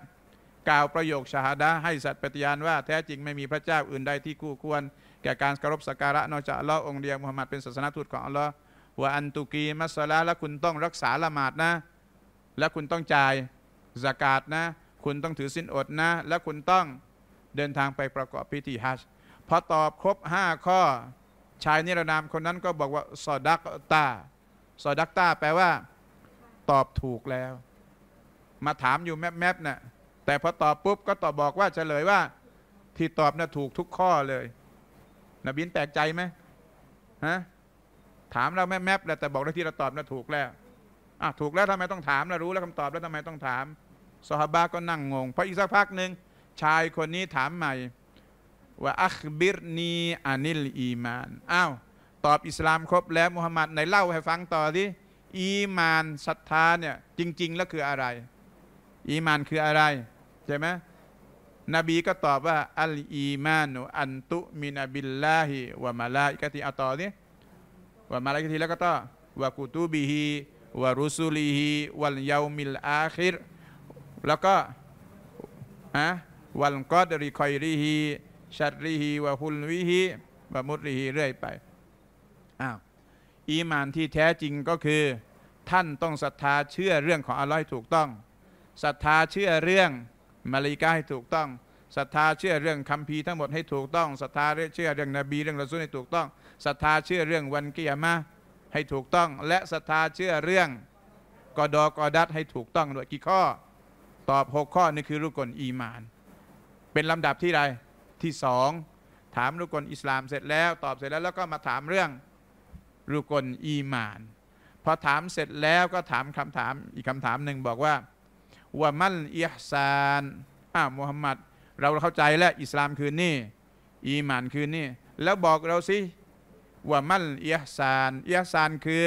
[SPEAKER 1] กล่าวประโยคชาฮดะให้สัตย์ปฏิญาณว่าแท้จริงไม่มีพระเจ้าอื่นใดที่คู่ควรแก่การเคารพสักการะนอกจากอัลลอฮ์องเดียวมุฮัมมัดเป็นศาสนทูตของอัลลอฮ์ว่าอันตุกีมัสลาและคุณต้องรักษาละหมาดนะ และคุณต้องจ่ายสกาดนะ คุณต้องถือสินอดนะ และคุณต้องเดินทางไปประกอบพิธีฮัจพอตอบครบ 5 ข้อ ชายนิรนาม คนนั้นก็บอกว่าซอดักตาซอดักตาแปลว่าตอบถูกแล้ว มาถามอยู่แมบๆนะ่ะแต่พอตอบปุ๊บ ก็ตอบบอกว่าเฉลยว่า ที่ตอบนะ่ะถูกทุกข้อเลยนบีนแปลกใจไหมฮะถามเราแม่แมปแล้วแต่บอกได้ที่เราตอบนะถูกแล้วอ่ะถูกแล้วทำไมต้องถามเรารู้แล้วคำตอบแล้วทำไมต้องถามสฮาบะก็นั่งงงพออีกสักพักหนึ่งชายคนนี้ถามใหม่ ว่าอัคบิรนีอานิลอีมานอ้าวตอบอิสลามครบแล้วมุฮัมมัดไหนเล่าให้ฟังต่อที่อีมานศรัทธาเนี่ยจริงๆแล้วคืออะไร อีมานคืออะไรใช่ไหมนบีก็ตอบว่าอัลอีมานุอันตุมินบิลลาฮิวะมาลาอิกติอัตตอนี่วะมาลาอิกติแล้วก็ต่อวะกุตูบิฮิวะรุสุลีฮิวันยามิลอาคิรแล้วก็อะวันกอดริคอยริฮีชัดริฮีวะฮุลวิฮีวะมุตริฮีเรื่อยไปอ้าวอีมานที่แท้จริงก็คือ ท่านต้องศรัทธาเชื่อเรื่องของอัลลอฮ์ถูกต้องศรัทธาเชื่อเรื่องมาลิกาให้ถูกต้องศรัทธาเชื่อเรื่องคัมภีร์ทั้งหมดให้ถูกต้องศรัทธาเชื่อเรื่องนบีเรื่องละสุนให้ถูกต้องศรัทธาเชื่อเรื่องวันกิยามะให้ถูกต้องและศรัทธาเชื่อเรื่องกอดอกอดัตให้ถูกต้องด้วยกี่ข้อ ตอบ6ข้อนี่คือรุกลอีมาน เป็นลำดับที่ใดที่สองถามรุกลอิสลามเสร็จแล้วตอบเสร็จแล้วแล้วก็มาถามเรื่องรุกลอีมานพอถามเสร็จแล้วก็ถามคำถามอีกคำถามหนึ่งบอกว่าว่ามัลอิฮซานอ่ามุฮัมมัด เราเข้าใจแล้วอิสลามคืนนี่ อีหมานคืนนี่ แล้วบอกเราสิว่ามัลอิฮซานอิฮซานคือ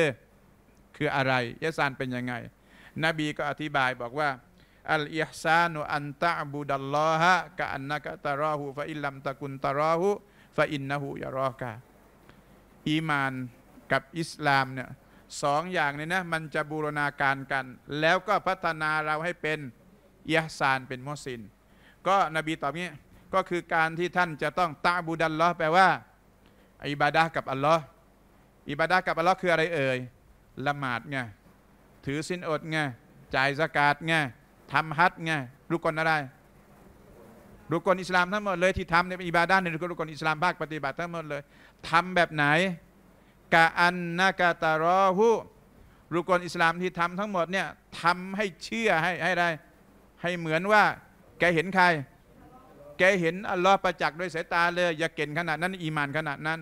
[SPEAKER 1] คืออะไรอิฮซานเป็นยังไง นบีก็อธิบายบอกว่าอัลอิฮซานุอันตะบูดัลลอฮะกะอันนักตะรอหูฟะอิลลัมตะกุนตะรอหูฟะอินนะหูยารอกะอีมานกับอิสลามเนี่ยสองอย่างเนี่ยนะมันจะบูรณาการกัน แล้วก็พัฒนาเราให้เป็นยะซานเป็นมุสินก็นบีตอบนี้ก็คือการที่ท่านจะต้องตะบูดัลลอแปลว่า อิบาดะกับอัลลอฮ์อิบาดะกับอัลลอฮ์คืออะไรเอ่ยละหมาดไงถือสินอดไงจ่ายสกาดไงทำฮัทไงรุกนอะไรรุกนอิสลามทั้งหมดเลยที่ทำในอิบาดะในรุกนอิสลามภาคปฏิบัติทั้งหมดเลยทำแบบไหนกะอันนากาตารอหูรุกลอิสลามที่ทำทั้งหมดเนี่ยทำให้เชื่อให้ให้ได้ ให้เหมือนว่าแกเห็นใคร แกเห็น อัลลอฮ์ประจักษ์ด้วยสายตาเลยอย่าเก่งขนาดนั้น อีมานขนาดนั้น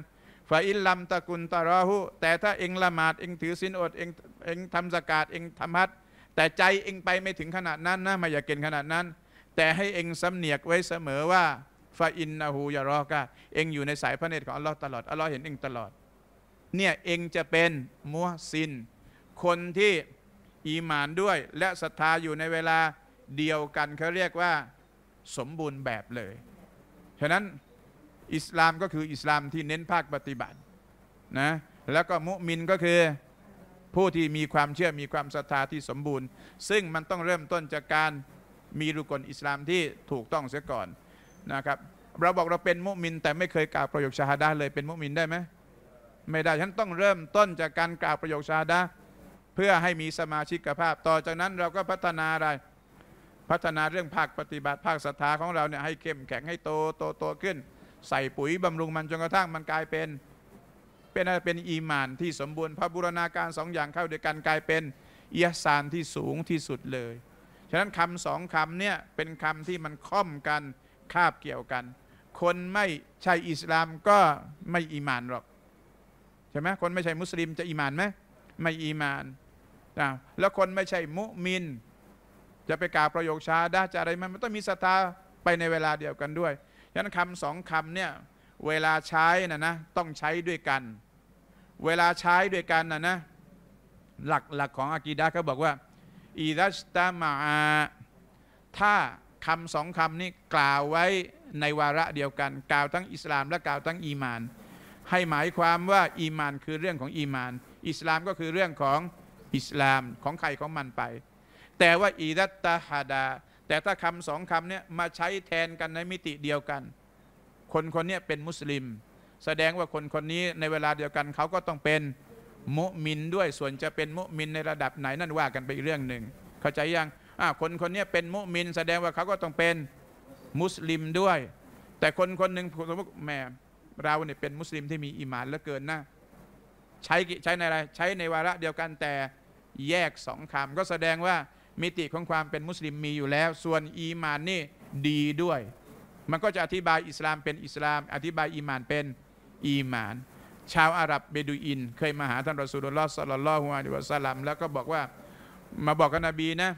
[SPEAKER 1] ฝ่ายอิลลัมตะกุลตารอหูแต่ถ้าเองละหมาดเองถือศีลอดเองเองทำสกาดเองทำฮัตแต่ใจเองไปไม่ถึงขนาดนั้นนะมาอย่าเก่งขนาดนั้น แต่ให้เองสำเนียกไว้เสมอว่าฟาอินนาหูยารอกะเองอยู่ในสายพระเนตรของอัลลอฮ์ตลอดอัลลอฮ์เห็นเองตลอดเนี่ยเองจะเป็นมัวซิน คนที่อีหมานด้วย และศรัทธาอยู่ในเวลาเดียวกันเขาเรียกว่าสมบูรณ์แบบเลยฉะนั้นอิสลามก็คืออิสลามที่เน้นภาคปฏิบัตินะแล้วก็มุมินก็คือผู้ที่มีความเชื่อมีความศรัทธาที่สมบูรณ์ ซึ่งมันต้องเริ่มต้นจากการมีรุกลอิสลามที่ถูกต้องเสียก่อนนะครับเราบอกเราเป็นมุมิน แต่ไม่เคยกล่าวประโยคชาฮาดาเลยเป็นมุมินได้ไหมไม่ได้ฉันต้องเริ่มต้นจากการกล่าวประโยคชาดาเพื่อให้มีสมาชิกภาพ ต่อจากนั้นเราก็พัฒนาอะไร พัฒนาเรื่องภาคปฏิบัติ ภาคศรัทธาของเราเนี่ยให้เข้มแข็งให้โตโตโตขึ้น ใส่ปุ๋ยบำรุงมันจนกระทั่งมันกลายเป็นเป็นอะไรเป็นอีมาน ที่สมบูรณ์พระบูรณาการสองอย่างเข้าด้วยกันกลายเป็นเอียสานที่สูงที่สุดเลยฉะนั้นคำสองคำเนี่ยเป็นคำที่มันค่อมกันคาบเกี่ยวกัน คนไม่ใช่อิสลามก็ไม่อีมานหรอกใช่ไหมคนไม่ใช่มุสลิมจะอีมานไหมไม่อีมานนะแล้วคนไม่ใช่มุมิน จะไปกล่าวประโยคชาดาจะอะไรมันมต้องมีศรัทธาไปในเวลาเดียวกันด้วยยันคำสองคำเนี่ยเวลาใช้นะนะต้องใช้ด้วยกัน เวลาใช้ด้วยกันนะนะหลักหลักของอากีดะเขาบอกว่าอีรัสตามา ถ้าคำสองคำนี้กล่าวไว้ในวาระเดียวกันกล่าวทั้งอิสลาม และกล่าวทั้งอีมานให้หมายความว่าอีมานคือเรื่องของอีมาน อิสลามก็คือเรื่องของอิสลามของใครของมันไป แต่ว่าอิดัตตาฮาดา แต่ถ้าคำสองคำเนี้ยมาใช้แทนกันในมิติเดียวกัน คนคนนี้เป็นมุสลิม แสดงว่าคนคนนี้ในเวลาเดียวกัน เขาก็ต้องเป็นมุมินด้วยส่วนจะเป็นมุมินในระดับไหน นั่นว่ากันไปอีกเรื่องหนึ่งเข้าใจยังคนคนนี้เป็นมุมิน แสดงว่าเขาก็ต้องเป็นมุสลิมด้วย แต่คนคนหนึ่งสมมติแหมเราเนี่ยเป็นมุสลิมที่มีอิมานเหลือเกินนะใช้ใช้ในอะไรใช้ในวาระเดียวกันแต่แยกสองคำก็แสดงว่ามิติของความเป็นมุสลิมมีอยู่แล้ว ส่วนอีมานนี่ดีด้วย มันก็จะอธิบายอิสลามเป็นอิสลามอธิบายอีมานเป็น อีมานชาวอาหรับเบดูอิน เคยมาหาท่านรอสูลุลลอฮ์สัลลัลลอฮุอะลัยวะสัลลัมแล้วก็ บอกว่า มาบอกกับนบีนะ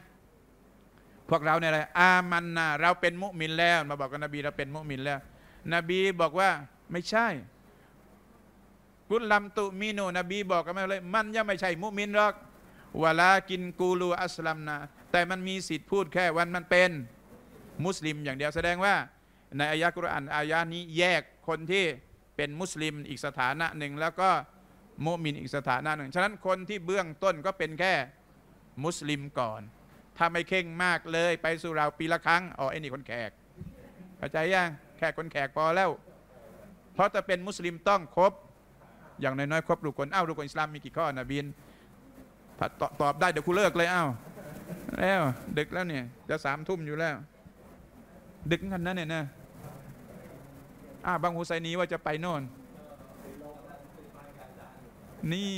[SPEAKER 1] พวกเราเนี่ยอะไร อามันนะเราเป็นมุมินแล้ว มาบอกกับนบีเราเป็นมุมินแล้ว นบีบอกว่าไม่ใช่ กุลัมตุมีโนนบีบอกกันมาเลย มันยังไม่ใช่มุมินหรอกวลากินกูลูอัสลัมนาแต่มันมีสิทธิ์พูดแค่วันมันเป็นมุสลิมอย่างเดียวแสดงว่า ในอายะกุรอานอายะนี้แยกคนที่เป็นมุสลิมอีกสถานะหนึ่ง แล้วก็มุมินอีกสถานะหนึ่งฉะนั้นคนที่เบื้องต้นก็เป็นแค่มุสลิมก่อน ถ้าไม่เข่งมากเลย ไปสู่เราปีละครั้งอ๋อไอ้นี่คนแขกเข้าใจยังแขกคนแขกพอแล้วเพราะถ้าเป็นมุสลิมต้องครบ อย่างน้อยๆครบรุกลอ้าวรุกลอิสลามมีกี่ข้อนะบินถ้ตอบได้เดี๋ยวุณเลิกเลยอ้าวแล้วดึกแล้วเนี่ยจะสามทุ่มอยู่แล้ว ดึกขนาดนั้นเนี่ยนะอ้าบางฮุไซนีว่าจะไปโน่นนี่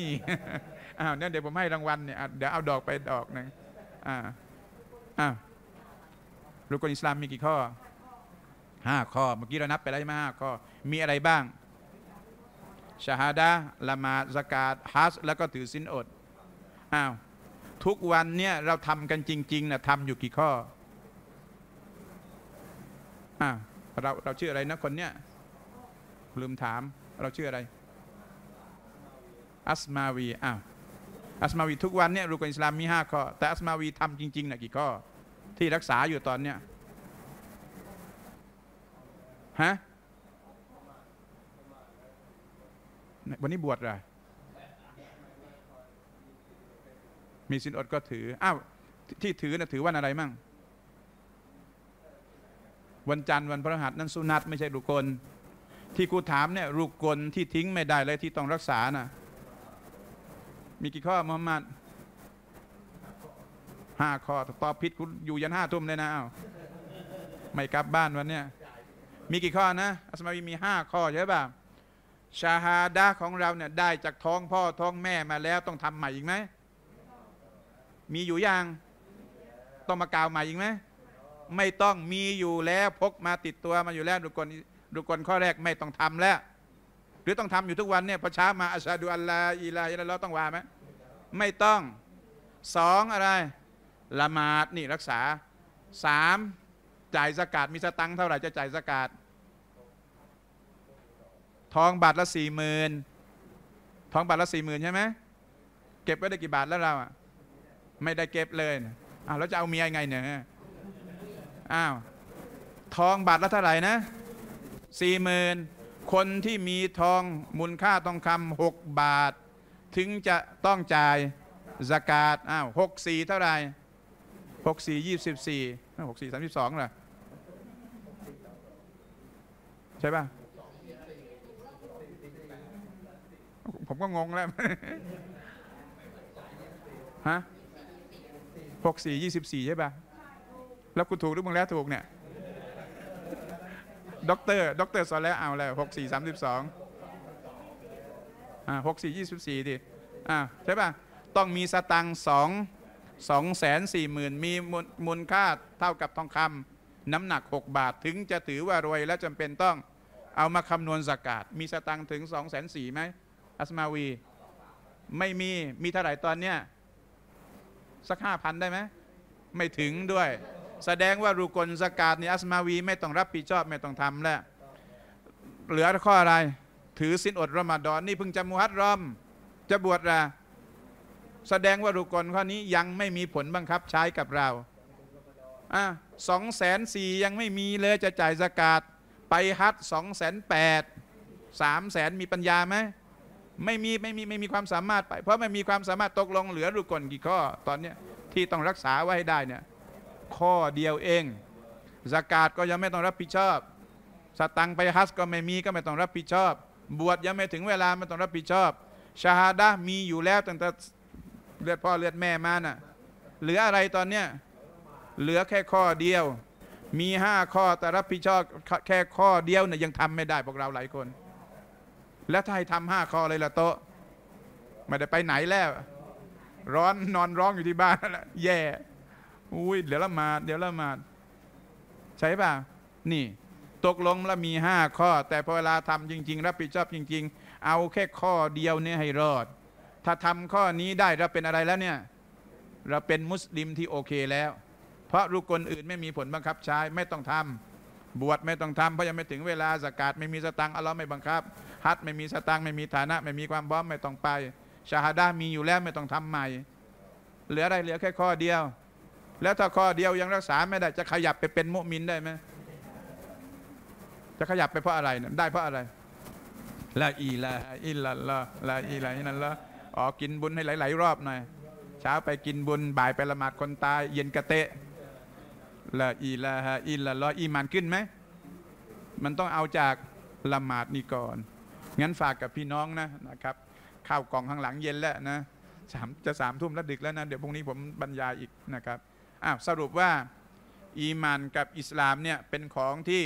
[SPEAKER 1] อ้าวเนี่ยเดี๋ยวผมให้รางวัลเนี่ยเดี๋ยวเอาดอกไปดอกหนึ่งอ่าอ้าวรุกลอิสลามมีกี่ข้อ5ข้อเมื่อกี้เรานับไปแล้วใช่ไหมห้าข้อมีอะไรบ้างชาฮาดะละมาสกาดฮัสแล้วก็ถือสินอดอ้าวทุกวันเนี่ยเราทำกันจริงๆนะทำอยู่กี่ข้ออ้าวเราเราชื่ออะไรนะคนเนี้ยลืมถามเราชื่ออะไรอัสมาวีอ้าวอัสมาวีทุกวันเนี่ยรูกอิสลามมีห้าข้อแต่อัสมาวีทำจริงๆนะกี่ข้อที่รักษาอยู่ตอนเนี้ยฮะวันนี้บวชอะไรมีสินอดก็ถือ อ้าว ที่ถือนะถือวันอะไรมั่ง วันจันทร์วันพระหัสนั้นสุนัตไม่ใช่รุกล ที่กูถามเนี่ยรุกลที่ทิ้งไม่ได้เลยที่ต้องรักษานะมีกี่ข้อมุฮัมมัดห้าข้อตอบผิดคุณอยู่ยันห้าทุ่มเลยนะอ้าวไม่กลับบ้านวันเนี้ยมีกี่ข้อนะอัสมาวีมีห้าข้อใช่ป่ะชาฮาดะของเราเนี่ยได้จากท้องพ่อท้องแม่มาแล้วต้องทำใหม่อีกไหม มีอยู่ยังต้องมากล่าวใหม่อีกไหมไม่ต้องมีอยู่แล้วพกมาติดตัวมาอยู่แล้วดูกลดูกลข้อแรกไม่ต้องทำแล้ว หรือต้องทำอยู่ทุกวันเนี่ยพอเช้ามาอาชาดูอัลลาอีลาอีลาเราต้องว่าไหมไม่ต้องสองอะไรละหมาดนี่รักษาสามจ่ายสกาดมีสตังค์เท่าไหร่จะจ่ายสกาดทองบาทละสี่หมื่นทองบาทละสี่หมื่นใช่ไหมเก็บไว้ได้กี่บาทแล้วเราอ่ะไม่ได้เก็บเลยอ้าวแล้วจะเอาเมียไงเนี่ยอ้าวทองบาทละเท่าไหร่นะสี่หมื่นคนที่มีทองมูลค่าทองคำหกบาท ถึงจะต้องจ่ายสกาดอ้าวหกสี่เท่าไหร่หกสี่ยี่สิบสี่หกสี่สามสิบสองเหรอใช่ป่ะ ผมก็งงแล้วฮะหกสี่ยี่สิบสี่ใช่ป่ะแล้วคุณถูกหรือมึงแล้วถูกเนี่ย ด็อกเตอร์ ด็อกเตอร์สอนแล้วเอาแล้วหกสี่สามสิบสองอ่าหกสี่ยี่สิบสี่ดิ อ่าใช่ป่ะ ต้องมีสตังสองสองแสนสี่หมื่น มีมูลค่าเท่ากับทองคำน้ำหนัก 6 บาทถึงจะถือว่ารวยและจำเป็นต้องเอามาคำนวณสกาดมีสตังถึง2อง แสนสี่ไหมอัสมาวี ไม่มี มีเท่า ไหร่ ตอน เนี้ยสักห้าพันได้ไหม ไม่ถึงด้วย แสดงว่ารุกลสกาดนี่อัสมาวีไม่ต้องรับผิดชอบ ไม่ ต้องทำแล้วเหลือ ข้อ อะไร ถือสินอดรมมดอนนี่เพิ่งจะมุฮัดรอม จะบวชละแสดงว่ารุกลข้อนี้ยังไม่มีผลบังคับใช้กับเราสองแสนสี่ยังไม่มีเลยจะจ่ายสกาดไปฮัตสองแสนแปดสามแสนมีปัญญาไหมไม่มีไม่มีไม่มีความสามารถไป เพราะไม่มีความสามารถตกลงเหลือลูกกลกี่ข้อตอนเนี้ที่ต้องรักษาไว้ให้ได้เนี่ยข้อเดียวเองสกาดก็ยังไม่ต้องรับผิดชอบสตังไปฮัตก็ไม่มีก็ไม่ต้องรับผิดชอบ บวชยังไม่ถึงเวลาไม่ต้องรับผิดชอบชาฮาดะมีอยู่แล้วตั้งแต่เลือดพ่อเลือดแม่มานะ่ะเหลืออะไรตอนเนี้ยเหลือแค่ข้อเดียว มีห้าข้อ แต่รับผิดชอบแค่ข้อเดียวเนี่ยยังทำไม่ได้พวกเราหลายคน แล้วถ้าให้ทำห้าข้อเลยละโต๊ะไม่ได้ไปไหนแล้ว ร้อนนอนร้องอยู่ที่บ้านแล้วแย่ อุ้ยเดี๋ยวละมา เดี๋ยวละมา ใช่ป่ะนี่ ตกลงแล้วมีห้าข้อ แต่พอเวลาทำจริง ๆ รับผิดชอบจริง ๆ เอาแค่ข้อเดียวเนี่ยให้รอด ถ้าทำข้อนี้ได้เราเป็นอะไรแล้วเนี่ย เราเป็นมุสลิมที่โอเคแล้วเพราะรุกลอื่นไม่มีผลบังคับใช้ไม่ต้องทำ บวชไม่ต้องทำเพราะยังไม่ถึงเวลาสกาดไม่มีสตังอัลลอฮ์ไม่บังคับฮัตไม่มีสตังไม่มีฐานะ ไม่มีความบร้อม ไม่ต้องไปชาฮาดามีอยู่แล้วไม่ต้องทำใหม่ เหลืออะไรเหลือแค่ข้อเดียว แล้วถ้าข้อเดียวยังรักษาไม่ได้ จะขยับไปเป็นมุมินได้ไหมจะขยับไปเพราะอะไร ได้เพราะอะไรละอีละอิละละละอีละนั่นละอออกินบุญให้หลายๆรอบหน่อยเช้าไปกินบุญบ่ายไปละหมาดคนตาย เย็นกระเตะละอีละฮะอิลละลออีมันขึ้นไหม มันต้องเอาจากละหมาดนี่ก่อนงั้นฝากกับพี่น้องนะนะครับข้าวกล่องข้างหลังเย็นแล้วนะสามจะสามทุ่มแล้วดึกแล้วนะ เดี๋ยวพรุ่งนี้ผมบรรยายอีกนะครับอ้าวสรุปว่าอีมานกับอิสลามเนี่ย เป็นของที่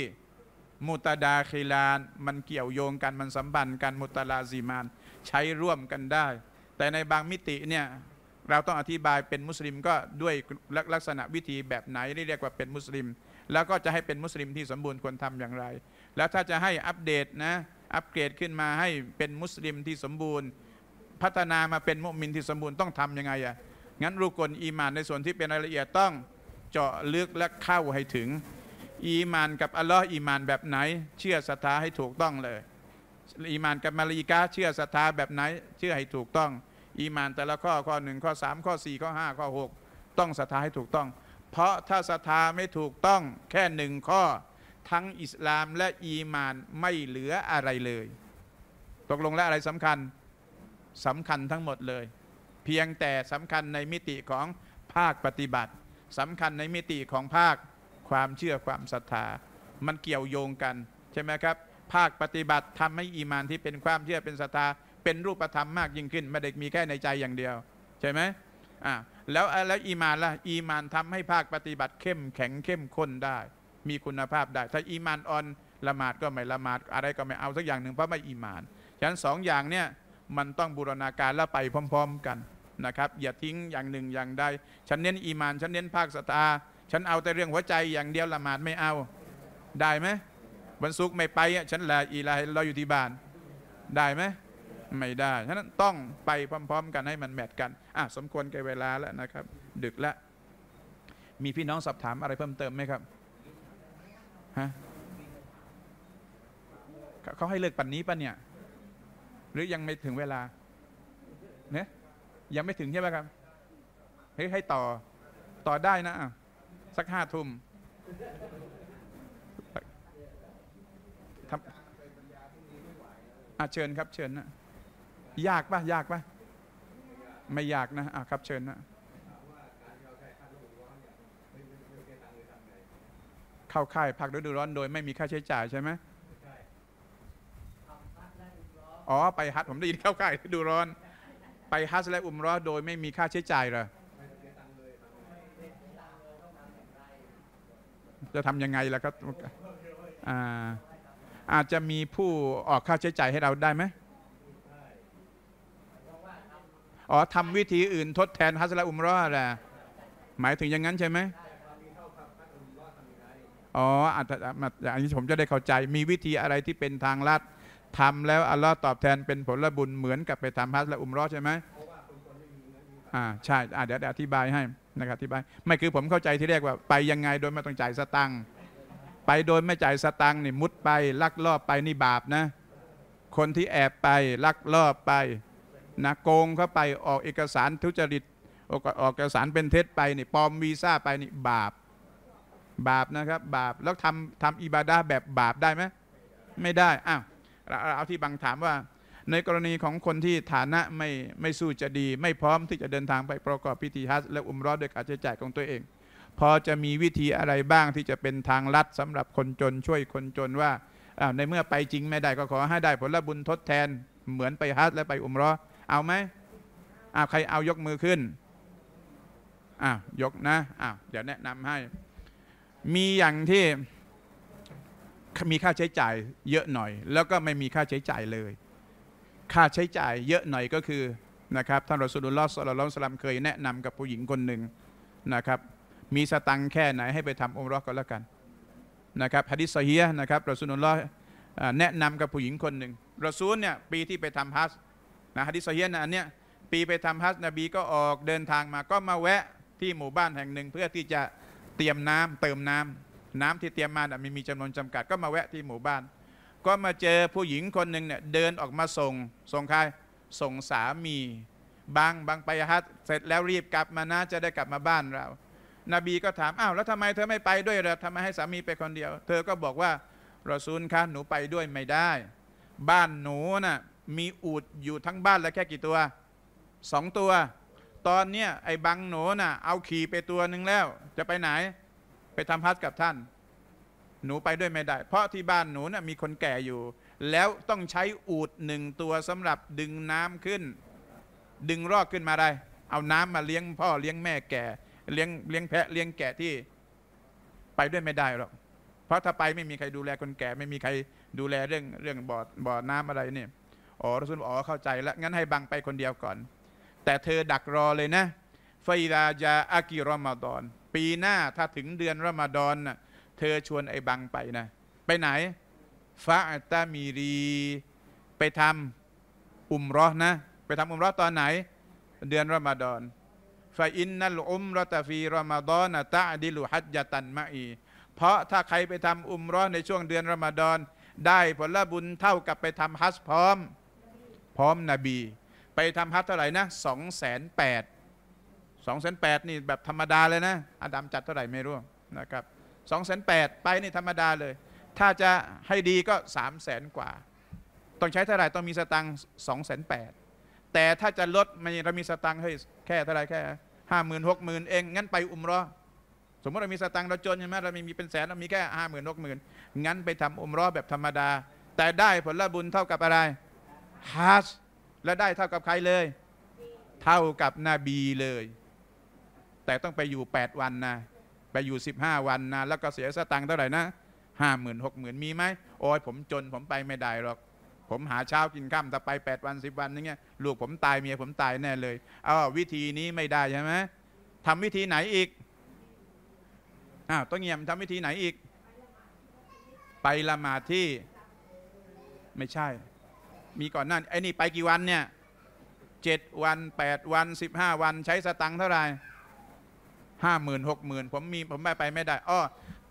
[SPEAKER 1] มุตดาคิลานมันเกี่ยวโยงกันมันสัมพันธ์กัน มุตลาซีมาน ใช้ร่วมกันได้ แต่ในบางมิติเนี่ยเราต้องอธิบายเป็นมุสลิมก็ด้วยลักษณะวิธีแบบไหนเรียกว่าเป็นมุสลิม แล้วก็จะให้เป็นมุสลิมที่สมบูรณ์ควรทำอย่างไร แล้วถ้าจะให้อัปเดตนะอัปเกรดขึ้นมาให้เป็นมุสลิมที่สมบูรณ์ พัฒนามาเป็นมุสลิมที่สมบูรณ์ต้องทำยังไงอะ่ะงั้นรูกลอีมานในส่วนที่เป็นรายละเอียดต้องเจาะลึกและเข้าให้ถึง อีมานกับอัลลอฮ์อีมานแบบไหน เชื่อศรัทธาให้ถูกต้องเลยอีมานกับมาลีกาเชื่อศรัทธาแบบไหน เชื่อให้ถูกต้องอีมาน แต่ละข้อข้อหนึ่งข้อสามข้อสี่ข้อห้าข้อหกต้องศรัทธาให้ถูกต้อง เพราะถ้าศรัทธาไม่ถูกต้องแค่หนึ่งข้อทั้งอิสลามและอีมานไม่เหลืออะไรเลย ตกลงแล้วอะไรสำคัญสำคัญทั้งหมดเลย เพียงแต่สำคัญในมิติของภาคปฏิบัติสำคัญในมิติของภาคความเชื่อความศรัทธามันเกี่ยวโยงกันใช่ไหมครับ ภาคปฏิบัติทำให้อีมานที่เป็นความเชื่อเป็นศรัทธาเป็นรูปธรรมมากยิ่งขึ้นไม่ได้มีแค่ในใจอย่างเดียว ใช่ไหมอ่าแล้วแล้วอีมานล่ะอีมานทำให้ภาคปฏิบัติเข้มแข็งเข้มข้นได้ มีคุณภาพได้ ถ้าอีมานอ่อนละหมาดก็ไม่ละหมาด อะไรก็ไม่เอาสักอย่างหนึ่งเพราะไม่อีมานฉะนั้นสองอย่างเนี่ยมันต้องบูรณาการและไปพร้อม ๆกันนะครับ อย่าทิ้งอย่างหนึ่งอย่างใดฉันเน้น อีมาน ฉันเน้นภาคสตาฉันเอาแต่เรื่องหัวใจอย่างเดียวละหมาดไม่เอา ได้ไหมวันศุกร์ไม่ไปฉันละอีลาเราอยู่ที่บ้านได้ไหมไม่ได้ ฉะนั้นต้องไปพร้อม ๆ กันให้มันแมทกันอ่ะสมควรแก่เวลาแล้วนะครับ ดึกแล้ว มีพี่น้องสอบถามอะไรเพิ่มเติมไหมครับ ฮะเขาให้เลิกปันนี้ปะเนี่ย หรือยังไม่ถึงเวลา เนี่ยยังไม่ถึงใช่ไหมครับเฮ้ยให้ต่อ ต่อได้นะสักห้าทุ่มอาเชิญครับ เชิญนะยากปะยากปะไม่ยากนะอ่ะครับเชิญนะเข้าค่ายพักฤดูร้อน โดย ไม่มีค่าใช้จ่ายใช่ไหมอ๋อไปฮัทผมได้ยินเข้าค่ายฤดูร้อน ไปฮัทและอุมร้อโดยไม่มีค่าใช้จ่ายเหรอจะทำยังไงล่ะครับอาจจะมีผู้ออกค่าใช้จ่ายให้เราได้ไหมอ๋อทำวิธีอื่นทดแทนฮัสละอุมรอดอ่ะหมายถึงอย่างนั้นใช่ไหมอ๋ออาจจะอันนี้ผมจะได้เข้าใจมีวิธีอะไรที่เป็นทางลัดทำแล้วอัลลอฮ์ตอบแทนเป็นผลบุญเหมือนกับไปทำฮัจและอุมรอใช่ไหมอ่าใช่อ่าเดี๋ยวอธิบายให้นะครับอธิบาย ไม่คือผมเข้าใจที่เรียกว่าไปยังไงโดยไม่ต้องจ่ายสตังค์ไปโดยไม่จ่ายสตังค์นี่มุดไปลักลอบไปนี่บาปนะ คนที่แอบไปลักลอบไปนะโกงเข้าไปออกเอกสารทุจริต ออกเอกสารเป็นเท็จไปนี่ปลอมวีซ่าไปนี่บาปบาปนะครับบาปแล้วทำทำอิบาดาแบบบาปได้ไหมไม่ได้อ้าวเอาที่บางถามว่า ในกรณีของคนที่ฐานะไม่ไม่สู้จะดี ไม่พร้อมที่จะเดินทางไปประกอบพิธีฮัจและอุมรอดด้วยค่าใช้จ่ายของตัวเอง พอจะมีวิธีอะไรบ้างที่จะเป็นทางลัดสำหรับคนจนช่วยคนจนว่าในเมื่อไปจริงไม่ได้ก็ขอให้ได้ผลบุญทดแทน เหมือนไปฮัจและไปอุมรอดเอาไหมอ้าวใครเอายกมือขึ้นอ้าวยกนะ อ้าวเดี๋ยวแนะนำให้ มีอย่างที่มีค่าใช้จ่ายเยอะหน่อย แล้วก็ไม่มีค่าใช้จ่ายเลย ค่าใช้จ่ายเยอะหน่อยก็คือนะครับท่านรอสุลลอฮสลลลสลัมเคยแนะนำกับผู้หญิงคนหนึ่งนะครับมีสตังแค่ไหนให้ไปทำองค์รอก็แล้วกันนะครับฮะดิษเฮียนะครับรอสุลลอฮแนะนำกับผู้หญิงคนหนึ่งรอซูลเนี่ยปีที่ไปทำฮัจนะฮะดิษเฮียนะอันเนี้ยปีไปทำฮัจนบีก็ออกเดินทางมาก็มาแวะที่หมู่บ้านแห่งหนึ่ง เพื่อที่จะเตรียมน้ำเติมน้ำ น้ำที่เตรียมมาเนี่ยมีจำนวนจำกัดก็มาแวะที่หมู่บ้าน ก็มาเจอผู้หญิงคนหนึ่งเนี่ยเดินออกมาส่งส่งใครส่งสามีบางบางไปฮัจเสร็จแล้วรีบกลับมานะจะได้กลับมาบ้านเรา นบีก็ถามอ้าวแล้วทำไมเธอไม่ไปด้วยเราทำไมให้สามีไปคนเดียว เธอก็บอกว่ารอซูลคะหนูไปด้วยไม่ได้ บ้านหนูนะ่ะมีอูดอยู่ทั้งบ้านแล้วแค่กี่ตัว สองตัว ตอนเนี้ยไอ้บังหนูน่ะเอาขี่ไปตัวหนึ่งแล้ว จะไปไหน ไปทำพัดกับท่าน หนูไปด้วยไม่ได้ เพราะที่บ้านหนูน่ะ มีคนแก่อยู่ แล้วต้องใช้อูดหนึ่งตัวสำหรับดึงน้ำขึ้น ดึงรอกขึ้นมาได้ เอาน้ำมาเลี้ยงพ่อเลี้ยงแม่แก่ เลี้ยงเลี้ยงแพะเลี้ยงแกะที่ ไปด้วยไม่ได้หรอก เพราะถ้าไปไม่มีใครดูแลคนแก่ ไม่มีใครดูแลเรื่องเรื่องบ่อ บ่อน้ำอะไรเนี่ยอ๋อรสุลอ๋อเข้าใจแล้ว งั้นให้บังไปคนเดียวก่อน แต่เธอดักรอเลยนะฟาอิดาจาอากิรอมาดอน ปีหน้าถ้าถึงเดือนรอมาดอนนะเธอชวนไอ้บังไปนะ ไปไหนฟาอัตามีรี ไปทำอุมรอนะ ไปทำอุมรอตอนไหน เดือนรอมาดอนฟาอินนัลอุมรอตฟีรอมาดอนตะดิลุฮัจยตันมาอี เพราะถ้าใครไปทำอุมรอในช่วงเดือนรอมาดอนได้ผลบุญเท่ากับไปทำฮัจพร้อมพร้อมนบี ไปทำฮัทเท่าไหร่นะสองแสนแปดสองแสนแปดนี่แบบธรรมดาเลยนะอาดัมจัดเท่าไหร่ไม่รู้นะครับสองแสนแปดไปนี่ธรรมดาเลย ถ้าจะให้ดีก็สามแสนกว่า ต้องใช้เท่าไหร่ต้องมีสตังค์สองแสนแปดแต่ถ้าจะลดมันเรามีสตังค์เฮ้ยแค่เท่าไรแค่ห้าหมื่นหกหมื่นเอง งั้นไปอุมรอสมมติ เรามีสตังค์เราจนใช่ไหมเรามีมีเป็นแสนเรามีแค่ห้าหมื่นหกหมื่นงั้นไปทำอุมรอแบบธรรมดา แต่ได้ผลบุญเท่ากับอะไรฮัสและได้เท่ากับใครเลย เท่ากับนบีเลย แต่ต้องไปอยู่ 8 วันนะ ไปอยู่ 15 วันนะ แล้วก็เสียสตังค์เท่าไหร่นะห้าหมื่นหกหมื่นมีไหม โอ้ยผมจนผมไปไม่ได้หรอก ผมหาเช้ากินข้ามแต่ไป 8 วัน 10 วันนย่เงี้ยลูกผมตายเมียผมตายแน่เลย เอาวิธีนี้ไม่ได้ใช่ไหม ทำวิธีไหนอีก อ้าวต้องเงียบทำวิธีไหนอีก ไปละหมาดที่ ไม่ใช่มีก่อนหน้าไอ้นี่ไปกี่วันเนี่ยเจ็ดวันแปดวันสิบห้าวันใช้สตังค์เท่าไหร่ห้าหมื่นหกหมื่นผมมีผมไปไปไม่ได้อ้อ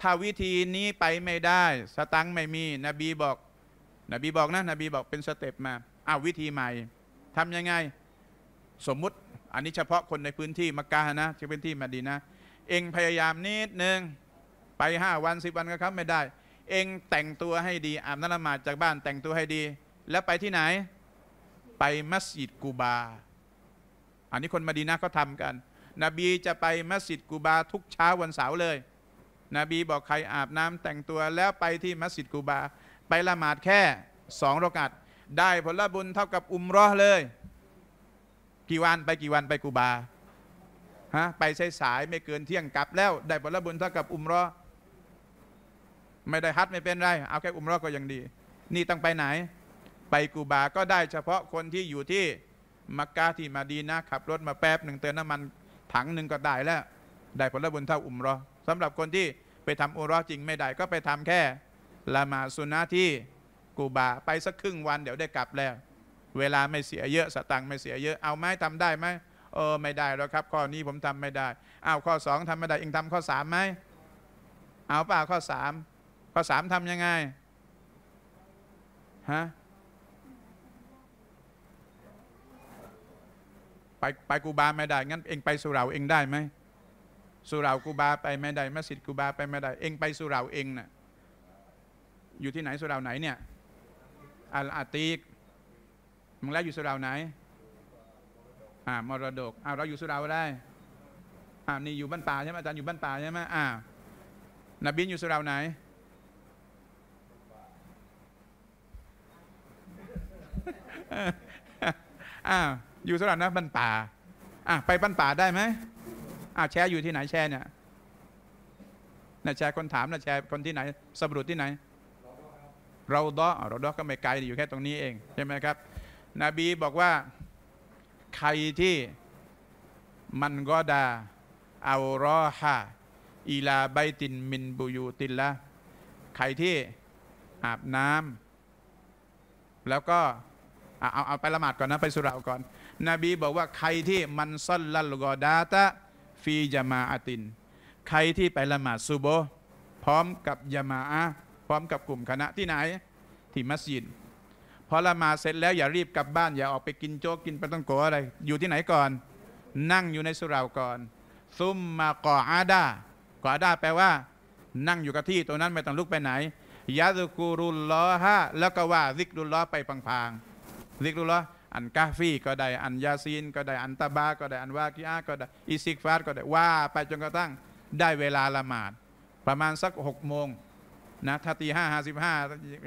[SPEAKER 1] ถ้าวิธีนี้ไปไม่ได้ สตังค์ไม่มี นบีบอกนบีบอกนะนบีบอกเป็นสเต็ปมาอ้าววิธีใหม่ ทํำยังไง สมมุติอันนี้เฉพาะคนในพื้นที่มักกะนะที่พื้นที่มาดีนะ เองพยายามนิดนึง ไปห้าวันสิบวันก็ครับไม่ได้ เองแต่งตัวให้ดีอาบน้ำละหมาดจากบ้านแต่งตัวให้ดีแล้วไปที่ไหน ไปมัสยิดกูบา อันนี้คนมาดีนะก็ทำกัน นบีจะไปมัสยิดกูบาทุกเช้าวันเสาร์เลย นบีบอกใครอาบน้ำ แต่งตัวแล้วไปที่มัสยิดกูบาไปละหมาดแค่สองรกัดได้ผลบุญเท่ากับอุมรอเลย กี่วันไปกี่วันไปกูบาฮะไปสายๆไม่เกินเที่ยงกลับแล้ว ได้ผลบุญเท่ากับอุมรอไม่ได้ฮัตไม่เป็นไรเอาแค่อุมรอก็ยังดี นี่ต้องไปไหนไปกูบาก็ได้เฉพาะคนที่อยู่ที่มักกะที่มาดีนะขับรถมาแป๊บหนึ่งเติมน้ำมันถังหนึ่งก็ได้แล้วได้ผลบุญเท่าอุมรอสำหรับคนที่ไปทำอุรอจริงไม่ได้ ก็ไปทำแค่ ละมาสุนนะที่กูบาไปสักครึ่งวันเดี๋ยวได้กลับแล้ว เวลาไม่เสียเยอะ สตังค์ไม่เสียเยอะ เอาไหมทำได้ไหมเออ ไม่ได้แล้วครับ ข้อนี้ผมทำไม่ได้เอาข้อสองทำไม่ได้เองทำข้อสามไหมเอาเปล่าข้อสามข้อสามทำยังไงฮะไปไปกูบาไม่ได้ งั้นเองไปสุราเองได้ไหม สุรากูบาไปไม่ได้มัสยิดกูบาไปไม่ได้ เองไปสุราเองนะ่ะ อยู่ที่ไหนสุราไหนเนี่ยอาอาตีกมึงแล้วอยู่สุราไหน อ่า มรดกอ่าเราอยู่สุราได้อ่านี่อยู่บ้านป่าใช่ไหมอาจารย์ อยู่บ้านป่าใช่ไหมอ่านบินอยู่สุราไหนอ้าวอยู่สระน้ำบ้านป่าอ่ะไปบ้านป่าได้ไหมอ่ะแชร์อยู่ที่ไหนแชร์เนี่ยนะแชร์คนถามนะแชร์คนที่ไหนสบรุษที่ไหน เราดอเราดอก็ไม่ไกลอยู่แค่ตรงนี้เองใช่ไหมครับ นบีบอกว่าใครที่ มันก็ดาเอารอฮาอีลาใบตินมินบุยูตินละ ใครที่อาบน้ำ แล้วก็เอาเอาไปละหมาดก่อนนะ ไปสุราก่อนนบีบอกว่าใครที่มันซอลลัลกอดาตะ ฟียามาอตินใครที่ไปละหมาดซุโบพร้อมกับยามาอะพร้อมกับกลุ่มคณะที่ไหนที่มัสยิดพอละหมาดเสร็จแล้วอย่ารีบกลับบ้าน อย่าออกไปกินโจ๊กกินปลาต้องโกอะไร อยู่ที่ไหนก่อน นั่งอยู่ในสุราก่อน ซุมมากออาดากออาดาแปลว่า นั่งอยู่กับที่ตรงนั้นไม่ต้องลุกไปไหนยาสุกูรุลลอฮะแล้วก็ว่าซิกรุลลอไปพังๆซิกรุลลออันกาฟีก็ได้ อันยาซีนก็ได้ อันตาบา ก็ได้ อันวากิอาก็ได้ อิซิกฟาดก็ได้ ว่าไปจนกระทั่งได้เวลาละหมาด ประมาณสักหกโมงนะถ้าตีห้าห้าสิบห้า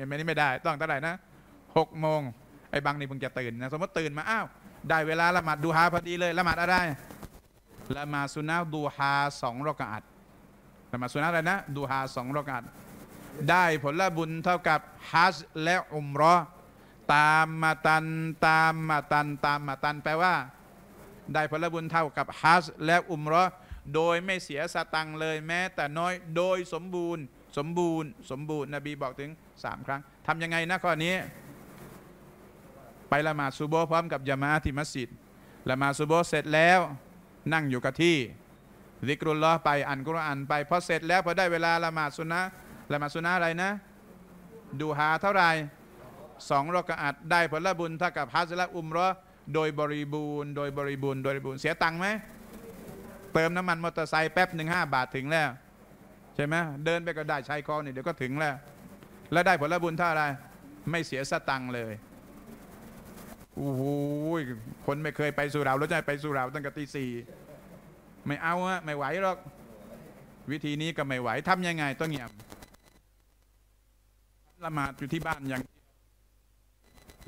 [SPEAKER 1] ไม่นี้ไม่ได้ ต้องเท่าไหร่นะหกโมงไอ้บางนี่มึงจะตื่นนะสมมติตื่นมาอ้าวได้เวลาละหมาดดูฮาพอดีเลยละหมาดอะไรละหมาดสุนัขดูฮาสองรอกดละหมาดสุนัขอะไรนะดูฮาสองรอกดได้ผลบุญเท่ากับฮัจและอุมรอตามมาตันตามมาตัน ตามมาตันแปลว่า ได้ผลบุญเท่ากับฮัสและอุมรอโดยไม่เสียสตังเลยแม้ แต่น้อยโดยสมบูรณ์ สมบูรณ์ สมบูรณ์นบีบอกถึงสามครั้ง ทำยังไงนะข้อนี้ ไปละหมาดซูโบพร้อมกับยามาที่มัสยิดละหมาดซูโบเสร็จแล้วนั่งอยู่กับที่ดิกรุลลอไป อ่านกุรอานไปพอเสร็จแล้วพอได้เวลาละหมาดสุนนะละหมาดสุนะอะไรนะ ดูหาเท่าไหร่สองรอกะอัดได้ผลบุญเท่ากับฮัจและอุมรอโดยบริบูรณ์โดยบริบูรณ์โดยบริบูรณ์เสียตังค์ไหมเติมน้ำมันมอเตอร์ไซค์แป๊บหนึ่งห้าบาทถึงแล้วใช่ไหมเดินไปก็ได้ชายคอนี่เดี๋ยวก็ถึงแล้ว แล้วได้ผลบุญเท่าไรไม่เสียสตังค์เลยโอ้โหคนไม่เคยไปสุราแล้วจะไปสุราตั้งแต่ตีสี่ไม่เอาอะไม่ไหวหรอกวิธีนี้ก็ไม่ไหวทำยังไงต้องเงียบละหมาดอยู่ที่บ้านอย่าง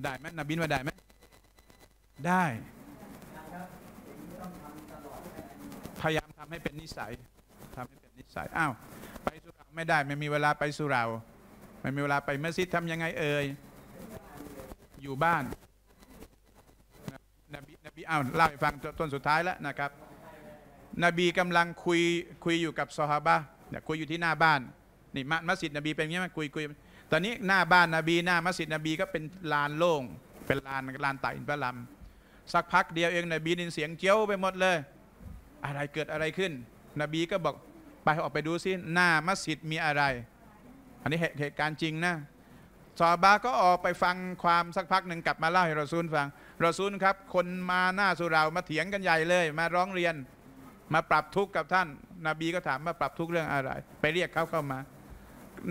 [SPEAKER 1] ได้ไหมนบินว่าได้ไหมได้พยายามทำให้เป็นนิสัยทำให้เป็นนิสัยอ้าวไปสุราไม่ได้ ไม่มีเวลาไปสุรา ไม่มีเวลาไปมัสยิดทำยังไงเอ่ยอยู่บ้านนบีนบีอ้าวเล่าให้ฟังต้นสุดท้ายแล้วนะครับ นบีกำลังคุยคุยอยู่กับซอฮาบะคุยอยู่ที่หน้าบ้านนี่มัสยิด นบีเป็นอย่างนี้ไหมคุยคุยตอนนี้หน้าบ้านนบีหน้ามัสยิดนบีก็เป็นลานโล่งเป็นลานลานตาอินพระลำสักพักเดียวเองนบีดินเสียงเจียวไปหมดเลย อะไรเกิดอะไรขึ้น นบีก็บอกไปออกไปดูซิหน้ามัสยิดมีอะไร อันนี้เหตุการณ์จริงนะซาบาก็ออกไปฟังความสักพักหนึ่งกลับมาเล่าให้รอซูลฟังรอซูลครับ คนมาหน้าสุรามาเถียงกันใหญ่เลย มาร้องเรียนมาปรับทุกข์กับท่านนบีก็ถามมาปรับทุกข์เรื่องอะไร ไปเรียกเขาเข้ามา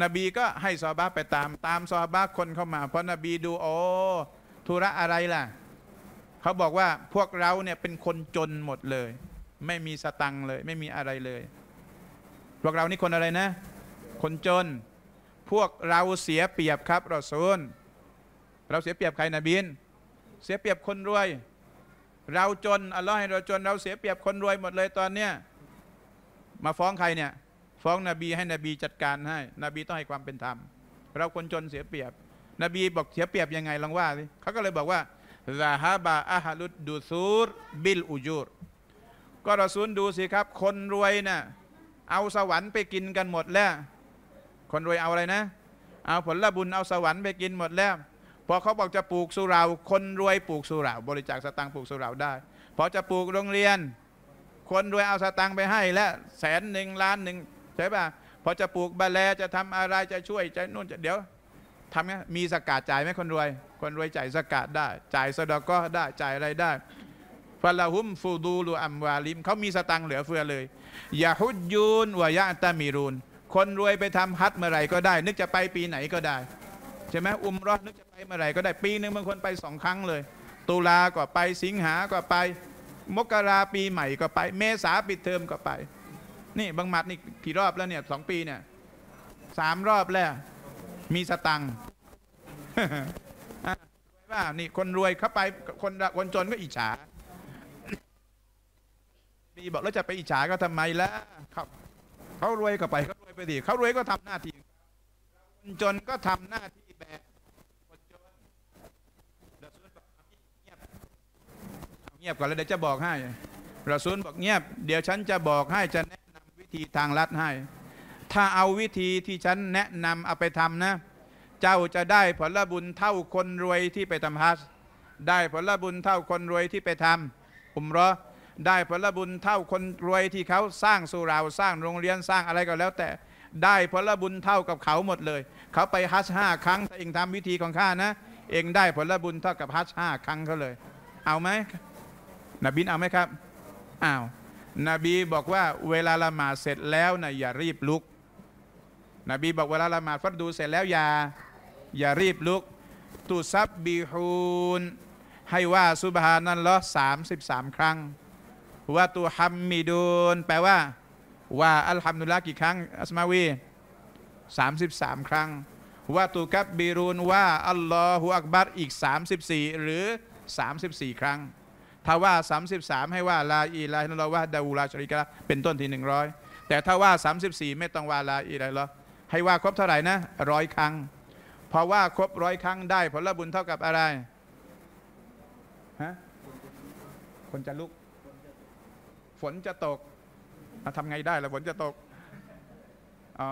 [SPEAKER 1] นบีก็ให้ซอบาไปตาม ตามซอบาคนเข้ามา เพราะนบีดูโอ้ธุระอะไรล่ะ เขาบอกว่าพวกเราเนี่ยเป็นคนจนหมดเลย ไม่มีสตังเลยไม่มีอะไรเลย พวกเรานี่คนอะไรนะ คนจน พวกเราเสียเปรียบครับเราซูลเราเสียเปรียบใครนบีนเสียเปรียบคนรวย เราจนอัลลอฮ์ให้เราจนเราเสียเปรียบคนรวยหมดเลยตอนเนี้ยมาฟ้องใครเนี่ยฟ้องนบีให้นบีจัดการให้นบีต้องให้ความเป็นธรรมเราคนจนเสียเปรียบ นบีบอกเสียเปรียบยังไงลองว่าสิเขาก็เลยบอกว่าซาฮาบะอาฮลุดดูซูรบิลอูยูรก็เราซูลดูสิครับ คนรวยนะ่ะเอาสวรรค์ไปกินกันหมดแล้ว คนรวยเอาอะไรนะ เอาผลบุญเอาสวรรค์ไปกินหมดแล้วพอเขาบอกจะปลูกสุรา คนรวยปลูกสุรา บริจาคสตังค์ปลูกสุราได้พอจะปลูกโรงเรียน คนรวยเอาสตังค์ไปให้และแสนหนึ่งล้านหนึ่งใช่ป่ะพอจะปลูกบะแลจะทำอะไรจะช่วยจะนู่นจะเดี๋ยวทำไงมีสกัดจ่ายไหมคนรวย คนรวยจ่ายสกัดได้จ่ายสดก็ได้จ่ายอะไรได้ฟาลาหุมฟูดูลูอัมวาลิมเขามีสตังเหลือเฟือเลยยาฮุดยูนวายะตามีรูนคนรวยไปทำฮัทเมื่อไรก็ได้ นึกจะไปปีไหนก็ได้ ใช่ไหมอุมรอดนึกจะไปเมื่อไรก็ได้ปีหนึ่งบางคนไปสองครั้งเลย ตุลาก็ไปสิงหาก็ไป มกราปีใหม่ก็ไปเมษาปิดเทอมก็ไปนี่บางหมัดนี่กี่รอบแล้วเนี่ยสองปีเนี่ยสามรอบแล้วมีสตังค์ว่านี่คนรวยเข้าไปคนคนจนก็อิจฉาบีบอกแล้วจะไปอิจฉาก็ทำไมล่ะเขาเขารวยก็ไปเขารวยไปดิเขารวยก็ทำหน้าที่คนจนก็ทำหน้าที่แบบคนจนเงียบเงียบก่อนแล้วเดี๋ยวจะบอกให้ระซูลบอกเงียบ เดี๋ยวฉันจะบอกให้จะแนะทีทางลัดให้ ถ้าเอาวิธีที่ฉันแนะนำเอาไปทำนะ เจ้าจะได้ผลบุญเท่าคนรวยที่ไปทำฮัสได้ผลบุญเท่าคนรวยที่ไปทำอุมรอได้ผลบุญเท่าคนรวยที่เขาสร้างสุราสร้างโรงเรียนสร้างอะไรก็แล้ว แต่ ได้ผลบุญเท่ากับเขาหมดเลย เขาไปฮัชห้าครั้งเองทำวิธีของข้านะ เองได้ผลบุญเท่ากับฮัชห้าครั้งเขาเลย เอาไหม นบินเอาไหมครับอ้าวนบีบอกว่าเวลาละหมาดเสร็จแล้วนะอย่ารีบลุก นบีบอกเวลาละหมาดฟัดดูเสร็จแล้วอย่าอย่ารีบลุก ตุซับบีฮูนให้ว่าสุบฮานัลลอฮ์สามสิบสามครั้ง ว่าตัวฮัมมิดูนแปลว่าว่าอัลฮัมดุลิลล์กี่ครั้งอัสมาวีสามสิบสามครั้ง ว่าตุกับบีรูนว่า อัลลอฮฺอักบัรอีกสามสิบสี่หรือสามสิบสี่ครั้งถ้าว่า 33 ให้ว่า ลาอีลาฮิลลอว่าดาวูลาชริกะเป็นต้นที่100แต่ถ้าว่า 34 ไม่ต้องว่าลาอีลาฮิลลอให้ว่าครบเท่าไหร่นะร้อยครั้ง เพราะว่า ครบร้อยครั้งได้ผลบุญเท่ากับอะไรฮะคนจะลุก ฝนจะตกทำไงได้ล่ะฝนจะตกอ๋อ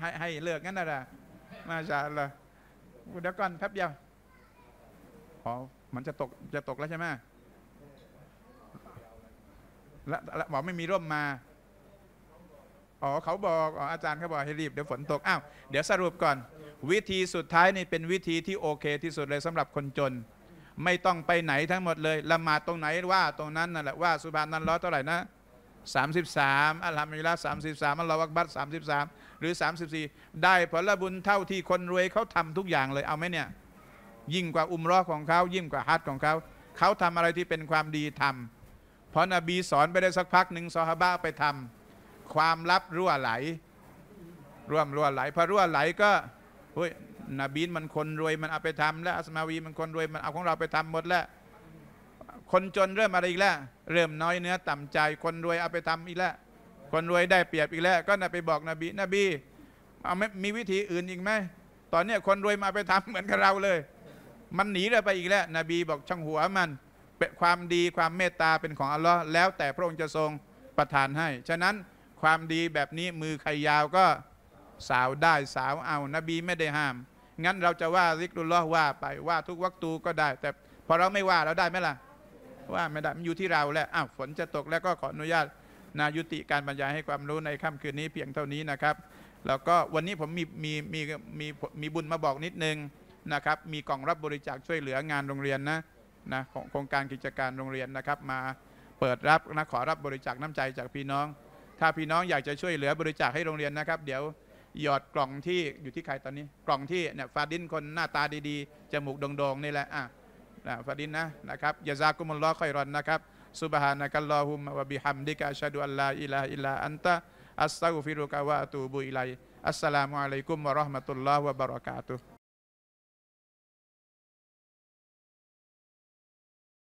[SPEAKER 1] ให้ให้เลือกงั้นน่ะละมาจาละเดี๋ยวก่อนแป๊บเดียวอ๋อมันจะตกจะตกแล้วใช่ไหมแล้วบอกไม่มีร่มมา อ๋อ เขาบอกอ๋ออาจารย์เขาบอกให้รีบ เดี๋ยวฝนตก อ้าว เดี๋ยวสรุปก่อน วิธีสุดท้ายนี่เป็นวิธีที่โอเคที่สุดเลยสำหรับคนจน ไม่ต้องไปไหนทั้งหมดเลยละหมาดตรงไหนว่าตรงนั้นนั่นแหละว่าสุบานนั้นร้อเท่าไหร่นะ 33 อัลฮัมดุลิลละสามสิบสามอัลลอฮฺวักบัตสามสิบสามหรือ 34 ได้ผลบุญเท่าที่คนรวยเขาทำทุกอย่างเลยเอาไหมเนี่ยยิ่งกว่าอุมรอของเขายิ่งกว่าฮัตของเขาเขาทำอะไรที่เป็นความดีทำพอนบี สอนไปได้สักพักหนึ่งซอฮาบะไปทำ ความลับรั่วไหลร่วมรั่วไหลพอรั่วไหลก็เฮ้ยนบีมันคนรวยมันเอาไปทำ แล้วอัสมาวีมันคนรวยมันเอาของเราไปทำหมดแล้ว คนจน เริ่มอะไรอีกแล้ว เริ่มน้อยเนื้อต่ำใจคนรวยเอาไปทำอีกแล้วคนรวยได้เปรียบอีกแล้วก็นไปบอกนบีนบีเอาไม่มีวิธีอื่นอีกไหมตอนนี้คนรวยมาไปทำเหมือนกับเราเลย มันหนีเราไปอีกแล้ว นบีบอกช่างหัวมันความดีความเมตตาเป็นของอัลลอฮ์แล้วแต่พระองค์จะทรงประทานให้ฉะนั้นความดีแบบนี้มือใครยาวก็สาวได้สาวเอานบีไม่ได้ห้าม งั้นเราจะว่าริกรุลลอว่าไปว่าทุกวัตูก็ได้ แต่พอเราไม่ว่าเราได้ไหมล่ะ ว่าไม่ได้มันอยู่ที่เราแหละ อ้าว ฝนจะตกแล้วก็ขออนุญาตนายุติการบรรยายให้ความรู้ในค่ำคืนนี้เพียงเท่านี้นะครับ แล้วก็วันนี้ผมมีมีมีมีมีบุญมาบอกนิดนึงนะครับมีกล่องรับบริจาคช่วยเหลืองานโรงเรียนนะนะของโครงการกิจการโรงเรียนนะครับ มาเปิดรับนะขอรับบริจาคน้ำใจจากพี่น้อง ถ้าพี่น้องอยากจะช่วยเหลือบริจาคให้โรงเรียนนะครับเดี๋ยวหยอดกล่องที่อยู่ที่ใครตอนนี้กล่องที่เนี่ยฟาดินคนหน้าตาดีๆ จมูกโด่งๆนี่แหละอ่ะนะฟาดินนะนะครับยาซากุมลลอคอยรอนนะครับซุบฮานะกัลลอฮุมวะบิฮัมดิกะชาดุอัลลาอิลาอิลาอันตะอัสตัฆฟิรุกะวะตูบุอิไลอัสสลามุอะลัยกุมวะราะห์มะตุลลอฮ์วะบะเราะกาตุฮ์